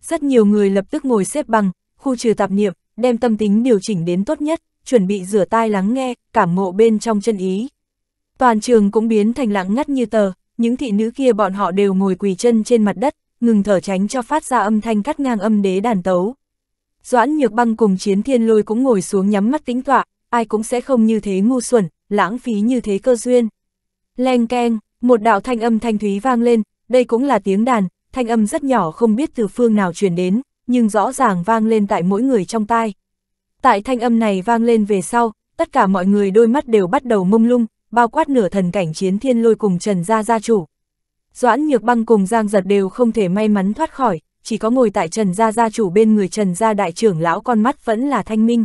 Rất nhiều người lập tức ngồi xếp bằng, khu trừ tạp niệm, đem tâm tính điều chỉnh đến tốt nhất, chuẩn bị rửa tai lắng nghe, cảm ngộ bên trong chân ý. Toàn trường cũng biến thành lặng ngắt như tờ, những thị nữ kia bọn họ đều ngồi quỳ chân trên mặt đất, ngừng thở tránh cho phát ra âm thanh cắt ngang âm đế đàn tấu. Doãn nhược băng cùng chiến thiên lôi cũng ngồi xuống nhắm mắt tính tọa, ai cũng sẽ không như thế ngu xuẩn, lãng phí như thế cơ duyên. Leng keng, một đạo thanh âm thanh thúy vang lên, đây cũng là tiếng đàn, thanh âm rất nhỏ không biết từ phương nào truyền đến, nhưng rõ ràng vang lên tại mỗi người trong tai, Tại thanh âm này vang lên về sau, tất cả mọi người đôi mắt đều bắt đầu mông lung, bao quát nửa thần cảnh chiến thiên lôi cùng Trần Gia gia chủ. Doãn Nhược Băng cùng Giang Giật đều không thể may mắn thoát khỏi, chỉ có ngồi tại Trần Gia gia chủ bên người Trần Gia đại trưởng lão con mắt vẫn là thanh minh.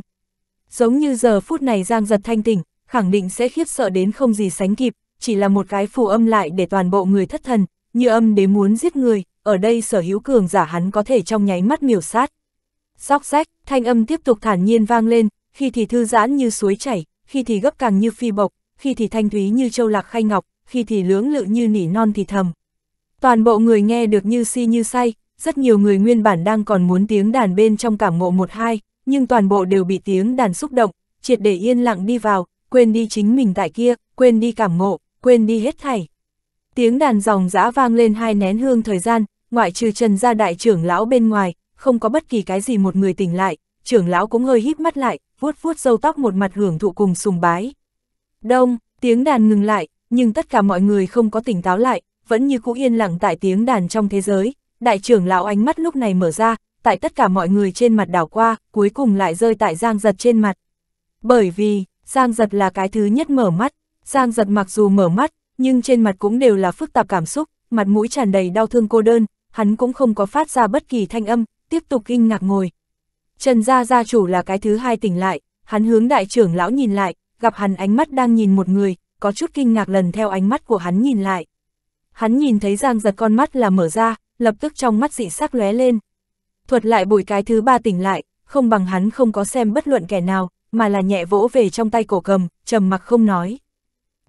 Giống như giờ phút này Giang Giật thanh tỉnh, khẳng định sẽ khiếp sợ đến không gì sánh kịp, chỉ là một cái phù âm lại để toàn bộ người thất thần, như âm đế muốn giết người, ở đây sở hữu cường giả hắn có thể trong nháy mắt miểu sát róc rách, thanh âm tiếp tục thản nhiên vang lên, khi thì thư giãn như suối chảy, khi thì gấp càng như phi bộc, khi thì thanh thúy như châu lạc khai ngọc, khi thì lưỡng lự như nỉ non thì thầm. Toàn bộ người nghe được như si như say, rất nhiều người nguyên bản đang còn muốn tiếng đàn bên trong cảm ngộ một hai, nhưng toàn bộ đều bị tiếng đàn xúc động, triệt để yên lặng đi vào, quên đi chính mình tại kia, quên đi cảm ngộ, quên đi hết thảy. Tiếng đàn dòng dã vang lên hai nén hương thời gian, ngoại trừ Trần gia đại trưởng lão bên ngoài, không có bất kỳ cái gì một người tỉnh lại, trưởng lão cũng hơi híp mắt lại, vuốt vuốt râu tóc một mặt hưởng thụ cùng sùng bái. Đông, tiếng đàn ngừng lại, nhưng tất cả mọi người không có tỉnh táo lại, vẫn như cũ yên lặng tại tiếng đàn trong thế giới, đại trưởng lão ánh mắt lúc này mở ra, tại tất cả mọi người trên mặt đảo qua, cuối cùng lại rơi tại Giang Giật trên mặt. Bởi vì, Giang Giật là cái thứ nhất mở mắt, Giang Giật mặc dù mở mắt, nhưng trên mặt cũng đều là phức tạp cảm xúc, mặt mũi tràn đầy đau thương cô đơn, hắn cũng không có phát ra bất kỳ thanh âm, tiếp tục kinh ngạc ngồi. Trần gia gia chủ là cái thứ hai tỉnh lại, hắn hướng đại trưởng lão nhìn lại, gặp hắn ánh mắt đang nhìn một người, có chút kinh ngạc lần theo ánh mắt của hắn nhìn lại. Hắn nhìn thấy Giang giật con mắt là mở ra, lập tức trong mắt dị sắc lóe lên. Thuật lại bùi cái thứ ba tỉnh lại, không bằng hắn không có xem bất luận kẻ nào, mà là nhẹ vỗ về trong tay cổ cầm, trầm mặc không nói.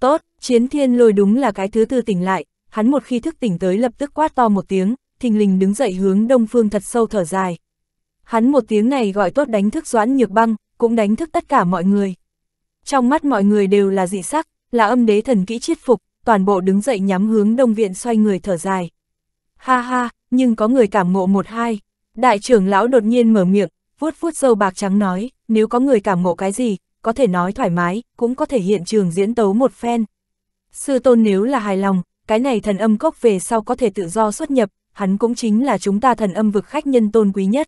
Tốt, chiến thiên lôi đúng là cái thứ tư tỉnh lại, hắn một khi thức tỉnh tới lập tức quát to một tiếng, thình lình đứng dậy hướng đông phương thật sâu thở dài. Hắn một tiếng này gọi tốt đánh thức doãn nhược băng, cũng đánh thức tất cả mọi người. Trong mắt mọi người đều là dị sắc, là âm đế thần kỹ chiết phục, toàn bộ đứng dậy nhắm hướng đông viện xoay người thở dài. Ha ha, nhưng có người cảm ngộ một hai. Đại trưởng lão đột nhiên mở miệng, vuốt vuốt dâu bạc trắng nói, nếu có người cảm ngộ cái gì, có thể nói thoải mái, cũng có thể hiện trường diễn tấu một phen. Sư tôn nếu là hài lòng, cái này thần âm cốc về sau có thể tự do xuất nhập, hắn cũng chính là chúng ta thần âm vực khách nhân tôn quý nhất.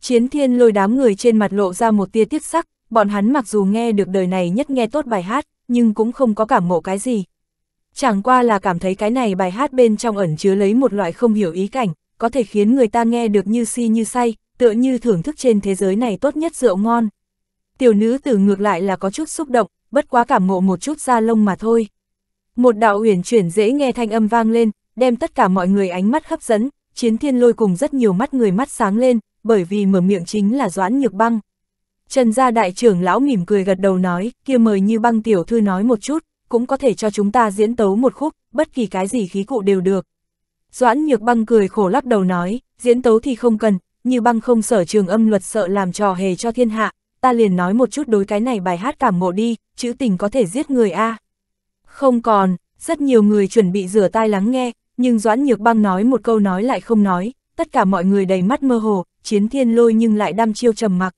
Chiến thiên lôi đám người trên mặt lộ ra một tia tiếc sắc, bọn hắn mặc dù nghe được đời này nhất nghe tốt bài hát, nhưng cũng không có cảm ngộ cái gì. Chẳng qua là cảm thấy cái này bài hát bên trong ẩn chứa lấy một loại không hiểu ý cảnh, có thể khiến người ta nghe được như si như say, tựa như thưởng thức trên thế giới này tốt nhất rượu ngon. Tiểu nữ tử ngược lại là có chút xúc động, bất quá cảm ngộ một chút ra lông mà thôi. Một đạo uyển chuyển dễ nghe thanh âm vang lên, đem tất cả mọi người ánh mắt hấp dẫn, chiến thiên lôi cùng rất nhiều mắt người mắt sáng lên, bởi vì mở miệng chính là Doãn Nhược Băng. Trần gia đại trưởng lão mỉm cười gật đầu nói, kia mời như băng tiểu thư nói một chút, cũng có thể cho chúng ta diễn tấu một khúc, bất kỳ cái gì khí cụ đều được. Doãn nhược băng cười khổ lắc đầu nói, diễn tấu thì không cần, như băng không sở trường âm luật sợ làm trò hề cho thiên hạ, ta liền nói một chút đối cái này bài hát cảm mộ đi, chữ tình có thể giết người a à. Không còn, rất nhiều người chuẩn bị rửa tai lắng nghe, nhưng Doãn Nhược Băng nói một câu nói lại không nói, tất cả mọi người đầy mắt mơ hồ, chiến thiên lôi nhưng lại đăm chiêu trầm mặc.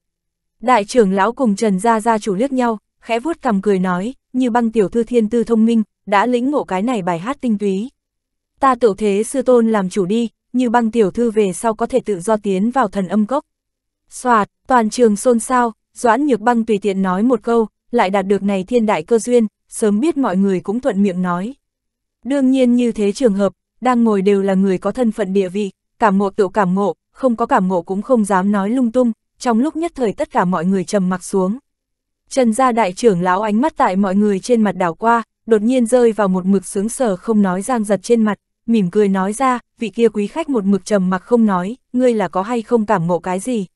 Đại trưởng lão cùng Trần Gia Gia chủ liếc nhau, khẽ vuốt cằm cười nói, như băng tiểu thư thiên tư thông minh, đã lĩnh ngộ cái này bài hát tinh túy. Ta tiểu thế sư tôn làm chủ đi, như băng tiểu thư về sau có thể tự do tiến vào thần âm cốc. Xoạt, toàn trường xôn xao, Doãn Nhược Băng tùy tiện nói một câu, lại đạt được này thiên đại cơ duyên, sớm biết mọi người cũng thuận miệng nói. Đương nhiên như thế trường hợp, đang ngồi đều là người có thân phận địa vị, cảm ngộ tự cảm ngộ, không có cảm ngộ cũng không dám nói lung tung, trong lúc nhất thời tất cả mọi người trầm mặc xuống. Trần gia đại trưởng lão ánh mắt tại mọi người trên mặt đảo qua, đột nhiên rơi vào một mực sướng sở không nói giang giật trên mặt, mỉm cười nói ra, vị kia quý khách một mực trầm mặc không nói, ngươi là có hay không cảm ngộ cái gì.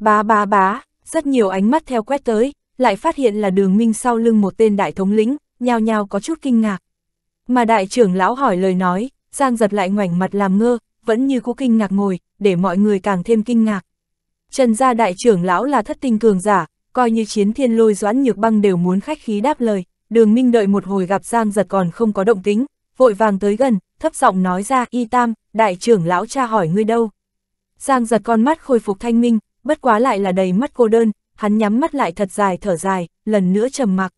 Bá bá bá, rất nhiều ánh mắt theo quét tới, lại phát hiện là đường minh sau lưng một tên đại thống lĩnh, nhao nhao có chút kinh ngạc. Mà đại trưởng lão hỏi lời nói, Giang giật lại ngoảnh mặt làm ngơ, vẫn như cú kinh ngạc ngồi, để mọi người càng thêm kinh ngạc. Trần gia đại trưởng lão là thất tinh cường giả, coi như chiến thiên lôi doãn nhược băng đều muốn khách khí đáp lời, đường minh đợi một hồi gặp Giang giật còn không có động tính, vội vàng tới gần, thấp giọng nói ra y tam, đại trưởng lão cha hỏi ngươi đâu. Giang giật con mắt khôi phục thanh minh, bất quá lại là đầy mắt cô đơn, hắn nhắm mắt lại thật dài thở dài, lần nữa trầm mặc.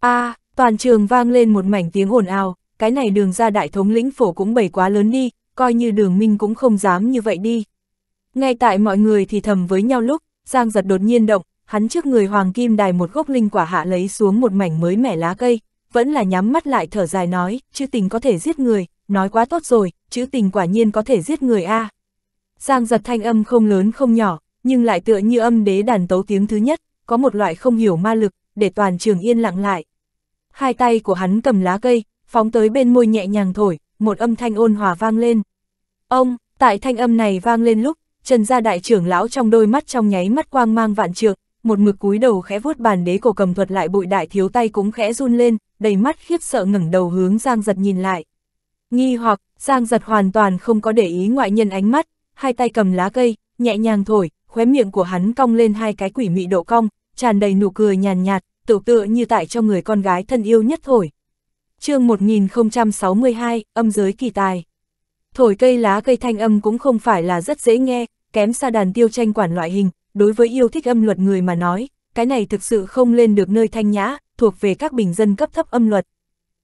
a à, toàn trường vang lên một mảnh tiếng ồn ào, cái này đường ra đại thống lĩnh phổ cũng bày quá lớn đi, coi như đường minh cũng không dám như vậy đi. Ngay tại mọi người thì thầm với nhau lúc, Giang giật đột nhiên động, hắn trước người hoàng kim đài một gốc linh quả hạ lấy xuống một mảnh mới mẻ lá cây, vẫn là nhắm mắt lại thở dài nói, chữ tình có thể giết người, nói quá tốt rồi, chữ tình quả nhiên có thể giết người a. À. Giang giật thanh âm không lớn không nhỏ, nhưng lại tựa như âm đế đàn tấu tiếng thứ nhất, có một loại không hiểu ma lực, để toàn trường yên lặng lại. Hai tay của hắn cầm lá cây, phóng tới bên môi nhẹ nhàng thổi, một âm thanh ôn hòa vang lên. Ông, tại thanh âm này vang lên lúc, Trần gia đại trưởng lão trong đôi mắt trong nháy mắt quang mang vạn trượng, một mực cúi đầu khẽ vuốt bàn đế cổ cầm thuật lại bụi đại thiếu tay cũng khẽ run lên, đầy mắt khiếp sợ ngẩng đầu hướng Giang Giật nhìn lại. Nghi hoặc, Giang Giật hoàn toàn không có để ý ngoại nhân ánh mắt, hai tay cầm lá cây, nhẹ nhàng thổi, khóe miệng của hắn cong lên hai cái quỷ mị độ cong, tràn đầy nụ cười nhàn nhạt, tựu tựa như tại cho người con gái thân yêu nhất thổi chương 1062, âm giới kỳ tài. Thổi cây lá cây thanh âm cũng không phải là rất dễ nghe, kém xa đàn tiêu tranh quản loại hình, đối với yêu thích âm luật người mà nói, cái này thực sự không lên được nơi thanh nhã, thuộc về các bình dân cấp thấp âm luật.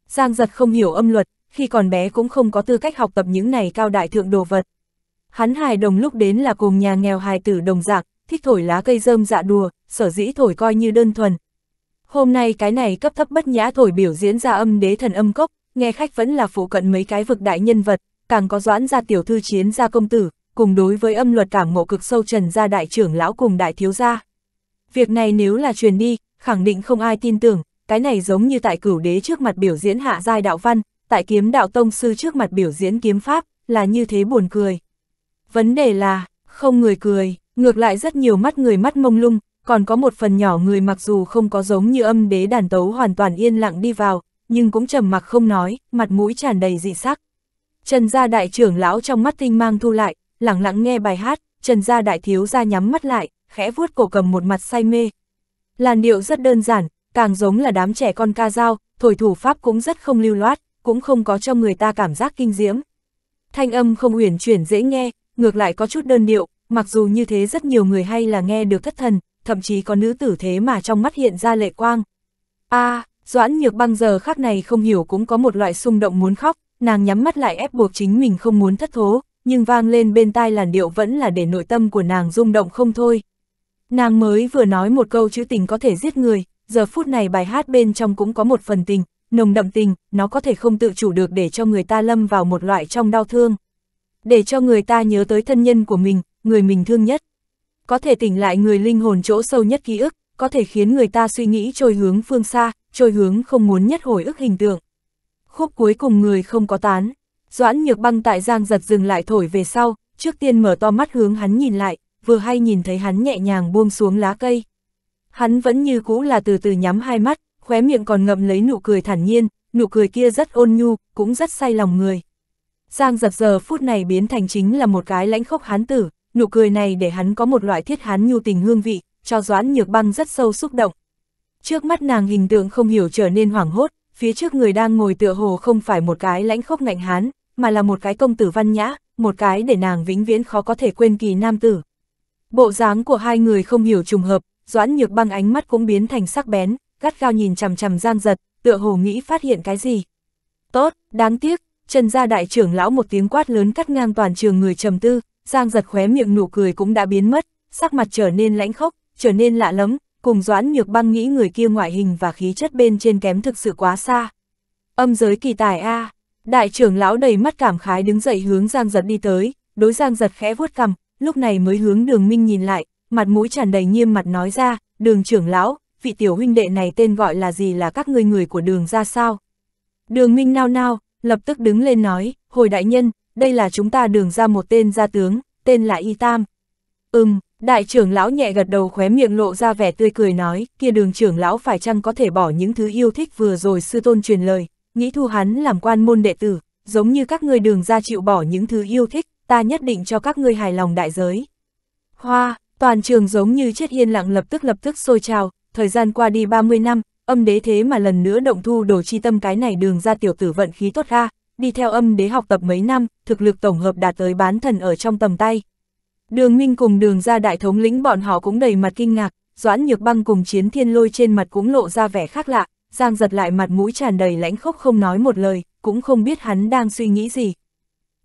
Giang giật không hiểu âm luật, khi còn bé cũng không có tư cách học tập những này cao đại thượng đồ vật. Hắn hài đồng lúc đến là cùng nhà nghèo hài tử đồng dạng, thích thổi lá cây rơm dạ đùa, sở dĩ thổi coi như đơn thuần, Hôm nay cái này cấp thấp bất nhã thổi biểu diễn ra âm đế thần âm cốc, nghe khách vẫn là phụ cận mấy cái vực đại nhân vật, càng có doãn ra tiểu thư chiến ra công tử, cùng đối với âm luật cảm ngộ cực sâu trần ra đại trưởng lão cùng đại thiếu gia. Việc này nếu là truyền đi, khẳng định không ai tin tưởng, cái này giống như tại cửu đế trước mặt biểu diễn hạ giai đạo văn, tại kiếm đạo tông sư trước mặt biểu diễn kiếm pháp, là như thế buồn cười. Vấn đề là, không người cười, ngược lại rất nhiều mắt người mắt mông lung, còn có một phần nhỏ người mặc dù không có giống như âm đế đàn tấu hoàn toàn yên lặng đi vào, nhưng cũng trầm mặc không nói, mặt mũi tràn đầy dị sắc. Trần gia đại trưởng lão trong mắt tinh mang thu lại, lặng lặng nghe bài hát, trần gia đại thiếu gia nhắm mắt lại, khẽ vuốt cổ cầm một mặt say mê. Làn điệu rất đơn giản, càng giống là đám trẻ con ca dao, thổi thủ pháp cũng rất không lưu loát, cũng không có cho người ta cảm giác kinh diễm. Thanh âm không uyển chuyển dễ nghe, ngược lại có chút đơn điệu, mặc dù như thế rất nhiều người hay là nghe được thất thần, thậm chí có nữ tử thế mà trong mắt hiện ra lệ quang. a Doãn nhược băng giờ khác này không hiểu cũng có một loại xung động muốn khóc, nàng nhắm mắt lại ép buộc chính mình không muốn thất thố, nhưng vang lên bên tai làn điệu vẫn là để nội tâm của nàng rung động không thôi. Nàng mới vừa nói một câu chữ tình có thể giết người, giờ phút này bài hát bên trong cũng có một phần tình, nồng đậm tình, nó có thể không tự chủ được để cho người ta lâm vào một loại trong đau thương. Để cho người ta nhớ tới thân nhân của mình, người mình thương nhất có thể tỉnh lại người linh hồn chỗ sâu nhất ký ức, có thể khiến người ta suy nghĩ trôi hướng phương xa, trôi hướng không muốn nhất hồi ức hình tượng. Khúc cuối cùng người không có tán, Doãn Nhược Băng tại Giang giật dừng lại thổi về sau, trước tiên mở to mắt hướng hắn nhìn lại, vừa hay nhìn thấy hắn nhẹ nhàng buông xuống lá cây. Hắn vẫn như cũ là từ từ nhắm hai mắt, khóe miệng còn ngậm lấy nụ cười thản nhiên, nụ cười kia rất ôn nhu, cũng rất say lòng người. Giang giật giờ phút này biến thành chính là một cái lãnh khốc hán tử, nụ cười này để hắn có một loại thiết hán nhu tình hương vị, cho Doãn Nhược Băng rất sâu xúc động. Trước mắt nàng hình tượng không hiểu trở nên hoảng hốt, phía trước người đang ngồi tựa hồ không phải một cái lãnh khốc ngạnh hán, mà là một cái công tử văn nhã, một cái để nàng vĩnh viễn khó có thể quên kỳ nam tử. Bộ dáng của hai người không hiểu trùng hợp, Doãn Nhược Băng ánh mắt cũng biến thành sắc bén, gắt gao nhìn chằm chằm Giang Giật, tựa hồ nghĩ phát hiện cái gì. Tốt, đáng tiếc, Trần gia đại trưởng lão một tiếng quát lớn cắt ngang toàn trường người trầm tư, Giang giật khóe miệng nụ cười cũng đã biến mất, sắc mặt trở nên lãnh khốc, trở nên lạ lẫm, cùng Doãn Nhược Băng nghĩ người kia ngoại hình và khí chất bên trên kém thực sự quá xa. Âm giới kỳ tài a, đại trưởng lão đầy mắt cảm khái đứng dậy hướng Giang giật đi tới, đối Giang giật khẽ vuốt cằm, lúc này mới hướng Đường Minh nhìn lại, mặt mũi tràn đầy nghiêm mặt nói ra, "Đường trưởng lão, vị tiểu huynh đệ này tên gọi là gì là các ngươi người của Đường ra sao?" Đường Minh nao nao, lập tức đứng lên nói, "Hồi đại nhân, đây là chúng ta đường ra một tên gia tướng, tên là Y Tam. Ừm, đại trưởng lão nhẹ gật đầu khóe miệng lộ ra vẻ tươi cười nói, kia đường trưởng lão phải chăng có thể bỏ những thứ yêu thích vừa rồi sư tôn truyền lời, nghĩ thu hắn làm quan môn đệ tử, giống như các ngươi đường ra chịu bỏ những thứ yêu thích, ta nhất định cho các ngươi hài lòng đại giới. Hoa, toàn trường giống như chết yên lặng lập tức lập tức sôi trào, thời gian qua đi 30 năm, âm đế thế mà lần nữa động thu đồ chi tâm cái này đường ra tiểu tử vận khí tốt ra, đi theo âm đế học tập mấy năm, thực lực tổng hợp đạt tới bán thần ở trong tầm tay. Đường Minh cùng đường ra đại thống lĩnh bọn họ cũng đầy mặt kinh ngạc, Doãn Nhược Băng cùng Chiến Thiên Lôi trên mặt cũng lộ ra vẻ khác lạ, Giang giật lại mặt mũi tràn đầy lãnh khốc không nói một lời, cũng không biết hắn đang suy nghĩ gì.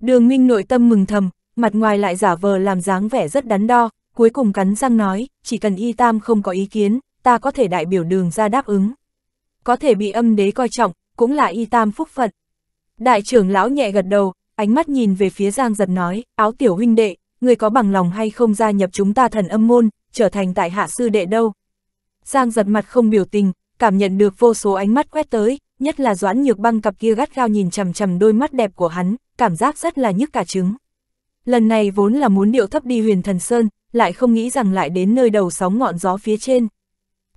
Đường Minh nội tâm mừng thầm, mặt ngoài lại giả vờ làm dáng vẻ rất đắn đo, cuối cùng cắn răng nói, chỉ cần Y Tam không có ý kiến, ta có thể đại biểu đường ra đáp ứng. Có thể bị âm đế coi trọng, cũng là Y Tam phúc phận, Đại trưởng lão nhẹ gật đầu, ánh mắt nhìn về phía Giang Giật nói, áo tiểu huynh đệ, người có bằng lòng hay không gia nhập chúng ta thần âm môn, trở thành tại hạ sư đệ đâu. Giang Giật mặt không biểu tình, cảm nhận được vô số ánh mắt quét tới, nhất là doãn nhược băng cặp kia gắt gao nhìn chằm chằm đôi mắt đẹp của hắn, cảm giác rất là nhức cả trứng. Lần này vốn là muốn điệu thấp đi huyền thần sơn, lại không nghĩ rằng lại đến nơi đầu sóng ngọn gió phía trên.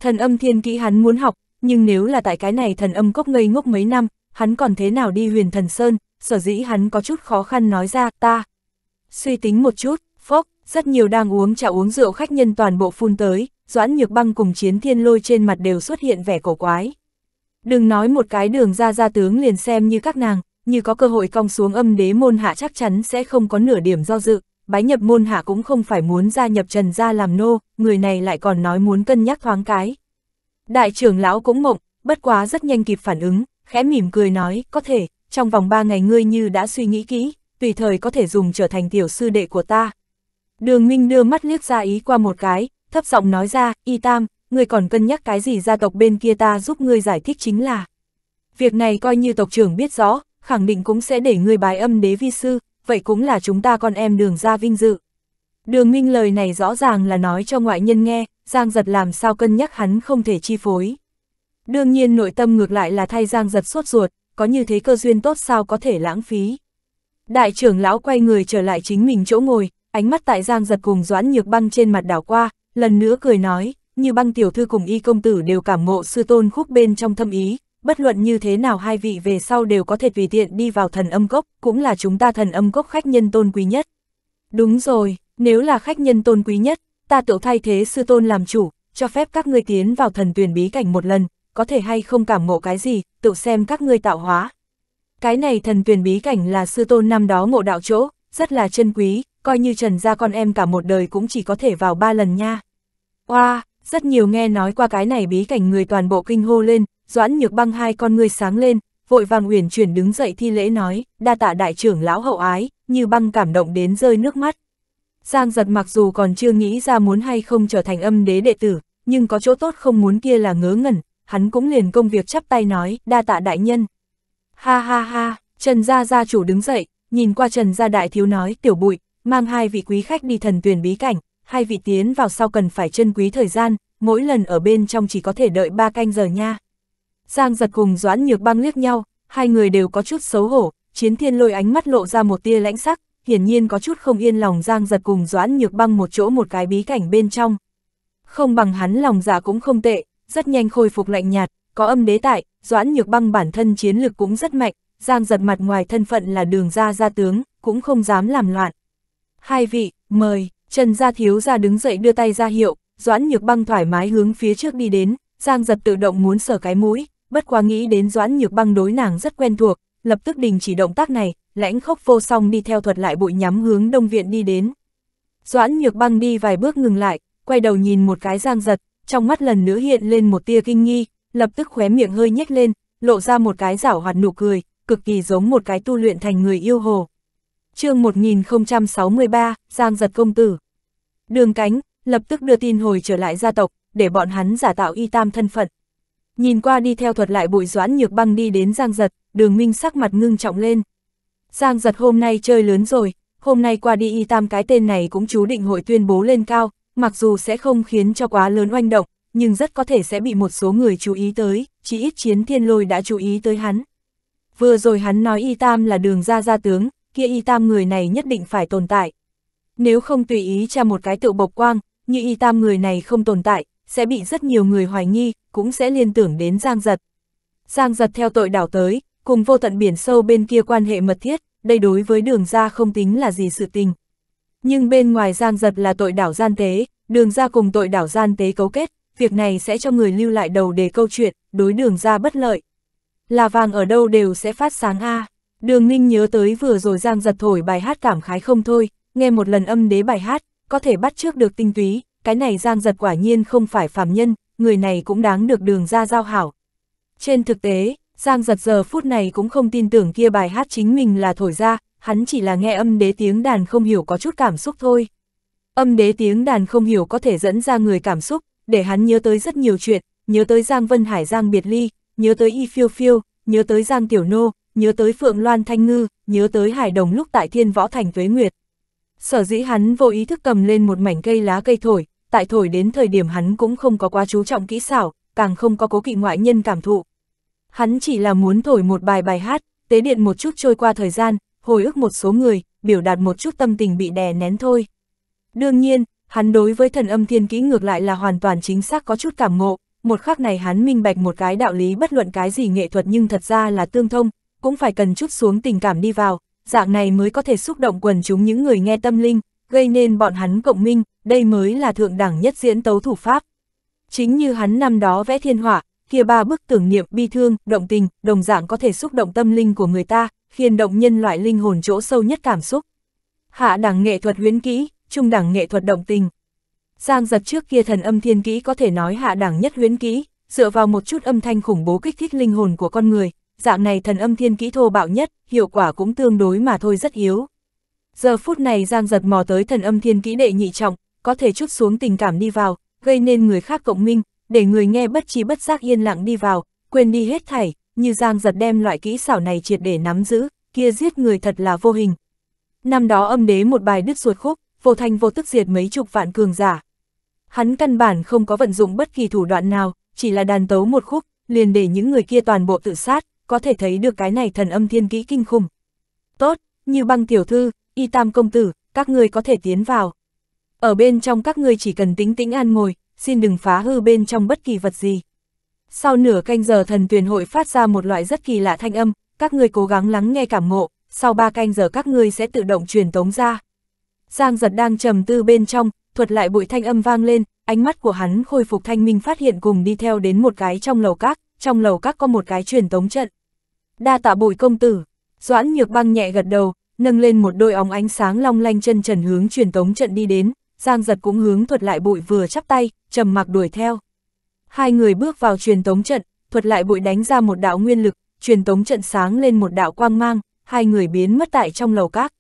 Thần âm thiên kỹ hắn muốn học, nhưng nếu là tại cái này thần âm cốc ngây ngốc mấy năm, hắn còn thế nào đi huyền thần sơn, sở dĩ hắn có chút khó khăn nói ra, ta. Suy tính một chút, phốc, rất nhiều đang uống trà uống rượu khách nhân toàn bộ phun tới, doãn nhược băng cùng chiến thiên lôi trên mặt đều xuất hiện vẻ cổ quái. Đừng nói một cái đường ra ra tướng liền xem như các nàng, như có cơ hội cong xuống âm đế môn hạ chắc chắn sẽ không có nửa điểm do dự, bái nhập môn hạ cũng không phải muốn gia nhập trần ra làm nô, người này lại còn nói muốn cân nhắc thoáng cái. Đại trưởng lão cũng mộng, bất quá rất nhanh kịp phản ứng, khẽ mỉm cười nói, có thể, trong vòng ba ngày ngươi như đã suy nghĩ kỹ, tùy thời có thể dùng trở thành tiểu sư đệ của ta. Đường Minh đưa mắt liếc ra ý qua một cái, thấp giọng nói ra, y tam, ngươi còn cân nhắc cái gì gia tộc bên kia ta giúp ngươi giải thích chính là. Việc này coi như tộc trưởng biết rõ, khẳng định cũng sẽ để ngươi bài âm đế vi sư, vậy cũng là chúng ta con em đường ra vinh dự. Đường Minh lời này rõ ràng là nói cho ngoại nhân nghe, Giang giật làm sao cân nhắc hắn không thể chi phối. Đương nhiên nội tâm ngược lại là thay Giang giật sốt ruột, có như thế cơ duyên tốt sao có thể lãng phí. Đại trưởng lão quay người trở lại chính mình chỗ ngồi, ánh mắt tại Giang giật cùng doãn nhược băng trên mặt đảo qua, lần nữa cười nói, như băng tiểu thư cùng y công tử đều cảm ngộ sư tôn khúc bên trong thâm ý, bất luận như thế nào hai vị về sau đều có thể tùy tiện đi vào thần âm cốc, cũng là chúng ta thần âm cốc khách nhân tôn quý nhất. Đúng rồi, nếu là khách nhân tôn quý nhất, ta tự thay thế sư tôn làm chủ, cho phép các ngươi tiến vào thần tuyển bí cảnh một lần, có thể hay không cảm ngộ cái gì, tự xem các ngươi tạo hóa. Cái này thần tuyển bí cảnh là sư tôn năm đó ngộ đạo chỗ, rất là chân quý, coi như trần gia con em cả một đời cũng chỉ có thể vào ba lần nha. Oa, wow, rất nhiều nghe nói qua cái này bí cảnh người toàn bộ kinh hô lên, doãn nhược băng hai con ngươi sáng lên, vội vàng uyển chuyển đứng dậy thi lễ nói, đa tạ đại trưởng lão hậu ái, như băng cảm động đến rơi nước mắt. Giang giật mặc dù còn chưa nghĩ ra muốn hay không trở thành âm đế đệ tử, nhưng có chỗ tốt không muốn kia là ngớ ngẩn, hắn cũng liền công việc chắp tay nói, đa tạ đại nhân. Ha ha ha, Trần Gia Gia chủ đứng dậy, nhìn qua Trần Gia Đại Thiếu nói, tiểu bụi, mang hai vị quý khách đi thần tuyển bí cảnh, hai vị tiến vào sau cần phải chân quý thời gian, mỗi lần ở bên trong chỉ có thể đợi ba canh giờ nha. Giang giật cùng Doãn Nhược băng liếc nhau, hai người đều có chút xấu hổ, chiến thiên lôi ánh mắt lộ ra một tia lãnh sắc, hiển nhiên có chút không yên lòng Giang giật cùng Doãn Nhược băng một chỗ một cái bí cảnh bên trong. Không bằng hắn lòng giả dạ cũng không tệ, rất nhanh khôi phục lạnh nhạt, có âm đế tại, Doãn Nhược Băng bản thân chiến lực cũng rất mạnh, Giang giật mặt ngoài thân phận là đường gia gia tướng, cũng không dám làm loạn. Hai vị, mời, Trần Gia Thiếu Gia đứng dậy đưa tay ra hiệu, Doãn Nhược Băng thoải mái hướng phía trước đi đến, Giang giật tự động muốn sờ cái mũi, bất quá nghĩ đến Doãn Nhược Băng đối nàng rất quen thuộc, lập tức đình chỉ động tác này, lãnh khốc vô song đi theo thuật lại bụi nhắm hướng đông viện đi đến. Doãn Nhược Băng đi vài bước ngừng lại, quay đầu nhìn một cái Giang giật, trong mắt lần nữa hiện lên một tia kinh nghi, lập tức khóe miệng hơi nhếch lên, lộ ra một cái giảo hoạt nụ cười, cực kỳ giống một cái tu luyện thành người yêu hồ. chương 1063, Giang giật công tử. Đường cánh, lập tức đưa tin hồi trở lại gia tộc, để bọn hắn giả tạo y tam thân phận. Nhìn qua đi theo thuật lại bụi doãn nhược băng đi đến Giang giật, đường minh sắc mặt ngưng trọng lên. Giang giật hôm nay chơi lớn rồi, hôm nay qua đi y tam cái tên này cũng chú định hội tuyên bố lên cao, mặc dù sẽ không khiến cho quá lớn oanh động, nhưng rất có thể sẽ bị một số người chú ý tới, chỉ ít chiến thiên lôi đã chú ý tới hắn. Vừa rồi hắn nói y tam là đường ra gia tướng, kia y tam người này nhất định phải tồn tại. Nếu không tùy ý tra một cái tự bộc quang, như y tam người này không tồn tại, sẽ bị rất nhiều người hoài nghi, cũng sẽ liên tưởng đến Giang Giật. Giang Giật theo tội đảo tới, cùng vô tận biển sâu bên kia quan hệ mật thiết, đây đối với đường ra không tính là gì sự tình. Nhưng bên ngoài gian giật là tội đảo gian tế, đường ra cùng tội đảo gian tế cấu kết, việc này sẽ cho người lưu lại đầu để câu chuyện, đối đường ra bất lợi. Là vàng ở đâu đều sẽ phát sáng a à. Đường ninh nhớ tới vừa rồi giang giật thổi bài hát cảm khái không thôi, nghe một lần âm đế bài hát, có thể bắt trước được tinh túy, cái này giang giật quả nhiên không phải phàm nhân, người này cũng đáng được đường ra giao hảo. Trên thực tế, Giang giật giờ phút này cũng không tin tưởng kia bài hát chính mình là thổi ra, hắn chỉ là nghe âm đế tiếng đàn không hiểu có chút cảm xúc thôi. Âm đế tiếng đàn không hiểu có thể dẫn ra người cảm xúc, để hắn nhớ tới rất nhiều chuyện, nhớ tới Giang Vân Hải Giang Biệt Ly, nhớ tới Y Phiêu Phiêu, nhớ tới Giang Tiểu Nô, nhớ tới Phượng Loan Thanh Ngư, nhớ tới Hải Đồng lúc tại Thiên Võ Thành Tuế Nguyệt. Sở dĩ hắn vô ý thức cầm lên một mảnh cây lá cây thổi, tại thổi đến thời điểm hắn cũng không có quá chú trọng kỹ xảo, càng không có cố kỵ ngoại nhân cảm thụ. Hắn chỉ là muốn thổi một bài bài hát, tế điện một chút trôi qua thời gian, hồi ức một số người, biểu đạt một chút tâm tình bị đè nén thôi. Đương nhiên, hắn đối với thần âm thiên kỹ ngược lại là hoàn toàn chính xác có chút cảm ngộ, một khắc này hắn minh bạch một cái đạo lý bất luận cái gì nghệ thuật nhưng thật ra là tương thông, cũng phải cần chút xuống tình cảm đi vào, dạng này mới có thể xúc động quần chúng những người nghe tâm linh, gây nên bọn hắn cộng minh, đây mới là thượng đẳng nhất diễn tấu thủ pháp. Chính như hắn năm đó vẽ thiên hỏa, kia ba bức tưởng niệm bi thương, động tình, đồng dạng có thể xúc động tâm linh của người ta, khiên động nhân loại linh hồn chỗ sâu nhất cảm xúc. Hạ đẳng nghệ thuật huyến kỹ, trung đẳng nghệ thuật động tình. Giang giật trước kia thần âm thiên kỹ có thể nói hạ đẳng nhất huyến kỹ, dựa vào một chút âm thanh khủng bố kích thích linh hồn của con người, dạng này thần âm thiên kỹ thô bạo nhất, hiệu quả cũng tương đối mà thôi rất yếu. Giờ phút này Giang giật mò tới thần âm thiên kỹ đệ nhị trọng, có thể chút xuống tình cảm đi vào, gây nên người khác cộng minh, để người nghe bất trí bất giác yên lặng đi vào, quên đi hết thảy, như Giang giật đem loại kỹ xảo này triệt để nắm giữ, kia giết người thật là vô hình. Năm đó âm đế một bài đứt ruột khúc, vô thanh vô tức diệt mấy chục vạn cường giả. Hắn căn bản không có vận dụng bất kỳ thủ đoạn nào, chỉ là đàn tấu một khúc, liền để những người kia toàn bộ tự sát, có thể thấy được cái này thần âm thiên kỹ kinh khủng. Tốt, như băng tiểu thư, y tam công tử, các người có thể tiến vào. Ở bên trong các người chỉ cần tĩnh tĩnh an ngồi, xin đừng phá hư bên trong bất kỳ vật gì. Sau nửa canh giờ thần tuyển hội phát ra một loại rất kỳ lạ thanh âm, các ngươi cố gắng lắng nghe cảm ngộ, sau ba canh giờ các ngươi sẽ tự động truyền tống ra. Giang giật đang trầm tư bên trong, thuật lại bụi thanh âm vang lên, ánh mắt của hắn khôi phục thanh minh phát hiện cùng đi theo đến một cái trong lầu các, trong lầu các có một cái truyền tống trận. Đa tạ bụi công tử, doãn nhược băng nhẹ gật đầu, nâng lên một đôi óng ánh sáng long lanh chân trần hướng truyền tống trận đi đến, Giang giật cũng hướng thuật lại bụi vừa chắp tay, trầm mặc đuổi theo. Hai người bước vào truyền tống trận, thuật lại bụi đánh ra một đạo nguyên lực, truyền tống trận sáng lên một đạo quang mang, hai người biến mất tại trong lầu các.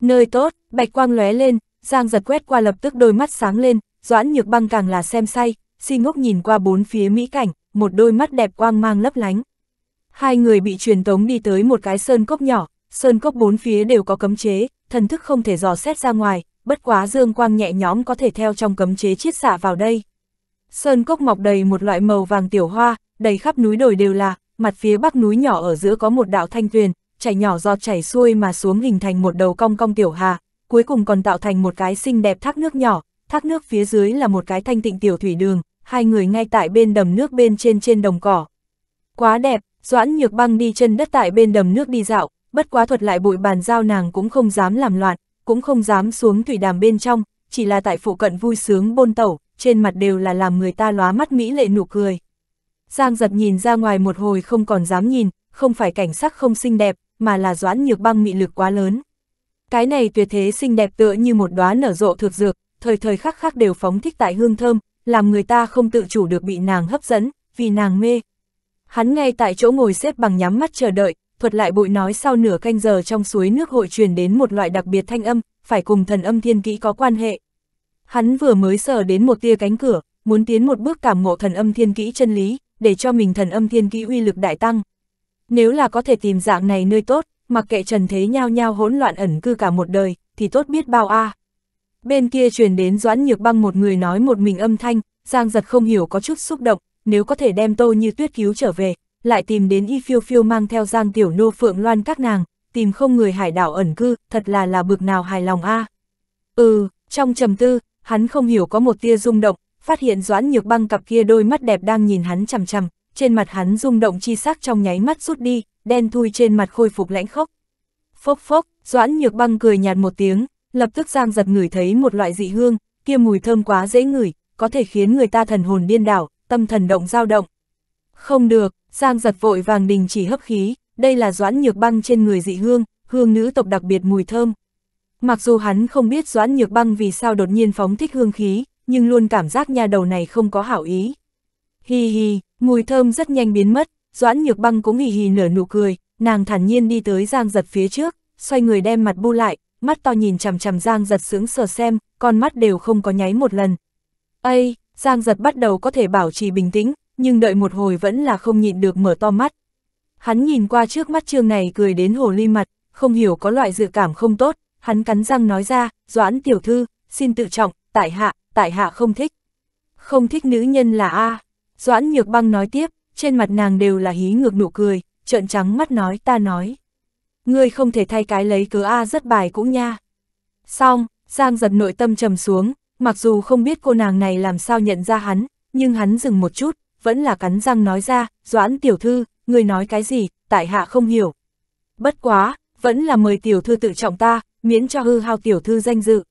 Nơi tốt, bạch quang lóe lên, Giang giật quét qua lập tức đôi mắt sáng lên, Doãn Nhược Băng càng là xem say, si ngốc nhìn qua bốn phía mỹ cảnh, một đôi mắt đẹp quang mang lấp lánh. Hai người bị truyền tống đi tới một cái sơn cốc nhỏ, sơn cốc bốn phía đều có cấm chế, thần thức không thể dò xét ra ngoài, bất quá dương quang nhẹ nhõm có thể theo trong cấm chế chiết xạ vào đây. Sơn cốc mọc đầy một loại màu vàng tiểu hoa, đầy khắp núi đồi đều là, mặt phía bắc núi nhỏ ở giữa có một đạo thanh tuyền, chảy nhỏ do chảy xuôi mà xuống hình thành một đầu cong cong tiểu hà, cuối cùng còn tạo thành một cái xinh đẹp thác nước nhỏ, thác nước phía dưới là một cái thanh tịnh tiểu thủy đường, hai người ngay tại bên đầm nước bên trên trên đồng cỏ. Quá đẹp, Doãn Nhược Băng đi chân đất tại bên đầm nước đi dạo, bất quá thuật lại bụi bàn giao nàng cũng không dám làm loạn, cũng không dám xuống thủy đàm bên trong, chỉ là tại phụ cận vui sướng bôn tẩu, trên mặt đều là làm người ta lóa mắt mỹ lệ nụ cười. Giang giật nhìn ra ngoài một hồi không còn dám nhìn, không phải cảnh sắc không xinh đẹp, mà là doãn nhược băng mị lực quá lớn. Cái này tuyệt thế xinh đẹp tựa như một đóa nở rộ thực dược, thời thời khắc khắc đều phóng thích tại hương thơm, làm người ta không tự chủ được bị nàng hấp dẫn, vì nàng mê. Hắn ngay tại chỗ ngồi xếp bằng nhắm mắt chờ đợi, thuật lại bụi nói sau nửa canh giờ trong suối nước hội truyền đến một loại đặc biệt thanh âm, phải cùng thần âm thiên kỹ có quan hệ. Hắn vừa mới sờ đến một tia cánh cửa, muốn tiến một bước cảm ngộ thần âm thiên kỹ chân lý, để cho mình thần âm thiên kỹ uy lực đại tăng. Nếu là có thể tìm dạng này nơi tốt, mặc kệ trần thế nhao nhao hỗn loạn ẩn cư cả một đời, thì tốt biết bao a. À. Bên kia truyền đến Doãn Nhược Băng một người nói một mình âm thanh, Giang Giật không hiểu có chút xúc động, nếu có thể đem Tô Như Tuyết cứu trở về, lại tìm đến Y Phiêu Phiêu mang theo Giang Tiểu Nô Phượng Loan các nàng, tìm không người hải đảo ẩn cư, thật là là bực nào hài lòng a. À. Ừ, trong trầm tư, hắn không hiểu có một tia rung động, phát hiện Doãn Nhược Băng cặp kia đôi mắt đẹp đang nhìn hắn chằm chằm, trên mặt hắn rung động chi sắc trong nháy mắt rút đi, đen thui trên mặt khôi phục lãnh khốc. Phốc phốc, Doãn Nhược Băng cười nhạt một tiếng, lập tức Giang giật ngửi thấy một loại dị hương, kia mùi thơm quá dễ ngửi, có thể khiến người ta thần hồn điên đảo, tâm thần động dao động. Không được, Giang giật vội vàng đình chỉ hấp khí, đây là Doãn Nhược Băng trên người dị hương, hương nữ tộc đặc biệt mùi thơm, Mặc dù hắn không biết Doãn Nhược Băng vì sao đột nhiên phóng thích hương khí, nhưng luôn cảm giác nha đầu này không có hảo ý. Hi hi, mùi thơm rất nhanh biến mất, Doãn Nhược Băng cũng hì hì nở nụ cười, nàng thản nhiên đi tới Giang Giật phía trước, xoay người đem mặt bu lại, mắt to nhìn chằm chằm Giang Giật sướng sờ xem, con mắt đều không có nháy một lần. Ây, Giang Giật bắt đầu có thể bảo trì bình tĩnh, nhưng đợi một hồi vẫn là không nhịn được mở to mắt. Hắn nhìn qua trước mắt trương này cười đến hồ ly mặt, không hiểu có loại dự cảm không tốt, hắn cắn răng nói ra, Doãn tiểu thư, xin tự trọng, tại hạ, tại hạ không thích. Không thích nữ nhân là A. Doãn nhược băng nói tiếp, trên mặt nàng đều là hí ngược nụ cười, trợn trắng mắt nói ta nói. Ngươi không thể thay cái lấy cớ A rất bài cũng nha. Xong, Giang giật nội tâm trầm xuống, mặc dù không biết cô nàng này làm sao nhận ra hắn, nhưng hắn dừng một chút, vẫn là cắn răng nói ra, Doãn tiểu thư, người nói cái gì, tại hạ không hiểu. Bất quá, vẫn là mời tiểu thư tự trọng ta, miễn cho hư hao tiểu thư danh dự.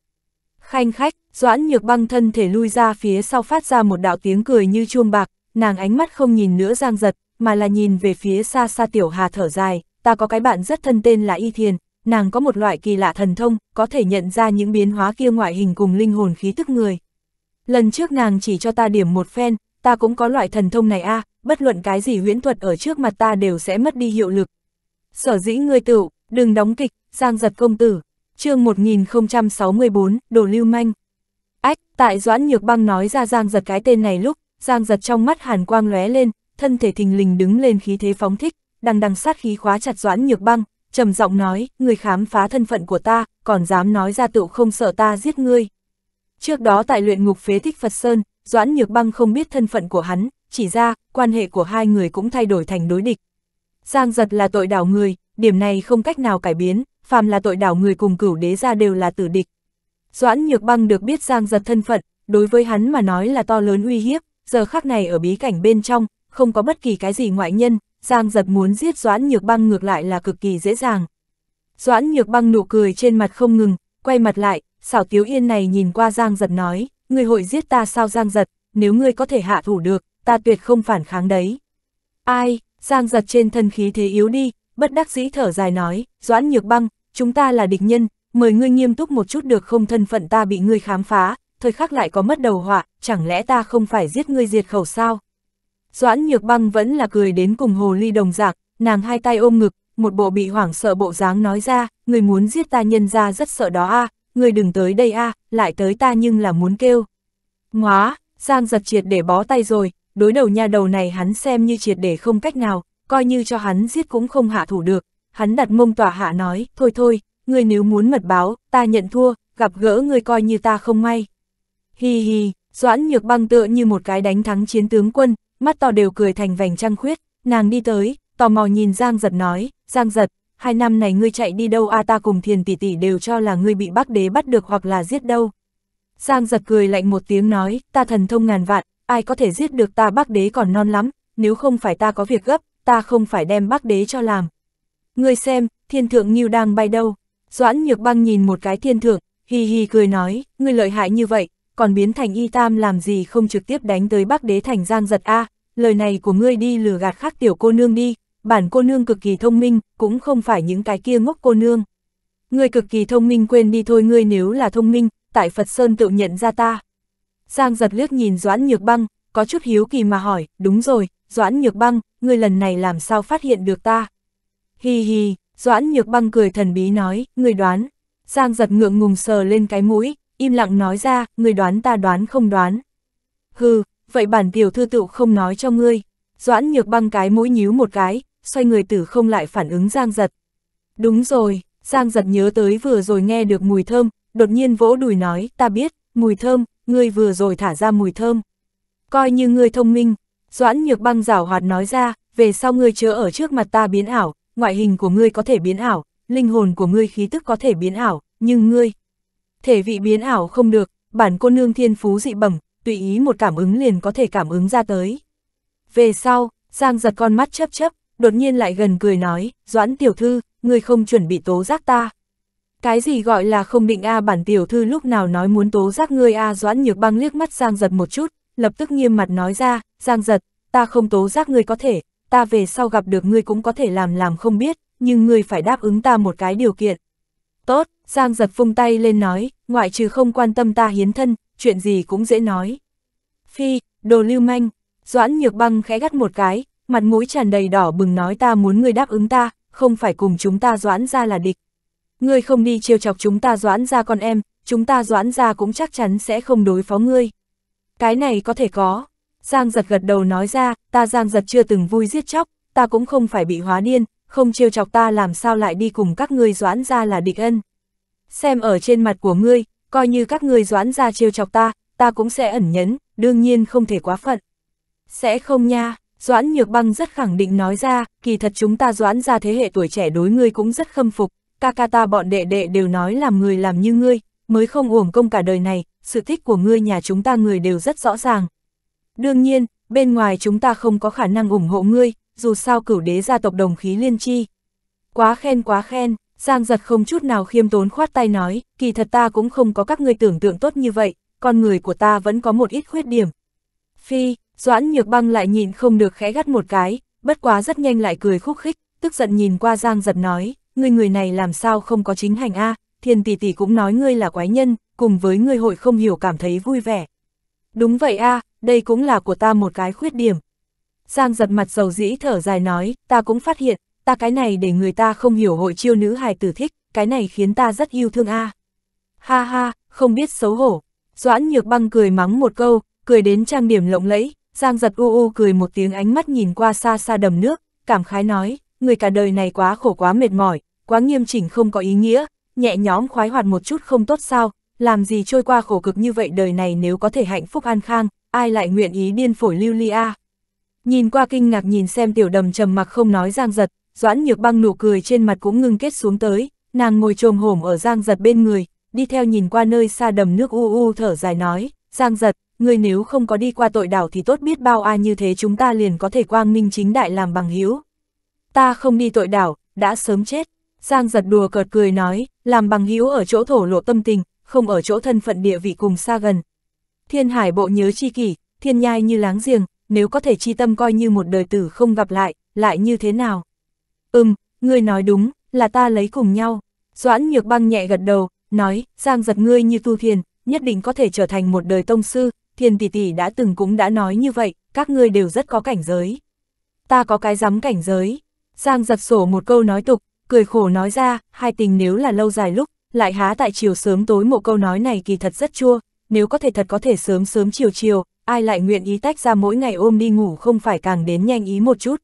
Khanh khách, doãn nhược băng thân thể lui ra phía sau phát ra một đạo tiếng cười như chuông bạc, nàng ánh mắt không nhìn nữa giang giật, mà là nhìn về phía xa xa tiểu hà thở dài, ta có cái bạn rất thân tên là Y Thiền, nàng có một loại kỳ lạ thần thông, có thể nhận ra những biến hóa kia ngoại hình cùng linh hồn khí tức người. Lần trước nàng chỉ cho ta điểm một phen, ta cũng có loại thần thông này a, à, bất luận cái gì huyễn thuật ở trước mặt ta đều sẽ mất đi hiệu lực. Sở dĩ ngươi tựu, đừng đóng kịch, giang giật công tử, chương 1064, đồ lưu manh. Ách, tại Doãn Nhược Băng nói ra Giang Giật cái tên này lúc, Giang Giật trong mắt hàn quang lóe lên, thân thể thình lình đứng lên khí thế phóng thích, đằng đằng sát khí khóa chặt Doãn Nhược Băng, trầm giọng nói, người khám phá thân phận của ta, còn dám nói ra tựu không sợ ta giết ngươi. Trước đó tại luyện ngục phế thích Phật Sơn, Doãn Nhược Băng không biết thân phận của hắn, chỉ ra, quan hệ của hai người cũng thay đổi thành đối địch. Giang giật là tội đảo người, điểm này không cách nào cải biến, phàm là tội đảo người cùng cửu đế ra đều là tử địch. Doãn Nhược Băng được biết Giang Giật thân phận, đối với hắn mà nói là to lớn uy hiếp, giờ khắc này ở bí cảnh bên trong, không có bất kỳ cái gì ngoại nhân, Giang Giật muốn giết Doãn Nhược Băng ngược lại là cực kỳ dễ dàng. Doãn Nhược Băng nụ cười trên mặt không ngừng, quay mặt lại, xảo Tiếu Yên này nhìn qua Giang Giật nói, người hội giết ta sao Giang Giật, nếu ngươi có thể hạ thủ được, ta tuyệt không phản kháng đấy. Ai, Giang Giật trên thân khí thế yếu đi, bất đắc dĩ thở dài nói, Doãn Nhược Băng, chúng ta là địch nhân, mời ngươi nghiêm túc một chút được không thân phận ta bị ngươi khám phá, thời khắc lại có mất đầu họa, chẳng lẽ ta không phải giết ngươi diệt khẩu sao? Doãn nhược băng vẫn là cười đến cùng hồ ly đồng dạng, nàng hai tay ôm ngực, một bộ bị hoảng sợ bộ dáng nói ra, người muốn giết ta nhân ra rất sợ đó a à, người đừng tới đây a à, lại tới ta nhưng là muốn kêu. Ngóa, Giang giật triệt để bó tay rồi, đối đầu nha đầu này hắn xem như triệt để không cách nào, coi như cho hắn giết cũng không hạ thủ được, hắn đặt mông tỏa hạ nói, thôi thôi, ngươi nếu muốn mật báo, ta nhận thua, gặp gỡ ngươi coi như ta không may. Hi hi, Doãn Nhược Băng tựa như một cái đánh thắng chiến tướng quân, mắt to đều cười thành vành trăng khuyết, nàng đi tới, tò mò nhìn Giang Giật nói, Giang Giật, hai năm này ngươi chạy đi đâu a à ta cùng thiền tỷ tỷ đều cho là ngươi bị bác đế bắt được hoặc là giết đâu. Giang Giật cười lạnh một tiếng nói, ta thần thông ngàn vạn, ai có thể giết được ta bác đế còn non lắm, nếu không phải ta có việc gấp, ta không phải đem bác đế cho làm, Ngươi xem, thiên thượng như đang bay đâu. Doãn nhược băng nhìn một cái thiên thượng, hì hì cười nói, người lợi hại như vậy, còn biến thành y tam làm gì không trực tiếp đánh tới bắc đế thành giang giật a lời này của ngươi đi lừa gạt khác tiểu cô nương đi, bản cô nương cực kỳ thông minh, cũng không phải những cái kia ngốc cô nương. Ngươi cực kỳ thông minh quên đi thôi ngươi nếu là thông minh, tại Phật Sơn tự nhận ra ta. Giang giật liếc nhìn Doãn Nhược Băng, có chút hiếu kỳ mà hỏi, đúng rồi, Doãn Nhược Băng, ngươi lần này làm sao phát hiện được ta? Hi hi, Doãn Nhược Băng cười thần bí nói, người đoán. Giang giật ngượng ngùng sờ lên cái mũi, im lặng nói ra, người đoán ta đoán không đoán. Hừ, vậy bản tiểu thư tựu không nói cho ngươi. Doãn Nhược Băng cái mũi nhíu một cái, xoay người tử không lại phản ứng Giang giật. Đúng rồi, Giang giật nhớ tới vừa rồi nghe được mùi thơm, đột nhiên vỗ đùi nói, ta biết, mùi thơm, ngươi vừa rồi thả ra mùi thơm. Coi như ngươi thông minh, Doãn Nhược Băng rảo hoạt nói ra, về sau ngươi chớ ở trước mặt ta biến ảo, ngoại hình của ngươi có thể biến ảo, linh hồn của ngươi khí tức có thể biến ảo, nhưng ngươi thể vị biến ảo không được, bản cô nương thiên phú dị bẩm, tùy ý một cảm ứng liền có thể cảm ứng ra tới. Về sau, Giang giật con mắt chấp chấp, đột nhiên lại gần cười nói, Doãn tiểu thư, ngươi không chuẩn bị tố giác ta. Cái gì gọi là không định A à bản tiểu thư lúc nào nói muốn tố giác ngươi A à Doãn nhược băng liếc mắt Giang giật một chút, lập tức nghiêm mặt nói ra, Giang giật, ta không tố giác ngươi có thể, ta về sau gặp được ngươi cũng có thể làm làm không biết, nhưng ngươi phải đáp ứng ta một cái điều kiện. Tốt, Giang giật vung tay lên nói, ngoại trừ không quan tâm ta hiến thân, chuyện gì cũng dễ nói. Phi, đồ lưu manh, Doãn Nhược Băng khẽ gắt một cái, mặt mũi tràn đầy đỏ bừng nói ta muốn ngươi đáp ứng ta, không phải cùng chúng ta Doãn ra là địch. Ngươi không đi chiêu chọc chúng ta Doãn ra con em, chúng ta Doãn ra cũng chắc chắn sẽ không đối phó ngươi. Cái này có thể có. Giang giật gật đầu nói ra, ta Giang giật chưa từng vui giết chóc, ta cũng không phải bị hóa điên, không trêu chọc ta làm sao lại đi cùng các ngươi doãn ra là địch ân. Xem ở trên mặt của ngươi, coi như các ngươi doãn ra trêu chọc ta, ta cũng sẽ ẩn nhẫn, đương nhiên không thể quá phận. Sẽ không nha, Doãn Nhược Băng rất khẳng định nói ra, kỳ thật chúng ta Doãn ra thế hệ tuổi trẻ đối ngươi cũng rất khâm phục, ca ca ta bọn đệ đệ đều nói làm người làm như ngươi, mới không uổng công cả đời này, sự thích của ngươi nhà chúng ta người đều rất rõ ràng, Đương nhiên, bên ngoài chúng ta không có khả năng ủng hộ ngươi, dù sao cửu đế gia tộc đồng khí liên chi. Quá khen quá khen, Giang giật không chút nào khiêm tốn khoát tay nói, kỳ thật ta cũng không có các ngươi tưởng tượng tốt như vậy, con người của ta vẫn có một ít khuyết điểm. Phi, Doãn Nhược Băng lại nhìn không được khẽ gắt một cái, bất quá rất nhanh lại cười khúc khích, tức giận nhìn qua Giang giật nói, ngươi người này làm sao không có chính hành a? À, Thiên tỷ tỷ cũng nói ngươi là quái nhân, cùng với ngươi hội không hiểu cảm thấy vui vẻ. Đúng vậy a, à, đây cũng là của ta một cái khuyết điểm. Giang giật mặt dầu dĩ thở dài nói, ta cũng phát hiện, ta cái này để người ta không hiểu hội chiêu nữ hài tử thích, cái này khiến ta rất yêu thương a. À. Ha ha, không biết xấu hổ. Doãn nhược băng cười mắng một câu, cười đến trang điểm lộng lẫy, Giang giật u u cười một tiếng ánh mắt nhìn qua xa xa đầm nước, cảm khái nói, người cả đời này quá khổ quá mệt mỏi, quá nghiêm chỉnh không có ý nghĩa, nhẹ nhõm khoái hoạt một chút không tốt sao, làm gì trôi qua khổ cực như vậy đời này nếu có thể hạnh phúc an khang, ai lại nguyện ý điên phổi lưu ly a Nhìn qua kinh ngạc nhìn xem tiểu đầm trầm mặc không nói giang giật, doãn nhược băng nụ cười trên mặt cũng ngưng kết xuống tới, nàng ngồi trồm hổm ở giang giật bên người, đi theo nhìn qua nơi xa đầm nước u u thở dài nói, giang giật, người nếu không có đi qua tội đảo thì tốt biết bao ai như thế chúng ta liền có thể quang minh chính đại làm bằng hiếu. Ta không đi tội đảo, đã sớm chết. Giang giật đùa cợt cười nói, làm bằng hiếu ở chỗ thổ lộ tâm tình, không ở chỗ thân phận địa vị cùng xa gần, Thiên hải bộ nhớ chi kỷ, thiên nhai như láng giềng, nếu có thể chi tâm coi như một đời tử không gặp lại, lại như thế nào? Ừm, ngươi nói đúng, là ta lấy cùng nhau. Doãn nhược băng nhẹ gật đầu, nói, giang giật ngươi như tu thiền, nhất định có thể trở thành một đời tông sư, thiền tỷ tỷ đã từng cũng đã nói như vậy, các ngươi đều rất có cảnh giới. Ta có cái dám cảnh giới. Giang giật sổ một câu nói tục, cười khổ nói ra, hai tình nếu là lâu dài lúc, lại há tại chiều sớm tối một câu nói này kỳ thật rất chua, nếu có thể thật có thể sớm sớm chiều chiều, ai lại nguyện ý tách ra mỗi ngày ôm đi ngủ không phải càng đến nhanh ý một chút.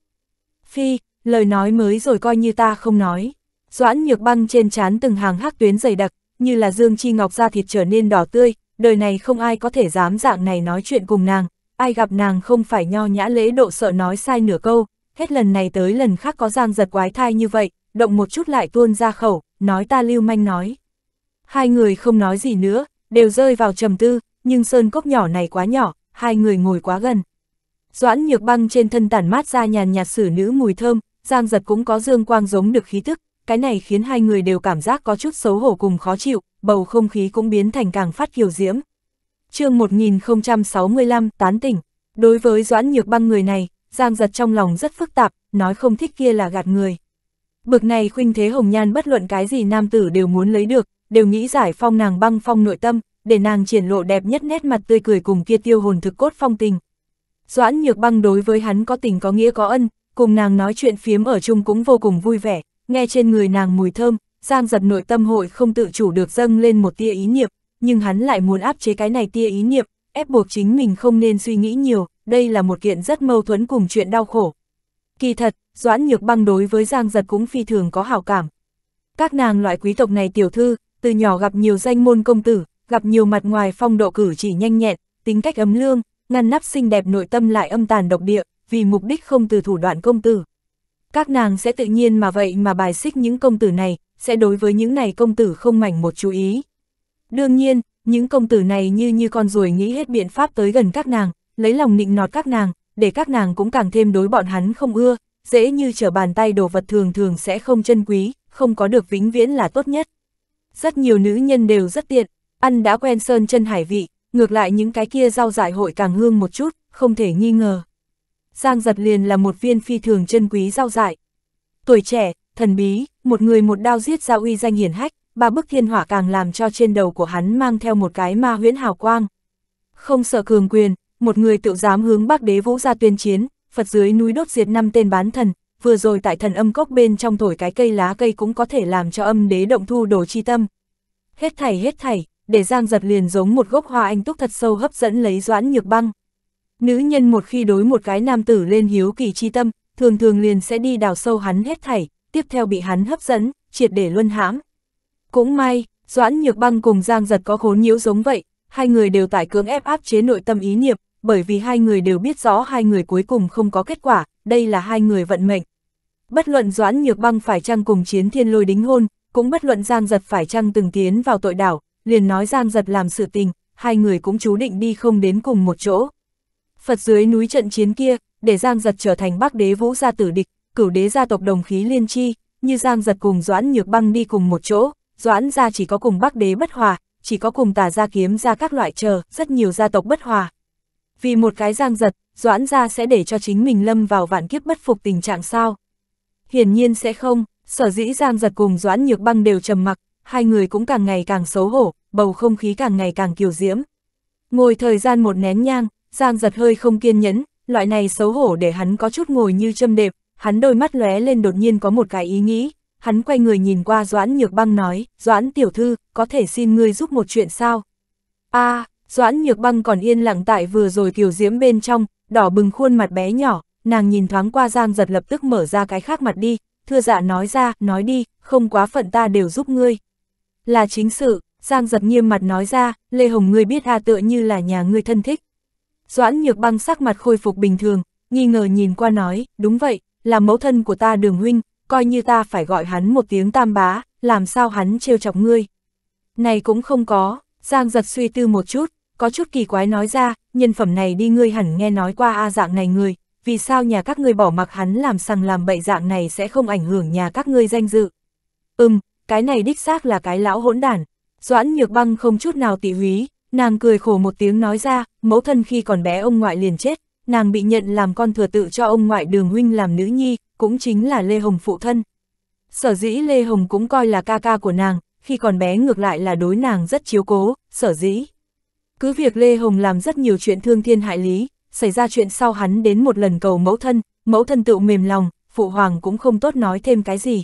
Phi, lời nói mới rồi coi như ta không nói. Doãn nhược băng trên trán từng hàng hắc tuyến dày đặc, như là dương chi ngọc da thịt trở nên đỏ tươi, đời này không ai có thể dám dạng này nói chuyện cùng nàng, ai gặp nàng không phải nho nhã lễ độ sợ nói sai nửa câu, hết lần này tới lần khác có giang giật quái thai như vậy, động một chút lại tuôn ra khẩu, nói ta lưu manh nói. Hai người không nói gì nữa, đều rơi vào trầm tư, nhưng sơn cốc nhỏ này quá nhỏ, hai người ngồi quá gần. Doãn nhược băng trên thân tản mát ra nhàn nhạt xử nữ mùi thơm, giang giật cũng có dương quang giống được khí tức, cái này khiến hai người đều cảm giác có chút xấu hổ cùng khó chịu, bầu không khí cũng biến thành càng phát kiều diễm. chương 1065 tán tỉnh, đối với doãn nhược băng người này, giang giật trong lòng rất phức tạp, nói không thích kia là gạt người. Bực này khuynh thế hồng nhan bất luận cái gì nam tử đều muốn lấy được, đều nghĩ giải phong nàng băng phong nội tâm, để nàng triển lộ đẹp nhất nét mặt tươi cười cùng kia tiêu hồn thực cốt phong tình. Doãn nhược băng đối với hắn có tình có nghĩa có ân, cùng nàng nói chuyện phiếm ở chung cũng vô cùng vui vẻ, nghe trên người nàng mùi thơm, giang giật nội tâm hội không tự chủ được dâng lên một tia ý niệm, nhưng hắn lại muốn áp chế cái này tia ý niệm, ép buộc chính mình không nên suy nghĩ nhiều, đây là một kiện rất mâu thuẫn cùng chuyện đau khổ. Kỳ thật, Doãn Nhược Băng đối với Giang Giật cũng phi thường có hảo cảm. Các nàng loại quý tộc này tiểu thư, từ nhỏ gặp nhiều danh môn công tử, gặp nhiều mặt ngoài phong độ cử chỉ nhanh nhẹn, tính cách ấm lương, ngăn nắp xinh đẹp nội tâm lại âm tàn độc địa, vì mục đích không từ thủ đoạn công tử. Các nàng sẽ tự nhiên mà vậy mà bài xích những công tử này, sẽ đối với những này công tử không mảnh một chú ý. Đương nhiên, những công tử này như như con ruồi nghĩ hết biện pháp tới gần các nàng, lấy lòng nịnh nọt các nàng, để các nàng cũng càng thêm đối bọn hắn không ưa, dễ như trở bàn tay đồ vật thường thường sẽ không chân quý, không có được vĩnh viễn là tốt nhất. Rất nhiều nữ nhân đều rất tiện, ăn đã quen sơn chân hải vị, ngược lại những cái kia rau giải hội càng hương một chút, không thể nghi ngờ. Giang giật liền là một viên phi thường chân quý rau dại. Tuổi trẻ, thần bí, một người một đao giết ra uy danh hiển hách, ba bức thiên hỏa càng làm cho trên đầu của hắn mang theo một cái ma huyễn hào quang. Không sợ cường quyền, một người tự dám hướng bác đế vũ ra tuyên chiến, Phật dưới núi đốt diệt năm tên bán thần, vừa rồi tại thần âm cốc bên trong thổi cái cây lá cây cũng có thể làm cho âm đế động thu đồ chi tâm. Hết thảy hết thảy, để Giang giật liền giống một gốc hoa anh túc thật sâu hấp dẫn lấy doãn nhược băng. Nữ nhân một khi đối một cái nam tử lên hiếu kỳ chi tâm, thường thường liền sẽ đi đào sâu hắn hết thảy, tiếp theo bị hắn hấp dẫn, triệt để luân hãm. Cũng may, Doãn Nhược Băng cùng Giang Giật có khốn nhiễu giống vậy, hai người đều tại cưỡng ép áp chế nội tâm ý niệm, bởi vì hai người đều biết rõ hai người cuối cùng không có kết quả, đây là hai người vận mệnh bất luận Doãn Nhược Băng phải chăng cùng chiến thiên lôi đính hôn, cũng bất luận Giang Giật phải chăng từng tiến vào tội đảo, liền nói Giang Giật làm sự tình, hai người cũng chú định đi không đến cùng một chỗ. Phật dưới núi trận chiến kia, để Giang Giật trở thành Bắc Đế Vũ gia tử địch, cửu đế gia tộc đồng khí liên chi, như Giang Giật cùng Doãn Nhược Băng đi cùng một chỗ, Doãn gia chỉ có cùng Bắc Đế bất hòa, chỉ có cùng Tà gia kiếm ra các loại chờ, rất nhiều gia tộc bất hòa. Vì một cái Giang Giật, Doãn gia sẽ để cho chính mình lâm vào vạn kiếp bất phục tình trạng sao? hiển nhiên sẽ không, sở dĩ Giang giật cùng Doãn Nhược Băng đều trầm mặc, hai người cũng càng ngày càng xấu hổ, bầu không khí càng ngày càng kiều diễm. Ngồi thời gian một nén nhang, Giang giật hơi không kiên nhẫn, loại này xấu hổ để hắn có chút ngồi như châm đẹp. hắn đôi mắt lóe lên đột nhiên có một cái ý nghĩ, hắn quay người nhìn qua Doãn Nhược Băng nói, Doãn tiểu thư, có thể xin ngươi giúp một chuyện sao? a à, Doãn Nhược Băng còn yên lặng tại vừa rồi kiều diễm bên trong, đỏ bừng khuôn mặt bé nhỏ, nàng nhìn thoáng qua Giang giật lập tức mở ra cái khác mặt đi, thưa dạ nói ra, nói đi, không quá phận ta đều giúp ngươi. Là chính sự, Giang giật nghiêm mặt nói ra, Lê Hồng ngươi biết a tựa như là nhà ngươi thân thích. Doãn nhược băng sắc mặt khôi phục bình thường, nghi ngờ nhìn qua nói, đúng vậy, là mẫu thân của ta đường huynh, coi như ta phải gọi hắn một tiếng tam bá, làm sao hắn trêu chọc ngươi. Này cũng không có, Giang giật suy tư một chút, có chút kỳ quái nói ra, nhân phẩm này đi ngươi hẳn nghe nói qua a dạng này người, vì sao nhà các ngươi bỏ mặc hắn làm sằng làm bậy dạng này sẽ không ảnh hưởng nhà các ngươi danh dự. Ừm, cái này đích xác là cái lão hỗn đản. Doãn nhược băng không chút nào tị húy, nàng cười khổ một tiếng nói ra, mẫu thân khi còn bé ông ngoại liền chết, nàng bị nhận làm con thừa tự cho ông ngoại đường huynh làm nữ nhi, cũng chính là Lê Hồng phụ thân. Sở dĩ Lê Hồng cũng coi là ca ca của nàng, khi còn bé ngược lại là đối nàng rất chiếu cố, sở dĩ. Cứ việc Lê Hồng làm rất nhiều chuyện thương thiên hại lý, xảy ra chuyện sau hắn đến một lần cầu mẫu thân, mẫu thân tự mềm lòng, phụ hoàng cũng không tốt nói thêm cái gì.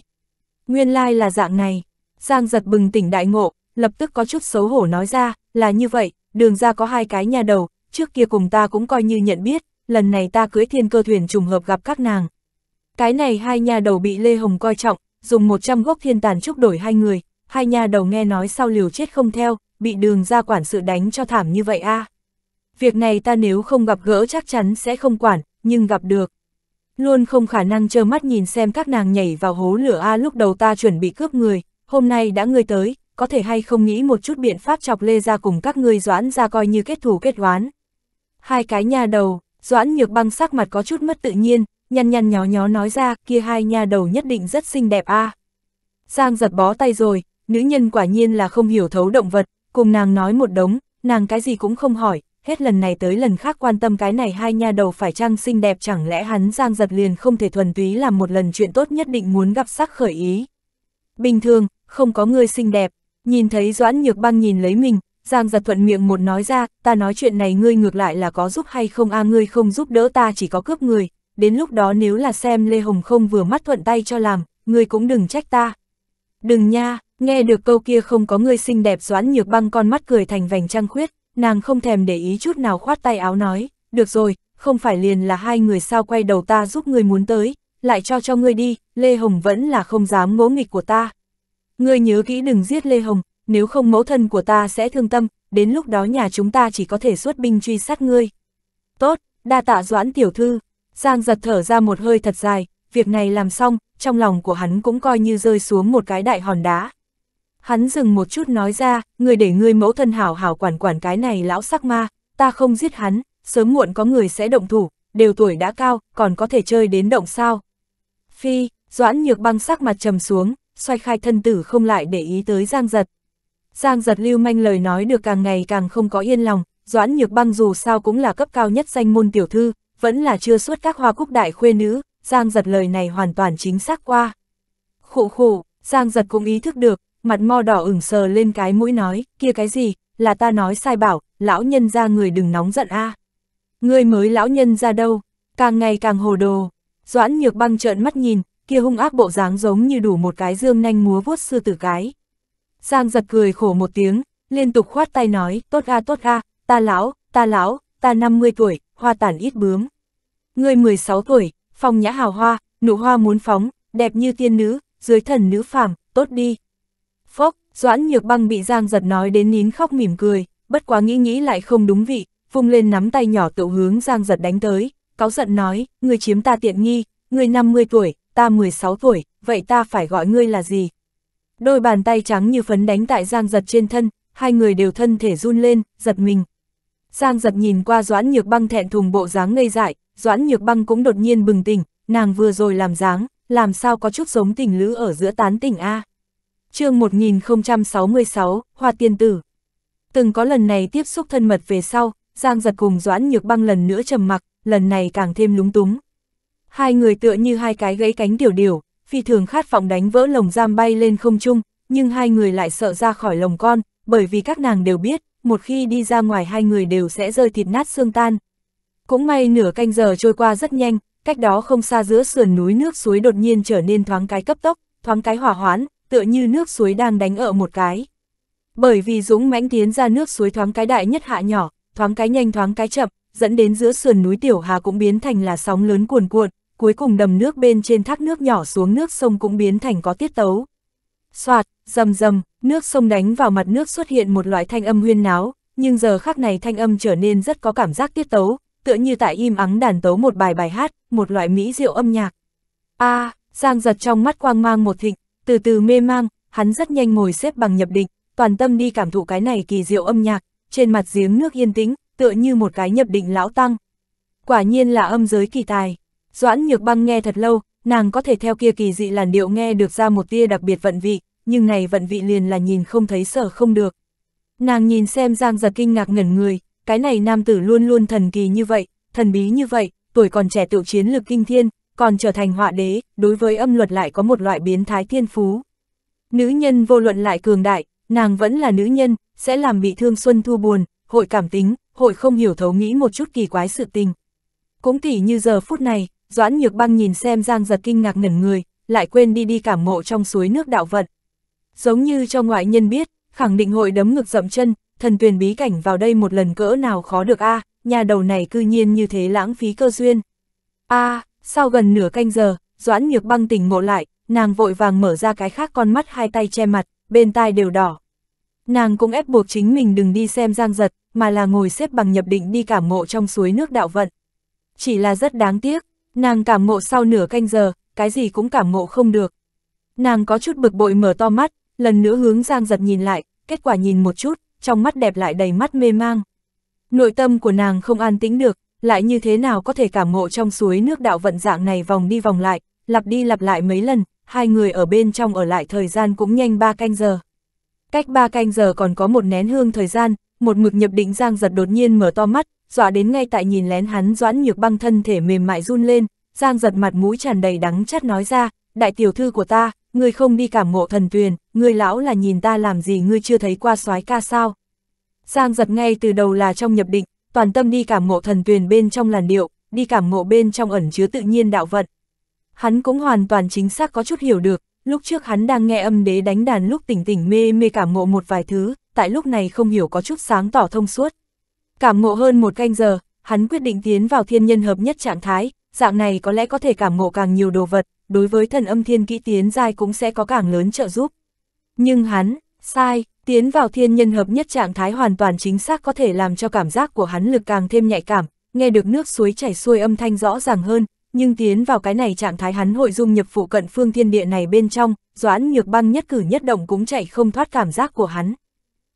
Nguyên lai là dạng này, Giang giật bừng tỉnh đại ngộ, lập tức có chút xấu hổ nói ra, là như vậy, đường ra có hai cái nhà đầu, trước kia cùng ta cũng coi như nhận biết, lần này ta cưới thiên cơ thuyền trùng hợp gặp các nàng. Cái này hai nhà đầu bị Lê Hồng coi trọng, dùng 100 gốc thiên tàn trúc đổi hai người, hai nhà đầu nghe nói sau liều chết không theo, bị đường ra quản sự đánh cho thảm như vậy a à việc này ta nếu không gặp gỡ chắc chắn sẽ không quản, nhưng gặp được. Luôn không khả năng trơ mắt nhìn xem các nàng nhảy vào hố lửa A lúc đầu ta chuẩn bị cướp người, hôm nay đã người tới, có thể hay không nghĩ một chút biện pháp chọc lê ra cùng các ngươi doãn ra coi như kết thù kết oán. Hai cái nhà đầu, doãn nhược băng sắc mặt có chút mất tự nhiên, nhăn nhăn nhó nhó nói ra kia hai nhà đầu nhất định rất xinh đẹp a Giang giật bó tay rồi, nữ nhân quả nhiên là không hiểu thấu động vật, cùng nàng nói một đống, nàng cái gì cũng không hỏi, hết lần này tới lần khác quan tâm cái này hai nha đầu phải chăng xinh đẹp chẳng lẽ hắn giang giật liền không thể thuần túy làm một lần chuyện tốt nhất định muốn gặp sắc khởi ý. Bình thường, không có người xinh đẹp, nhìn thấy Doãn Nhược Băng nhìn lấy mình, Giang giật thuận miệng một nói ra, ta nói chuyện này ngươi ngược lại là có giúp hay không a ngươi không giúp đỡ ta chỉ có cướp người, đến lúc đó nếu là xem Lê Hồng không vừa mắt thuận tay cho làm, ngươi cũng đừng trách ta. Đừng nha, nghe được câu kia không có ngươi xinh đẹp Doãn Nhược Băng con mắt cười thành vành trăng khuyết, nàng không thèm để ý chút nào khoát tay áo nói, được rồi, không phải liền là hai người sao quay đầu ta giúp người muốn tới, lại cho cho ngươi đi, Lê Hồng vẫn là không dám ngỗ nghịch của ta. Ngươi nhớ kỹ đừng giết Lê Hồng, nếu không mẫu thân của ta sẽ thương tâm, đến lúc đó nhà chúng ta chỉ có thể xuất binh truy sát ngươi. Tốt, đa tạ doãn tiểu thư, Giang giật thở ra một hơi thật dài, việc này làm xong, trong lòng của hắn cũng coi như rơi xuống một cái đại hòn đá. Hắn dừng một chút nói ra, người để người mẫu thân hảo hảo quản quản cái này lão sắc ma, ta không giết hắn, sớm muộn có người sẽ động thủ, đều tuổi đã cao, còn có thể chơi đến động sao. Phi, doãn nhược băng sắc mặt trầm xuống, xoay khai thân tử không lại để ý tới Giang Giật. Giang Giật lưu manh lời nói được càng ngày càng không có yên lòng, doãn nhược băng dù sao cũng là cấp cao nhất danh môn tiểu thư, vẫn là chưa suốt các hoa cúc đại khuê nữ, Giang Giật lời này hoàn toàn chính xác qua. khổ khổ Giang Giật cũng ý thức được, mặt mo đỏ ửng sờ lên cái mũi nói, kia cái gì, là ta nói sai bảo, lão nhân ra người đừng nóng giận a à. Người mới lão nhân ra đâu, càng ngày càng hồ đồ. Doãn nhược băng trợn mắt nhìn, kia hung ác bộ dáng giống như đủ một cái dương nanh múa vuốt sư tử cái. Giang giật cười khổ một tiếng, liên tục khoát tay nói, tốt a à, tốt a à, ta lão, ta lão, ta 50 tuổi, hoa tản ít bướm. Người 16 tuổi, phong nhã hào hoa, nụ hoa muốn phóng, đẹp như tiên nữ, dưới thần nữ phàm, tốt đi, Phốc, Doãn Nhược Băng bị Giang Giật nói đến nín khóc mỉm cười, bất quá nghĩ nghĩ lại không đúng vị, vung lên nắm tay nhỏ tự hướng Giang Giật đánh tới, cáu giận nói, người chiếm ta tiện nghi, người 50 tuổi, ta 16 tuổi, vậy ta phải gọi ngươi là gì? Đôi bàn tay trắng như phấn đánh tại Giang Giật trên thân, hai người đều thân thể run lên, giật mình. Giang Giật nhìn qua Doãn Nhược Băng thẹn thùng bộ dáng ngây dại, Doãn Nhược Băng cũng đột nhiên bừng tỉnh, nàng vừa rồi làm dáng, làm sao có chút giống tình lữ ở giữa tán tỉnh a chương 1066, Hoa Tiên Tử. Từng có lần này tiếp xúc thân mật về sau, Giang giật cùng Doãn Nhược Băng lần nữa trầm mặc, lần này càng thêm lúng túng. Hai người tựa như hai cái gãy cánh tiểu điểu, phi thường khát vọng đánh vỡ lồng giam bay lên không trung, nhưng hai người lại sợ ra khỏi lồng con, bởi vì các nàng đều biết, một khi đi ra ngoài hai người đều sẽ rơi thịt nát xương tan. Cũng may nửa canh giờ trôi qua rất nhanh, cách đó không xa giữa sườn núi nước suối đột nhiên trở nên thoáng cái cấp tốc, thoáng cái hỏa hoãn, tựa như nước suối đang đánh ở một cái. Bởi vì Dũng mãnh tiến ra nước suối thoáng cái đại nhất hạ nhỏ, thoáng cái nhanh thoáng cái chậm, dẫn đến giữa sườn núi Tiểu Hà cũng biến thành là sóng lớn cuồn cuộn, cuối cùng đầm nước bên trên thác nước nhỏ xuống nước sông cũng biến thành có tiết tấu. Soạt, rầm rầm, nước sông đánh vào mặt nước xuất hiện một loại thanh âm huyên náo, nhưng giờ khắc này thanh âm trở nên rất có cảm giác tiết tấu, tựa như tại im ắng đàn tấu một bài bài hát, một loại mỹ diệu âm nhạc. A, à, Giang giật trong mắt quang mang một thịnh, từ từ mê mang, hắn rất nhanh ngồi xếp bằng nhập định, toàn tâm đi cảm thụ cái này kỳ diệu âm nhạc, trên mặt giếng nước yên tĩnh, tựa như một cái nhập định lão tăng. Quả nhiên là âm giới kỳ tài. Doãn Nhược Băng nghe thật lâu, nàng có thể theo kia kỳ dị làn điệu nghe được ra một tia đặc biệt vận vị, nhưng này vận vị liền là nhìn không thấy sở không được. Nàng nhìn xem Giang Giật kinh ngạc ngẩn người, cái này nam tử luôn luôn thần kỳ như vậy, thần bí như vậy, tuổi còn trẻ tự chiến lực kinh thiên, còn trở thành họa đế, đối với âm luật lại có một loại biến thái thiên phú. Nữ nhân vô luận lại cường đại, nàng vẫn là nữ nhân, sẽ làm bị thương Xuân Thu buồn, hội cảm tính, hội không hiểu thấu nghĩ một chút kỳ quái sự tình. Cũng tỉ như giờ phút này, Doãn Nhược Băng nhìn xem Giang Giật kinh ngạc ngẩn người, lại quên đi đi cảm mộ trong suối nước đạo vận. Giống như cho ngoại nhân biết, khẳng định hội đấm ngực dậm chân, thần tuyển bí cảnh vào đây một lần cỡ nào khó được a à, nhà đầu này cư nhiên như thế lãng phí cơ duyên. a à, sau gần nửa canh giờ, Doãn Nhược băng tỉnh ngộ lại, nàng vội vàng mở ra cái khác con mắt hai tay che mặt, bên tai đều đỏ. Nàng cũng ép buộc chính mình đừng đi xem giang giật, mà là ngồi xếp bằng nhập định đi cảm ngộ trong suối nước đạo vận. Chỉ là rất đáng tiếc, nàng cảm ngộ sau nửa canh giờ, cái gì cũng cảm ngộ không được. Nàng có chút bực bội mở to mắt, lần nữa hướng giang giật nhìn lại, kết quả nhìn một chút, trong mắt đẹp lại đầy mắt mê mang. Nội tâm của nàng không an tĩnh được, lại như thế nào có thể cảm ngộ trong suối nước đạo vận dạng này vòng đi vòng lại, lặp đi lặp lại mấy lần, hai người ở bên trong ở lại thời gian cũng nhanh ba canh giờ. Cách ba canh giờ còn có một nén hương thời gian, một mực nhập định Giang giật đột nhiên mở to mắt, dọa đến ngay tại nhìn lén hắn doãn nhược băng thân thể mềm mại run lên, Giang giật mặt mũi tràn đầy đắng chát nói ra, đại tiểu thư của ta, ngươi không đi cảm ngộ thần tuyền, ngươi lão là nhìn ta làm gì ngươi chưa thấy qua soái ca sao. Giang giật ngay từ đầu là trong nhập định, toàn tâm đi cảm ngộ thần tuyền bên trong làn điệu, đi cảm ngộ bên trong ẩn chứa tự nhiên đạo vận. Hắn cũng hoàn toàn chính xác có chút hiểu được, lúc trước hắn đang nghe âm đế đánh đàn lúc tỉnh tỉnh mê mê cảm ngộ một vài thứ, tại lúc này không hiểu có chút sáng tỏ thông suốt. Cảm ngộ hơn một canh giờ, hắn quyết định tiến vào thiên nhân hợp nhất trạng thái, dạng này có lẽ có thể cảm ngộ càng nhiều đồ vật, đối với thần âm thiên kỹ tiến giai cũng sẽ có càng lớn trợ giúp. Nhưng hắn, sai, tiến vào thiên nhân hợp nhất trạng thái hoàn toàn chính xác có thể làm cho cảm giác của hắn lực càng thêm nhạy cảm, nghe được nước suối chảy xuôi âm thanh rõ ràng hơn, nhưng tiến vào cái này trạng thái hắn hội dung nhập phụ cận phương thiên địa này bên trong, doãn nhược băng nhất cử nhất động cũng chạy không thoát cảm giác của hắn.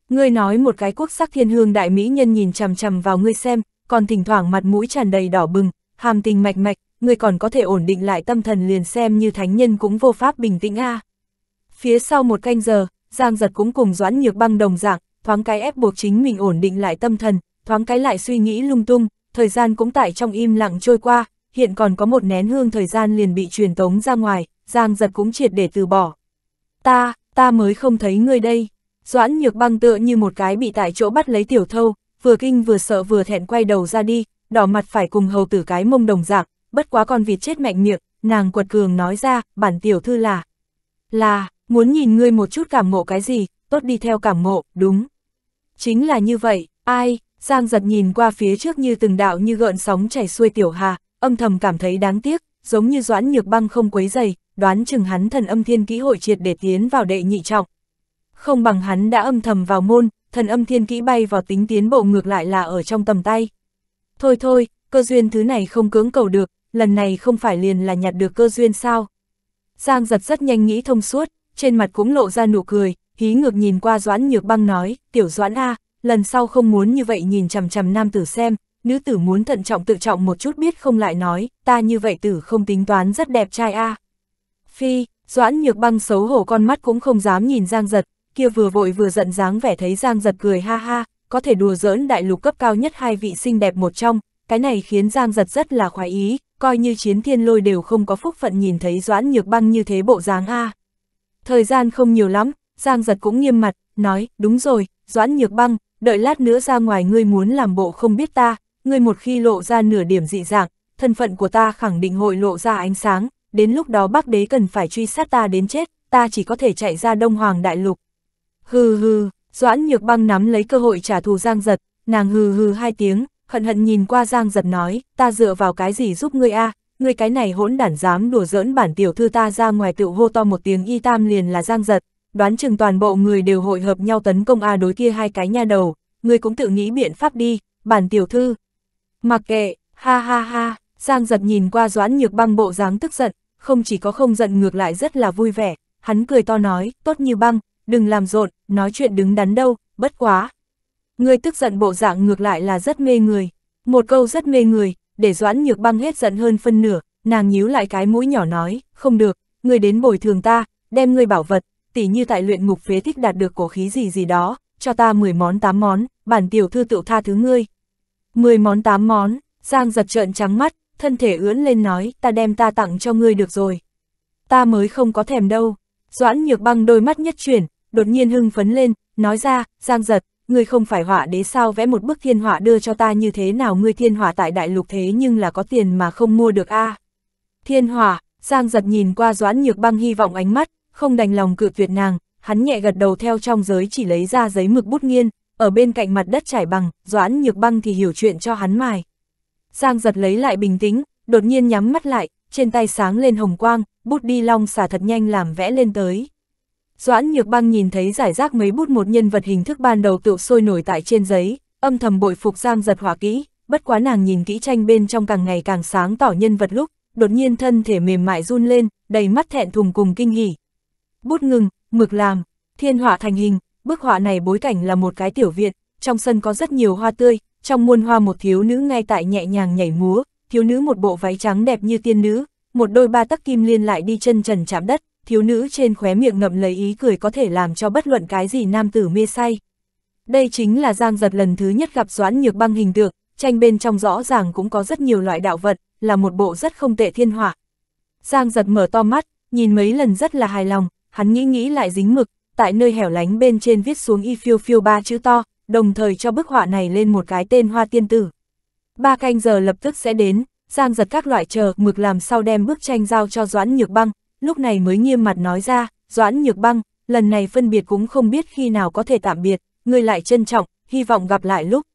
Ngươi nói một cái quốc sắc thiên hương đại mỹ nhân nhìn chằm chằm vào ngươi xem, còn thỉnh thoảng mặt mũi tràn đầy đỏ bừng, hàm tình mạch mạch, ngươi còn có thể ổn định lại tâm thần liền xem như thánh nhân cũng vô pháp bình tĩnh a. À. Phía sau một canh giờ, Giang giật cũng cùng doãn nhược băng đồng dạng, thoáng cái ép buộc chính mình ổn định lại tâm thần, thoáng cái lại suy nghĩ lung tung, thời gian cũng tại trong im lặng trôi qua, hiện còn có một nén hương thời gian liền bị truyền tống ra ngoài, Giang giật cũng triệt để từ bỏ. Ta, ta mới không thấy ngươi đây. Doãn nhược băng tựa như một cái bị tại chỗ bắt lấy tiểu thâu, vừa kinh vừa sợ vừa thẹn quay đầu ra đi, đỏ mặt phải cùng hầu tử cái mông đồng dạng, bất quá con vịt chết mạnh miệng, nàng quật cường nói ra, bản tiểu thư là, là, muốn nhìn ngươi một chút cảm ngộ cái gì, tốt đi theo cảm ngộ, đúng. Chính là như vậy, ai, Giang giật nhìn qua phía trước như từng đạo như gợn sóng chảy xuôi tiểu hà, âm thầm cảm thấy đáng tiếc, giống như doãn nhược băng không quấy dày, đoán chừng hắn thần âm thiên kỹ hội triệt để tiến vào đệ nhị trọng. Không bằng hắn đã âm thầm vào môn, thần âm thiên kỹ bay vào tính tiến bộ ngược lại là ở trong tầm tay. Thôi thôi, cơ duyên thứ này không cưỡng cầu được, lần này không phải liền là nhặt được cơ duyên sao. Giang giật rất nhanh nghĩ thông suốt, trên mặt cũng lộ ra nụ cười, hí ngược nhìn qua Doãn Nhược Băng nói, tiểu Doãn A, lần sau không muốn như vậy nhìn chằm chằm nam tử xem, nữ tử muốn thận trọng tự trọng một chút biết không lại nói, ta như vậy tử không tính toán rất đẹp trai A. Phi, Doãn Nhược Băng xấu hổ con mắt cũng không dám nhìn Giang Giật, kia vừa vội vừa giận dáng vẻ thấy Giang Giật cười ha ha, có thể đùa giỡn đại lục cấp cao nhất hai vị xinh đẹp một trong, cái này khiến Giang Giật rất là khoái ý, coi như chiến thiên lôi đều không có phúc phận nhìn thấy Doãn Nhược Băng như thế bộ dáng a. Thời gian không nhiều lắm, Giang giật cũng nghiêm mặt, nói, đúng rồi, Doãn Nhược Băng, đợi lát nữa ra ngoài ngươi muốn làm bộ không biết ta, ngươi một khi lộ ra nửa điểm dị dạng, thân phận của ta khẳng định hội lộ ra ánh sáng, đến lúc đó bác đế cần phải truy sát ta đến chết, ta chỉ có thể chạy ra Đông Hoàng Đại Lục. Hừ hừ, Doãn Nhược Băng nắm lấy cơ hội trả thù Giang giật, nàng hừ hừ hai tiếng, hận hận nhìn qua Giang giật nói, ta dựa vào cái gì giúp ngươi a người cái này hỗn đản dám đùa giỡn bản tiểu thư ta ra ngoài tự hô to một tiếng y tam liền là giang giật, đoán chừng toàn bộ người đều hội hợp nhau tấn công a đối kia hai cái nha đầu, người cũng tự nghĩ biện pháp đi, bản tiểu thư. Mặc kệ, ha ha ha, giang giật nhìn qua doãn nhược băng bộ dáng tức giận, không chỉ có không giận ngược lại rất là vui vẻ, hắn cười to nói, tốt như băng, đừng làm rộn, nói chuyện đứng đắn đâu, bất quá. Người tức giận bộ dạng ngược lại là rất mê người, một câu rất mê người, để Doãn Nhược băng hết giận hơn phân nửa, nàng nhíu lại cái mũi nhỏ nói, không được, người đến bồi thường ta, đem người bảo vật, tỉ như tại luyện ngục phế thích đạt được cổ khí gì gì đó, cho ta 10 món 8 món, bản tiểu thư tựu tha thứ ngươi. 10 món 8 món, Giang giật trợn trắng mắt, thân thể ưỡn lên nói, ta đem ta tặng cho ngươi được rồi. Ta mới không có thèm đâu. Doãn nhược băng đôi mắt nhất chuyển, đột nhiên hưng phấn lên, nói ra, Giang giật, ngươi không phải họa đế sao vẽ một bức thiên họa đưa cho ta như thế nào ngươi thiên họa tại đại lục thế nhưng là có tiền mà không mua được a à. Thiên họa, Giang giật nhìn qua doãn nhược băng hy vọng ánh mắt, không đành lòng cự tuyệt nàng, hắn nhẹ gật đầu theo trong giới chỉ lấy ra giấy mực bút nghiên, ở bên cạnh mặt đất trải bằng, doãn nhược băng thì hiểu chuyện cho hắn mài. Giang giật lấy lại bình tĩnh, đột nhiên nhắm mắt lại, trên tay sáng lên hồng quang, bút đi long xả thật nhanh làm vẽ lên tới. Doãn Nhược Băng nhìn thấy giải rác mấy bút một nhân vật hình thức ban đầu tựu sôi nổi tại trên giấy, âm thầm bội phục Giang Giật Hỏa kỹ, bất quá nàng nhìn kỹ tranh bên trong càng ngày càng sáng tỏ nhân vật lúc, đột nhiên thân thể mềm mại run lên, đầy mắt thẹn thùng cùng kinh hỉ. Bút ngừng, mực làm, thiên họa thành hình, bức họa này bối cảnh là một cái tiểu viện, trong sân có rất nhiều hoa tươi, trong muôn hoa một thiếu nữ ngay tại nhẹ nhàng nhảy múa, thiếu nữ một bộ váy trắng đẹp như tiên nữ, một đôi ba tắc kim liên lại đi chân trần chạm đất, thiếu nữ trên khóe miệng ngậm lấy ý cười có thể làm cho bất luận cái gì nam tử mê say. Đây chính là Giang Giật lần thứ nhất gặp Doãn Nhược Băng hình tượng, tranh bên trong rõ ràng cũng có rất nhiều loại đạo vật, là một bộ rất không tệ thiên hỏa. Giang Giật mở to mắt, nhìn mấy lần rất là hài lòng, hắn nghĩ nghĩ lại dính mực, tại nơi hẻo lánh bên trên viết xuống y phiêu phiêu ba chữ to, đồng thời cho bức họa này lên một cái tên hoa tiên tử. Ba canh giờ lập tức sẽ đến, Giang Giật các loại chờ mực làm sau đem bức tranh giao cho Doãn Nhược Băng, lúc này mới nghiêm mặt nói ra, Doãn Nhược Băng, lần này phân biệt cũng không biết khi nào có thể tạm biệt, ngươi lại trân trọng, hy vọng gặp lại lúc.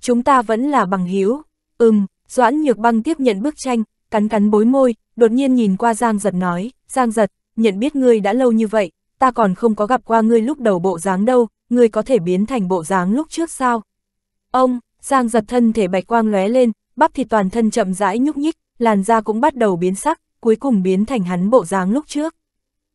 Chúng ta vẫn là bằng hữu. Ừm, Doãn Nhược Băng tiếp nhận bức tranh, cắn cắn bối môi, đột nhiên nhìn qua Giang Giật nói, Giang Giật, nhận biết ngươi đã lâu như vậy, ta còn không có gặp qua ngươi lúc đầu bộ dáng đâu, ngươi có thể biến thành bộ dáng lúc trước sao? Ông, Giang Giật thân thể bạch quang lóe lên, bắp thịt toàn thân chậm rãi nhúc nhích, làn da cũng bắt đầu biến sắc, cuối cùng biến thành hắn bộ dáng lúc trước.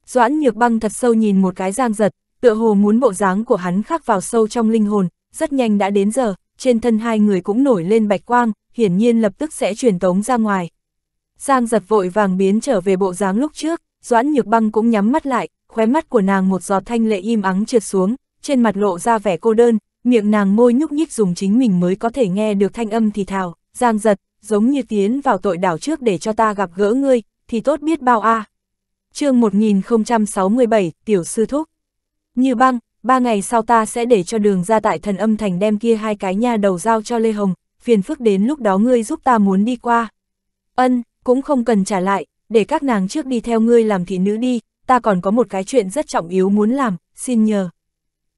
Doãn nhược băng thật sâu nhìn một cái giang giật, tựa hồ muốn bộ dáng của hắn khắc vào sâu trong linh hồn, rất nhanh đã đến giờ, trên thân hai người cũng nổi lên bạch quang, hiển nhiên lập tức sẽ truyền tống ra ngoài. Giang giật vội vàng biến trở về bộ dáng lúc trước, Doãn nhược băng cũng nhắm mắt lại, khóe mắt của nàng một giọt thanh lệ im ắng trượt xuống, trên mặt lộ ra vẻ cô đơn, miệng nàng môi nhúc nhích dùng chính mình mới có thể nghe được thanh âm thì thào, giang giật, giống như tiến vào tội đảo trước để cho ta gặp gỡ ngươi, thì tốt biết bao a. À. chương 1067, Tiểu Sư Thúc. Như băng, ba ngày sau ta sẽ để cho đường ra tại thần âm thành đem kia hai cái nha đầu giao cho Lê Hồng, phiền phức đến lúc đó ngươi giúp ta muốn đi qua. Ân, cũng không cần trả lại, để các nàng trước đi theo ngươi làm thị nữ đi, ta còn có một cái chuyện rất trọng yếu muốn làm, xin nhờ.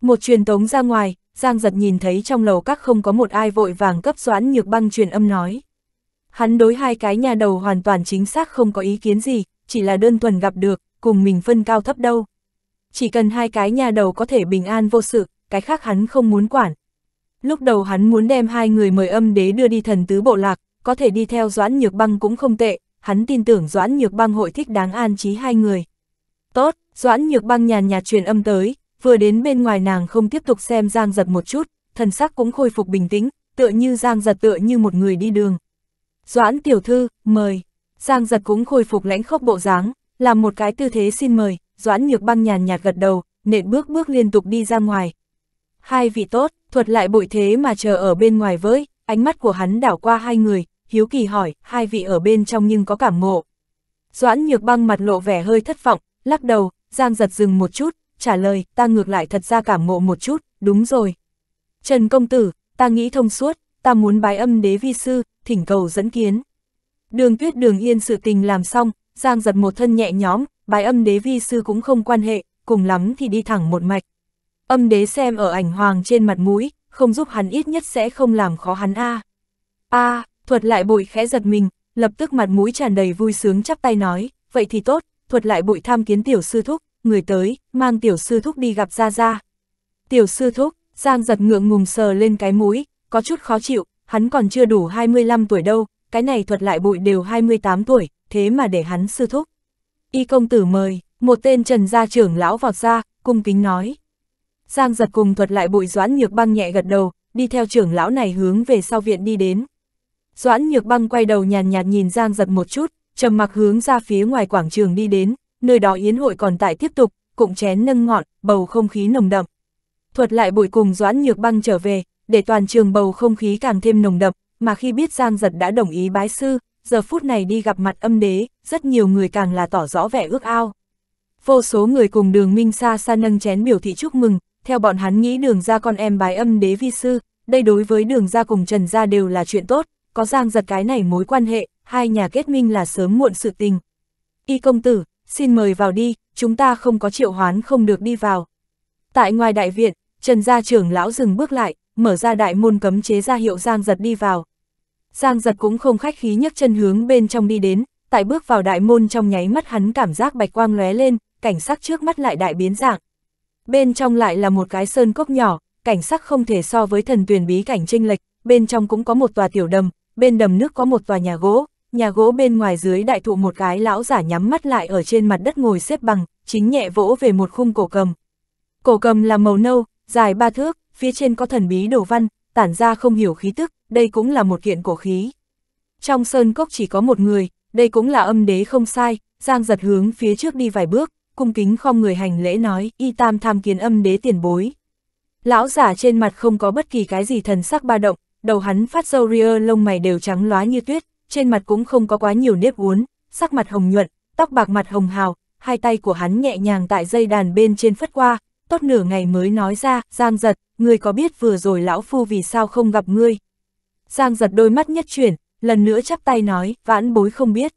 Một truyền tống ra ngoài, Giang giật nhìn thấy trong lầu các không có một ai vội vàng cấp doãn nhược băng truyền âm nói. Hắn đối hai cái nhà đầu hoàn toàn chính xác không có ý kiến gì, chỉ là đơn thuần gặp được, cùng mình phân cao thấp đâu. Chỉ cần hai cái nhà đầu có thể bình an vô sự, cái khác hắn không muốn quản. Lúc đầu hắn muốn đem hai người mời âm đế đưa đi thần tứ bộ lạc, có thể đi theo Doãn Nhược Băng cũng không tệ, hắn tin tưởng Doãn Nhược Băng hội thích đáng an trí hai người. Tốt, Doãn Nhược Băng nhàn nhạt truyền âm tới, vừa đến bên ngoài nàng không tiếp tục xem Giang Giật một chút, thần sắc cũng khôi phục bình tĩnh, tựa như Giang Giật tựa như một người đi đường. Doãn tiểu thư, mời. Giang giật cũng khôi phục lãnh khốc bộ dáng, làm một cái tư thế xin mời, Doãn nhược băng nhàn nhạt gật đầu, nện bước bước liên tục đi ra ngoài. Hai vị tốt, thuật lại bội thế mà chờ ở bên ngoài với, ánh mắt của hắn đảo qua hai người, hiếu kỳ hỏi, hai vị ở bên trong nhưng có cảm ngộ. Doãn nhược băng mặt lộ vẻ hơi thất vọng, lắc đầu, Giang giật dừng một chút, trả lời, ta ngược lại thật ra cảm ngộ một chút, đúng rồi. Trần công tử, ta nghĩ thông suốt, ta muốn bái âm đế vi sư, thỉnh cầu dẫn kiến. Đường tuyết đường yên sự tình làm xong, Giang giật một thân nhẹ nhóm, bái âm đế vi sư cũng không quan hệ, cùng lắm thì đi thẳng một mạch. Âm đế xem ở ảnh hoàng trên mặt mũi, không giúp hắn ít nhất sẽ không làm khó hắn a. A, thuật lại bụi khẽ giật mình, lập tức mặt mũi tràn đầy vui sướng chắp tay nói, vậy thì tốt, thuật lại bụi tham kiến tiểu sư thúc, người tới, mang tiểu sư thúc đi gặp ra ra. Tiểu sư thúc, Giang giật ngượng ngùng sờ lên cái mũi, có chút khó chịu, hắn còn chưa đủ 25 tuổi đâu, cái này thuật lại bụi đều 28 tuổi, thế mà để hắn sư thúc. Y công tử mời, một tên trần gia trưởng lão vọt ra, cung kính nói. Giang giật cùng thuật lại bụi doãn nhược băng nhẹ gật đầu, đi theo trưởng lão này hướng về sau viện đi đến. Doãn nhược băng quay đầu nhàn nhạt nhìn Giang giật một chút, trầm mặc hướng ra phía ngoài quảng trường đi đến, nơi đó yến hội còn tại tiếp tục, cụng chén nâng ngọn, bầu không khí nồng đậm. Thuật lại bụi cùng doãn nhược băng trở về, để toàn trường bầu không khí càng thêm nồng đậm, mà khi biết Giang Giật đã đồng ý bái sư, giờ phút này đi gặp mặt âm đế, rất nhiều người càng là tỏ rõ vẻ ước ao. Vô số người cùng đường Minh Sa Sa nâng chén biểu thị chúc mừng, theo bọn hắn nghĩ đường ra con em bái âm đế vi sư, đây đối với đường ra cùng Trần ra đều là chuyện tốt, có Giang Giật cái này mối quan hệ, hai nhà kết minh là sớm muộn sự tình. Y công tử, xin mời vào đi, chúng ta không có triệu hoán không được đi vào. Tại ngoài đại viện, Trần gia trưởng lão dừng bước lại, mở ra đại môn cấm chế ra hiệu Giang Giật đi vào. Giang Giật cũng không khách khí nhấc chân hướng bên trong đi đến, tại bước vào đại môn trong nháy mắt hắn cảm giác bạch quang lóe lên, cảnh sắc trước mắt lại đại biến dạng. Bên trong lại là một cái sơn cốc nhỏ, cảnh sắc không thể so với thần tuyển bí cảnh chênh lệch, bên trong cũng có một tòa tiểu đầm, bên đầm nước có một tòa nhà gỗ, nhà gỗ bên ngoài dưới đại thụ một cái lão giả nhắm mắt lại ở trên mặt đất ngồi xếp bằng, chính nhẹ vỗ về một khung cổ cầm. Cổ cầm là màu nâu, dài ba thước, phía trên có thần bí đồ văn, tản ra không hiểu khí tức, đây cũng là một kiện cổ khí. Trong sơn cốc chỉ có một người, đây cũng là âm đế không sai, Giang giật hướng phía trước đi vài bước, cung kính không người hành lễ nói, y tam tham kiến âm đế tiền bối. Lão giả trên mặt không có bất kỳ cái gì thần sắc ba động, đầu hắn phát dâu ria lông mày đều trắng lóa như tuyết, trên mặt cũng không có quá nhiều nếp uốn, sắc mặt hồng nhuận, tóc bạc mặt hồng hào, hai tay của hắn nhẹ nhàng tại dây đàn bên trên phất qua, tốt nửa ngày mới nói ra, Giang giật, ngươi có biết vừa rồi lão phu vì sao không gặp ngươi? Giang giật đôi mắt nhất chuyển, lần nữa chắp tay nói, vãn bối không biết.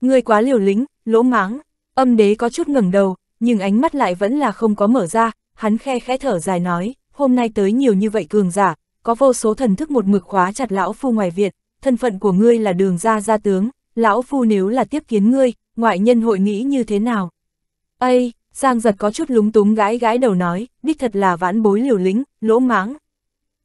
Ngươi quá liều lĩnh, lỗ máng, âm đế có chút ngẩng đầu, nhưng ánh mắt lại vẫn là không có mở ra, hắn khe khẽ thở dài nói, hôm nay tới nhiều như vậy cường giả, có vô số thần thức một mực khóa chặt lão phu ngoài viện. thân phận của ngươi là đường gia gia tướng, lão phu nếu là tiếp kiến ngươi, ngoại nhân hội nghĩ như thế nào? Ây, Giang giật có chút lúng túng gãi gãi đầu nói, đích thật là vãn bối liều lĩnh, lỗ mãng.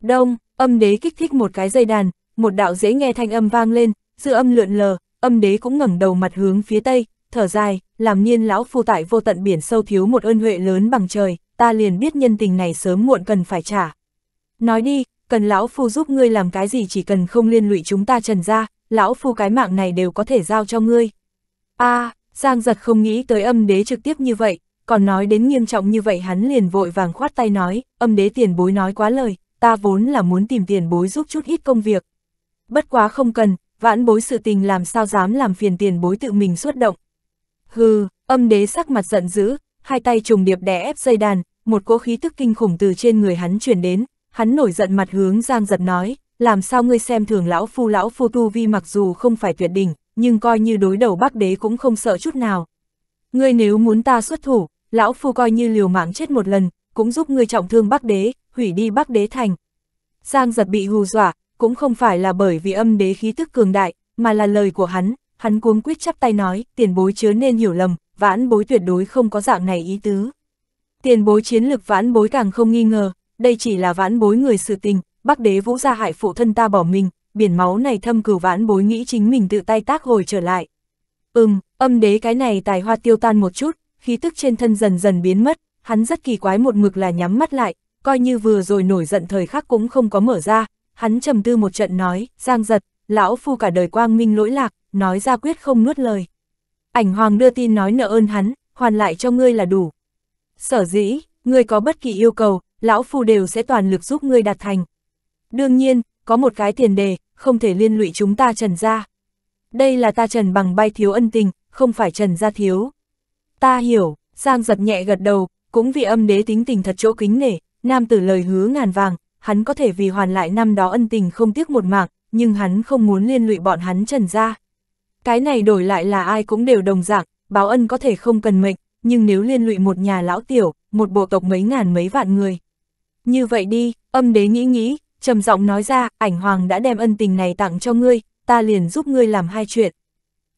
Đông, âm đế kích thích một cái dây đàn, một đạo dễ nghe thanh âm vang lên, dư âm lượn lờ, âm đế cũng ngẩng đầu mặt hướng phía tây, thở dài, làm nhiên lão phu tại vô tận biển sâu thiếu một ơn huệ lớn bằng trời, ta liền biết nhân tình này sớm muộn cần phải trả. Nói đi, cần lão phu giúp ngươi làm cái gì chỉ cần không liên lụy chúng ta trần ra, lão phu cái mạng này đều có thể giao cho ngươi. a à, Giang giật không nghĩ tới âm đế trực tiếp như vậy, còn nói đến nghiêm trọng như vậy hắn liền vội vàng khoát tay nói, âm đế tiền bối nói quá lời, ta vốn là muốn tìm tiền bối giúp chút ít công việc. Bất quá không cần, vãn bối sự tình làm sao dám làm phiền tiền bối tự mình xuất động. Hừ, âm đế sắc mặt giận dữ, hai tay trùng điệp đè ép dây đàn, một cỗ khí tức kinh khủng từ trên người hắn truyền đến, hắn nổi giận mặt hướng Giang Giật nói, làm sao ngươi xem thường lão phu lão phu tu vi mặc dù không phải tuyệt đỉnh, nhưng coi như đối đầu Bắc đế cũng không sợ chút nào. Ngươi nếu muốn ta xuất thủ, lão phu coi như liều mạng chết một lần, cũng giúp ngươi trọng thương Bắc Đế, hủy đi Bắc Đế thành. Giang giật bị hù dọa, cũng không phải là bởi vì âm đế khí tức cường đại, mà là lời của hắn, hắn cuống quyết chắp tay nói, tiền bối chớ nên hiểu lầm, vãn bối tuyệt đối không có dạng này ý tứ. Tiền bối chiến lực vãn bối càng không nghi ngờ, đây chỉ là vãn bối người sự tình, Bắc Đế Vũ gia hại phụ thân ta bỏ mình, biển máu này thâm cửu vãn bối nghĩ chính mình tự tay tác hồi trở lại. Ừm, âm đế cái này tài hoa tiêu tan một chút, khí tức trên thân dần dần biến mất, hắn rất kỳ quái một mực là nhắm mắt lại, coi như vừa rồi nổi giận thời khắc cũng không có mở ra, hắn trầm tư một trận nói, giang giật, lão phu cả đời quang minh lỗi lạc, nói ra quyết không nuốt lời. Ảnh hoàng đưa tin nói nợ ơn hắn, hoàn lại cho ngươi là đủ. Sở dĩ, ngươi có bất kỳ yêu cầu, lão phu đều sẽ toàn lực giúp ngươi đạt thành. Đương nhiên, có một cái tiền đề, không thể liên lụy chúng ta trần ra. Đây là ta trần bằng bay thiếu ân tình, không phải trần ra thiếu ta hiểu, Giang giật nhẹ gật đầu, cũng vì âm đế tính tình thật chỗ kính nể, nam tử lời hứa ngàn vàng, hắn có thể vì hoàn lại năm đó ân tình không tiếc một mạng, nhưng hắn không muốn liên lụy bọn hắn trần ra. Cái này đổi lại là ai cũng đều đồng dạng, báo ân có thể không cần mệnh, nhưng nếu liên lụy một nhà lão tiểu, một bộ tộc mấy ngàn mấy vạn người. Như vậy đi, âm đế nghĩ nghĩ, trầm giọng nói ra, ảnh hoàng đã đem ân tình này tặng cho ngươi, ta liền giúp ngươi làm hai chuyện.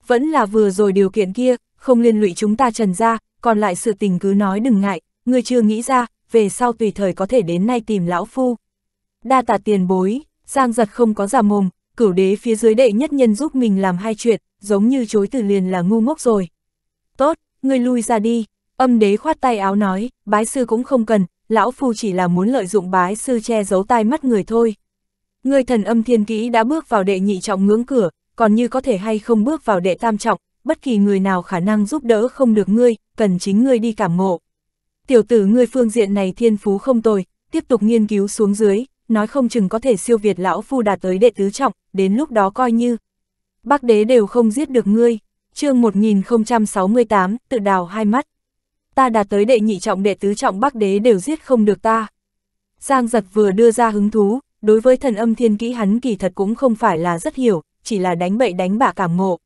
Vẫn là vừa rồi điều kiện kia, không liên lụy chúng ta trần ra, còn lại sự tình cứ nói đừng ngại, người chưa nghĩ ra, về sau tùy thời có thể đến nay tìm lão phu. Đa tạ tiền bối, Giang giật không có giả mồm, cửu đế phía dưới đệ nhất nhân giúp mình làm hai chuyện, giống như chối từ liền là ngu ngốc rồi. Tốt, ngươi lui ra đi, âm đế khoát tay áo nói, bái sư cũng không cần, lão phu chỉ là muốn lợi dụng bái sư che giấu tai mắt người thôi. Người thần âm thiên kỹ đã bước vào đệ nhị trọng ngưỡng cửa, còn như có thể hay không bước vào đệ tam trọng, bất kỳ người nào khả năng giúp đỡ không được ngươi, cần chính ngươi đi cảm ngộ. Tiểu tử ngươi phương diện này thiên phú không tồi, tiếp tục nghiên cứu xuống dưới, nói không chừng có thể siêu việt lão phu đạt tới đệ tứ trọng, đến lúc đó coi như. Bác đế đều không giết được ngươi, chương 1068, tự đào hai mắt. Ta đạt tới đệ nhị trọng đệ tứ trọng bác đế đều giết không được ta. Giang giật vừa đưa ra hứng thú, đối với thần âm thiên kỹ hắn kỳ thật cũng không phải là rất hiểu, chỉ là đánh bậy đánh bạ cảm ngộ.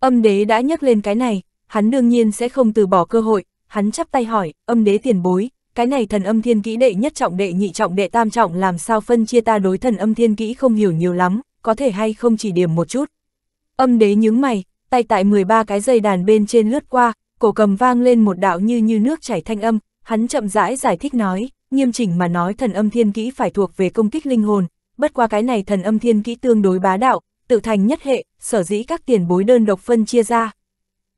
Âm đế đã nhắc lên cái này, hắn đương nhiên sẽ không từ bỏ cơ hội, hắn chắp tay hỏi, âm đế tiền bối, cái này thần âm thiên kỹ đệ nhất trọng đệ nhị trọng đệ tam trọng làm sao phân chia ta đối thần âm thiên kỹ không hiểu nhiều lắm, có thể hay không chỉ điểm một chút. Âm đế nhướng mày, tay tại 13 cái dây đàn bên trên lướt qua, cổ cầm vang lên một đạo như như nước chảy thanh âm, hắn chậm rãi giải thích nói, nghiêm chỉnh mà nói thần âm thiên kỹ phải thuộc về công kích linh hồn, bất qua cái này thần âm thiên kỹ tương đối bá đạo, tự thành nhất hệ, sở dĩ các tiền bối đơn độc phân chia ra.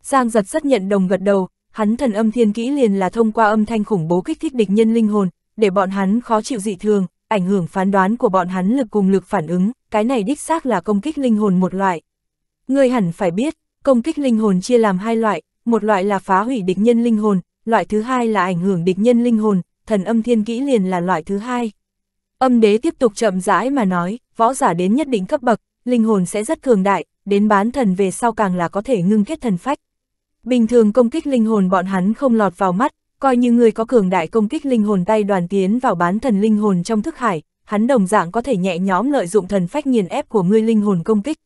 Giang giật rất nhận đồng gật đầu, hắn thần âm thiên kỹ liền là thông qua âm thanh khủng bố kích thích địch nhân linh hồn, để bọn hắn khó chịu dị thường, ảnh hưởng phán đoán của bọn hắn lực cùng lực phản ứng, cái này đích xác là công kích linh hồn một loại. Người hẳn phải biết, công kích linh hồn chia làm hai loại, một loại là phá hủy địch nhân linh hồn, loại thứ hai là ảnh hưởng địch nhân linh hồn, thần âm thiên kỹ liền là loại thứ hai. Âm đế tiếp tục chậm rãi mà nói, võ giả đến nhất định cấp bậc, linh hồn sẽ rất cường đại, đến bán thần về sau càng là có thể ngưng kết thần phách. Bình thường công kích linh hồn bọn hắn không lọt vào mắt, coi như người có cường đại công kích linh hồn tay đoàn tiến vào bán thần linh hồn trong thức hải, hắn đồng dạng có thể nhẹ nhóm lợi dụng thần phách nghiền ép của ngươi linh hồn công kích.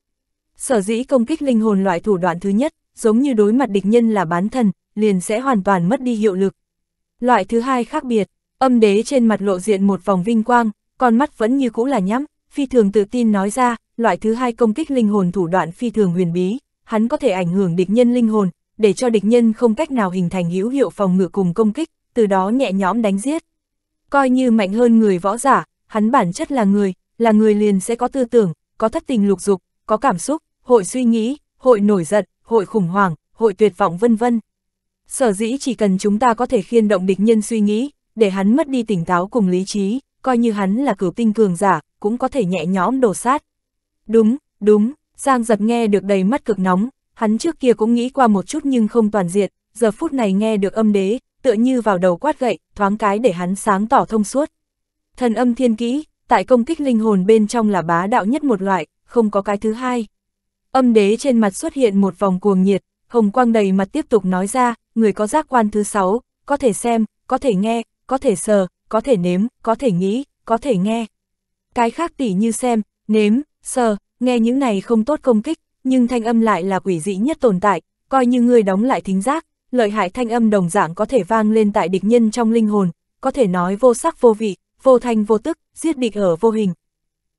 Sở dĩ công kích linh hồn loại thủ đoạn thứ nhất, giống như đối mặt địch nhân là bán thần, liền sẽ hoàn toàn mất đi hiệu lực. Loại thứ hai khác biệt, âm đế trên mặt lộ diện một vòng vinh quang, con mắt vẫn như cũ là nhắm, phi thường tự tin nói ra, loại thứ hai công kích linh hồn thủ đoạn phi thường huyền bí, hắn có thể ảnh hưởng địch nhân linh hồn, để cho địch nhân không cách nào hình thành hữu hiệu phòng ngự cùng công kích, từ đó nhẹ nhõm đánh giết. Coi như mạnh hơn người võ giả, hắn bản chất là người, là người liền sẽ có tư tưởng, có thất tình lục dục, có cảm xúc, hội suy nghĩ, hội nổi giận, hội khủng hoảng, hội tuyệt vọng vân vân. Sở dĩ chỉ cần chúng ta có thể khiên động địch nhân suy nghĩ, để hắn mất đi tỉnh táo cùng lý trí, coi như hắn là cửu tinh cường giả, cũng có thể nhẹ nhõm đổ sát. Đúng, đúng, Giang giật nghe được đầy mắt cực nóng, hắn trước kia cũng nghĩ qua một chút nhưng không toàn diệt giờ phút này nghe được âm đế, tựa như vào đầu quát gậy, thoáng cái để hắn sáng tỏ thông suốt. Thần âm thiên kỹ, tại công kích linh hồn bên trong là bá đạo nhất một loại, không có cái thứ hai. Âm đế trên mặt xuất hiện một vòng cuồng nhiệt, hồng quang đầy mặt tiếp tục nói ra, người có giác quan thứ sáu, có thể xem, có thể nghe, có thể sờ, có thể nếm, có thể nghĩ, có thể nghe. Cái khác tỉ như xem, nếm, sờ, nghe những này không tốt công kích, nhưng thanh âm lại là quỷ dị nhất tồn tại, coi như người đóng lại thính giác, lợi hại thanh âm đồng dạng có thể vang lên tại địch nhân trong linh hồn, có thể nói vô sắc vô vị, vô thanh vô tức, giết địch ở vô hình.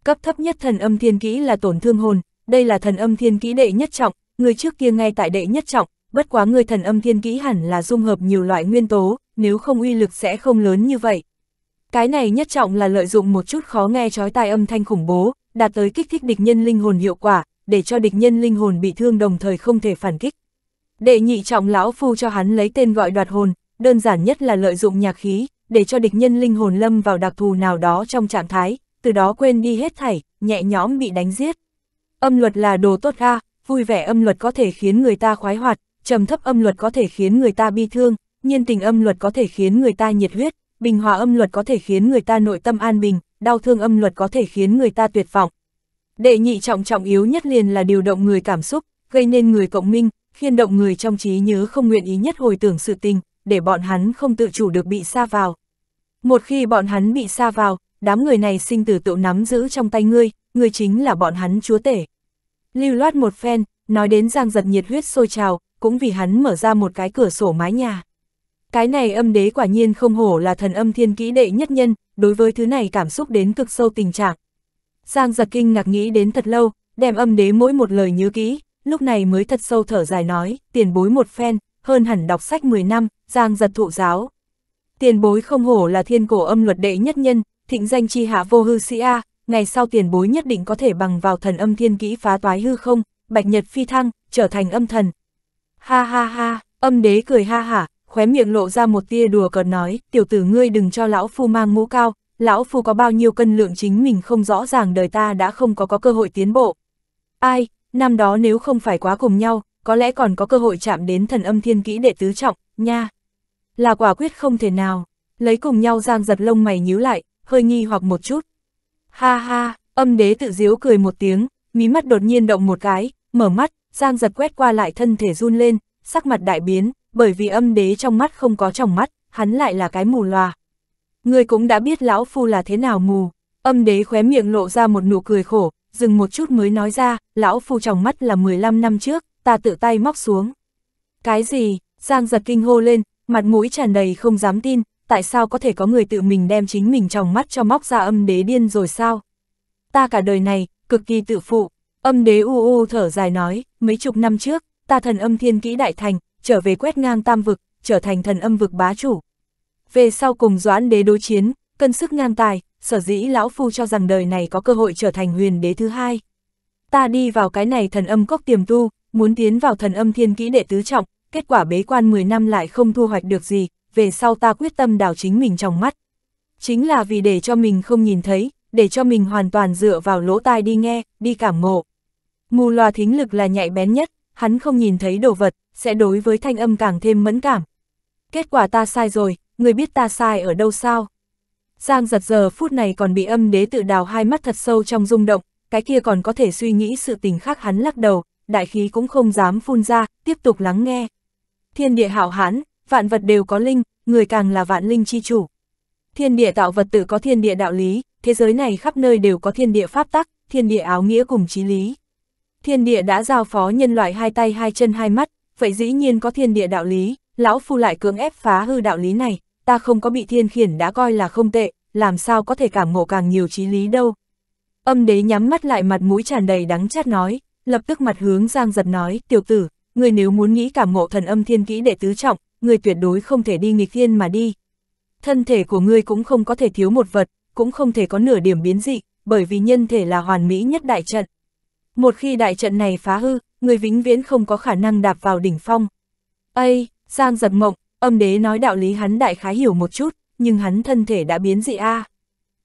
Cấp thấp nhất thần âm thiên kỹ là tổn thương hồn, đây là thần âm thiên kỹ đệ nhất trọng, người trước kia ngay tại đệ nhất trọng, bất quá người thần âm thiên kỹ hẳn là dung hợp nhiều loại nguyên tố, nếu không uy lực sẽ không lớn như vậy. Cái này nhất trọng là lợi dụng một chút khó nghe chói tai âm thanh khủng bố, đạt tới kích thích địch nhân linh hồn hiệu quả, để cho địch nhân linh hồn bị thương đồng thời không thể phản kích. Đệ nhị trọng lão phu cho hắn lấy tên gọi đoạt hồn, đơn giản nhất là lợi dụng nhạc khí, để cho địch nhân linh hồn lâm vào đặc thù nào đó trong trạng thái, từ đó quên đi hết thảy, nhẹ nhõm bị đánh giết. Âm luật là đồ tốt ga vui vẻ âm luật có thể khiến người ta khoái hoạt, trầm thấp âm luật có thể khiến người ta bi thương, nhiên tình âm luật có thể khiến người ta nhiệt huyết, bình hòa âm luật có thể khiến người ta nội tâm an bình, đau thương âm luật có thể khiến người ta tuyệt vọng. Đệ nhị trọng trọng yếu nhất liền là điều động người cảm xúc, gây nên người cộng minh, khiên động người trong trí nhớ không nguyện ý nhất hồi tưởng sự tình, để bọn hắn không tự chủ được bị xa vào. Một khi bọn hắn bị xa vào, đám người này sinh tử tự nắm giữ trong tay ngươi, ngươi chính là bọn hắn chúa tể. Lưu loát một phen, nói đến giang giật nhiệt huyết sôi trào, cũng vì hắn mở ra một cái cửa sổ mái nhà. Cái này âm đế quả nhiên không hổ là thần âm thiên kỹ đệ nhất nhân, đối với thứ này cảm xúc đến cực sâu tình trạng. Giang giật kinh ngạc nghĩ đến thật lâu, đem âm đế mỗi một lời nhớ kỹ, lúc này mới thật sâu thở dài nói, tiền bối một phen, hơn hẳn đọc sách 10 năm, giang giật thụ giáo. Tiền bối không hổ là thiên cổ âm luật đệ nhất nhân, thịnh danh chi hạ vô hư sĩ A, ngày sau tiền bối nhất định có thể bằng vào thần âm thiên kỹ phá toái hư không, bạch nhật phi thăng, trở thành âm thần. Ha ha ha, âm đế cười ha hả, khóe miệng lộ ra một tia đùa cợt nói, tiểu tử ngươi đừng cho lão phu mang mũ cao, lão phu có bao nhiêu cân lượng chính mình không rõ ràng đời ta đã không có có cơ hội tiến bộ. Ai, năm đó nếu không phải quá cùng nhau, có lẽ còn có cơ hội chạm đến thần âm thiên kỹ đệ tứ trọng, nha. Là quả quyết không thể nào, lấy cùng nhau giang giật lông mày nhíu lại, hơi nghi hoặc một chút. Ha ha, âm đế tự diếu cười một tiếng, mí mắt đột nhiên động một cái, mở mắt, giang giật quét qua lại thân thể run lên, sắc mặt đại biến, bởi vì âm đế trong mắt không có trong mắt, hắn lại là cái mù loà. người cũng đã biết lão phu là thế nào mù, âm đế khóe miệng lộ ra một nụ cười khổ, dừng một chút mới nói ra, lão phu trong mắt là 15 năm trước, ta tự tay móc xuống. Cái gì, Giang giật kinh hô lên, mặt mũi tràn đầy không dám tin, tại sao có thể có người tự mình đem chính mình trong mắt cho móc ra âm đế điên rồi sao? Ta cả đời này, cực kỳ tự phụ, âm đế u u thở dài nói, mấy chục năm trước, ta thần âm thiên kỹ đại thành, trở về quét ngang tam vực, trở thành thần âm vực bá chủ. Về sau cùng doãn đế đối chiến, cân sức ngang tài, sở dĩ lão phu cho rằng đời này có cơ hội trở thành huyền đế thứ hai. Ta đi vào cái này thần âm cốc tiềm tu, muốn tiến vào thần âm thiên kỹ đệ tứ trọng, kết quả bế quan 10 năm lại không thu hoạch được gì, về sau ta quyết tâm đào chính mình trong mắt. Chính là vì để cho mình không nhìn thấy, để cho mình hoàn toàn dựa vào lỗ tai đi nghe, đi cảm ngộ. Mù loà thính lực là nhạy bén nhất, hắn không nhìn thấy đồ vật, sẽ đối với thanh âm càng thêm mẫn cảm. Kết quả ta sai rồi, người biết ta sai ở đâu sao? Giang giật giờ phút này còn bị âm đế tự đào hai mắt thật sâu trong rung động, cái kia còn có thể suy nghĩ sự tình khác hắn lắc đầu, đại khí cũng không dám phun ra, tiếp tục lắng nghe. Thiên địa hảo hán, vạn vật đều có linh, người càng là vạn linh chi chủ. Thiên địa tạo vật tự có thiên địa đạo lý, thế giới này khắp nơi đều có thiên địa pháp tắc, thiên địa áo nghĩa cùng trí lý thiên địa đã giao phó nhân loại hai tay hai chân hai mắt, vậy dĩ nhiên có thiên địa đạo lý, lão phu lại cưỡng ép phá hư đạo lý này, ta không có bị thiên khiển đã coi là không tệ, làm sao có thể cảm ngộ càng nhiều trí lý đâu. Âm đế nhắm mắt lại mặt mũi tràn đầy đắng chát nói, lập tức mặt hướng giang giật nói, tiểu tử, người nếu muốn nghĩ cảm ngộ thần âm thiên kỹ đệ tứ trọng, người tuyệt đối không thể đi nghịch thiên mà đi. Thân thể của ngươi cũng không có thể thiếu một vật, cũng không thể có nửa điểm biến dị, bởi vì nhân thể là hoàn mỹ nhất đại trận, một khi đại trận này phá hư, người vĩnh viễn không có khả năng đạp vào đỉnh phong. Ây, Giang giật mộng, âm đế nói đạo lý hắn đại khái hiểu một chút, nhưng hắn thân thể đã biến dị a.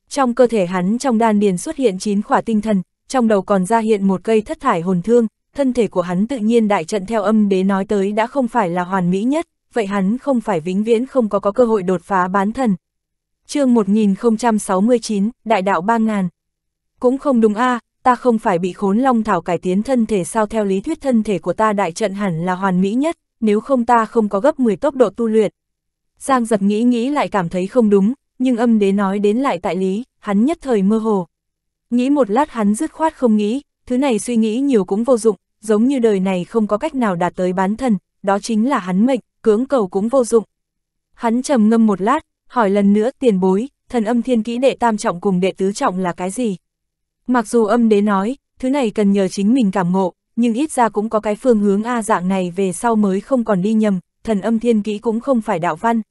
Trong cơ thể hắn trong đan điền xuất hiện chín khỏa tinh thần, trong đầu còn ra hiện một cây thất thải hồn thương, thân thể của hắn tự nhiên đại trận theo âm đế nói tới đã không phải là hoàn mỹ nhất, vậy hắn không phải vĩnh viễn không có có cơ hội đột phá bán thần. chương 1069, Đại đạo 3000 Cũng không đúng a à, ta không phải bị khốn long thảo cải tiến thân thể sao theo lý thuyết thân thể của ta đại trận hẳn là hoàn mỹ nhất, nếu không ta không có gấp 10 tốc độ tu luyện. Giang giật nghĩ nghĩ lại cảm thấy không đúng, nhưng âm đế nói đến lại tại lý, hắn nhất thời mơ hồ. Nghĩ một lát hắn dứt khoát không nghĩ, thứ này suy nghĩ nhiều cũng vô dụng, giống như đời này không có cách nào đạt tới bán thần, đó chính là hắn mệnh, cưỡng cầu cũng vô dụng. Hắn trầm ngâm một lát, hỏi lần nữa tiền bối, thần âm thiên kỹ đệ tam trọng cùng đệ tứ trọng là cái gì? Mặc dù âm đế nói, thứ này cần nhờ chính mình cảm ngộ, nhưng ít ra cũng có cái phương hướng A dạng này về sau mới không còn đi nhầm, thần âm thiên kỹ cũng không phải đạo văn.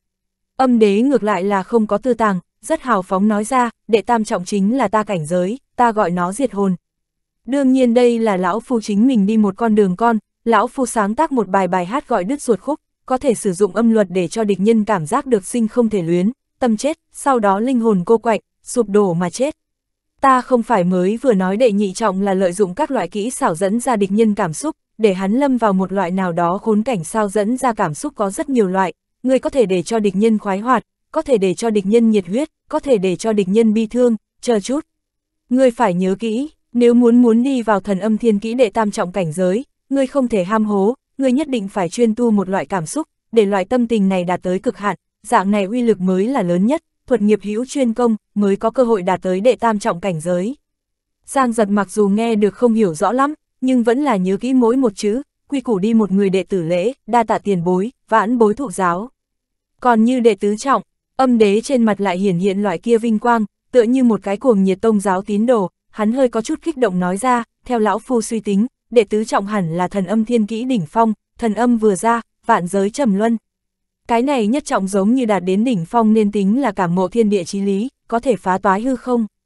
Âm đế ngược lại là không có tư tàng, rất hào phóng nói ra, đệ tam trọng chính là ta cảnh giới, ta gọi nó diệt hồn. Đương nhiên đây là lão phu chính mình đi một con đường con, lão phu sáng tác một bài bài hát gọi đứt ruột khúc, có thể sử dụng âm luật để cho địch nhân cảm giác được sinh không thể luyến, tâm chết, sau đó linh hồn cô quạnh, sụp đổ mà chết. Ta không phải mới vừa nói đệ nhị trọng là lợi dụng các loại kỹ xảo dẫn ra địch nhân cảm xúc, để hắn lâm vào một loại nào đó khốn cảnh sao dẫn ra cảm xúc có rất nhiều loại, người có thể để cho địch nhân khoái hoạt, có thể để cho địch nhân nhiệt huyết, có thể để cho địch nhân bi thương, chờ chút. Ngươi phải nhớ kỹ, nếu muốn muốn đi vào thần âm thiên kỹ đệ tam trọng cảnh giới, ngươi không thể ham hố, ngươi nhất định phải chuyên tu một loại cảm xúc, để loại tâm tình này đạt tới cực hạn, dạng này uy lực mới là lớn nhất, thuật nghiệp hữu chuyên công, mới có cơ hội đạt tới đệ tam trọng cảnh giới. Giang giật mặc dù nghe được không hiểu rõ lắm, nhưng vẫn là nhớ kỹ mỗi một chữ, quy củ đi một người đệ tử lễ, đa tạ tiền bối, vãn bối thụ giáo. Còn như đệ tứ trọng, âm đế trên mặt lại hiển hiện loại kia vinh quang, tựa như một cái cuồng nhiệt tông giáo tín đồ, hắn hơi có chút kích động nói ra, theo lão phu suy tính, đệ tứ trọng hẳn là thần âm thiên kỹ đỉnh phong, thần âm vừa ra, vạn giới trầm luân, cái này nhất trọng giống như đạt đến đỉnh phong nên tính là cảm ngộ thiên địa chí lý, có thể phá toái hư không.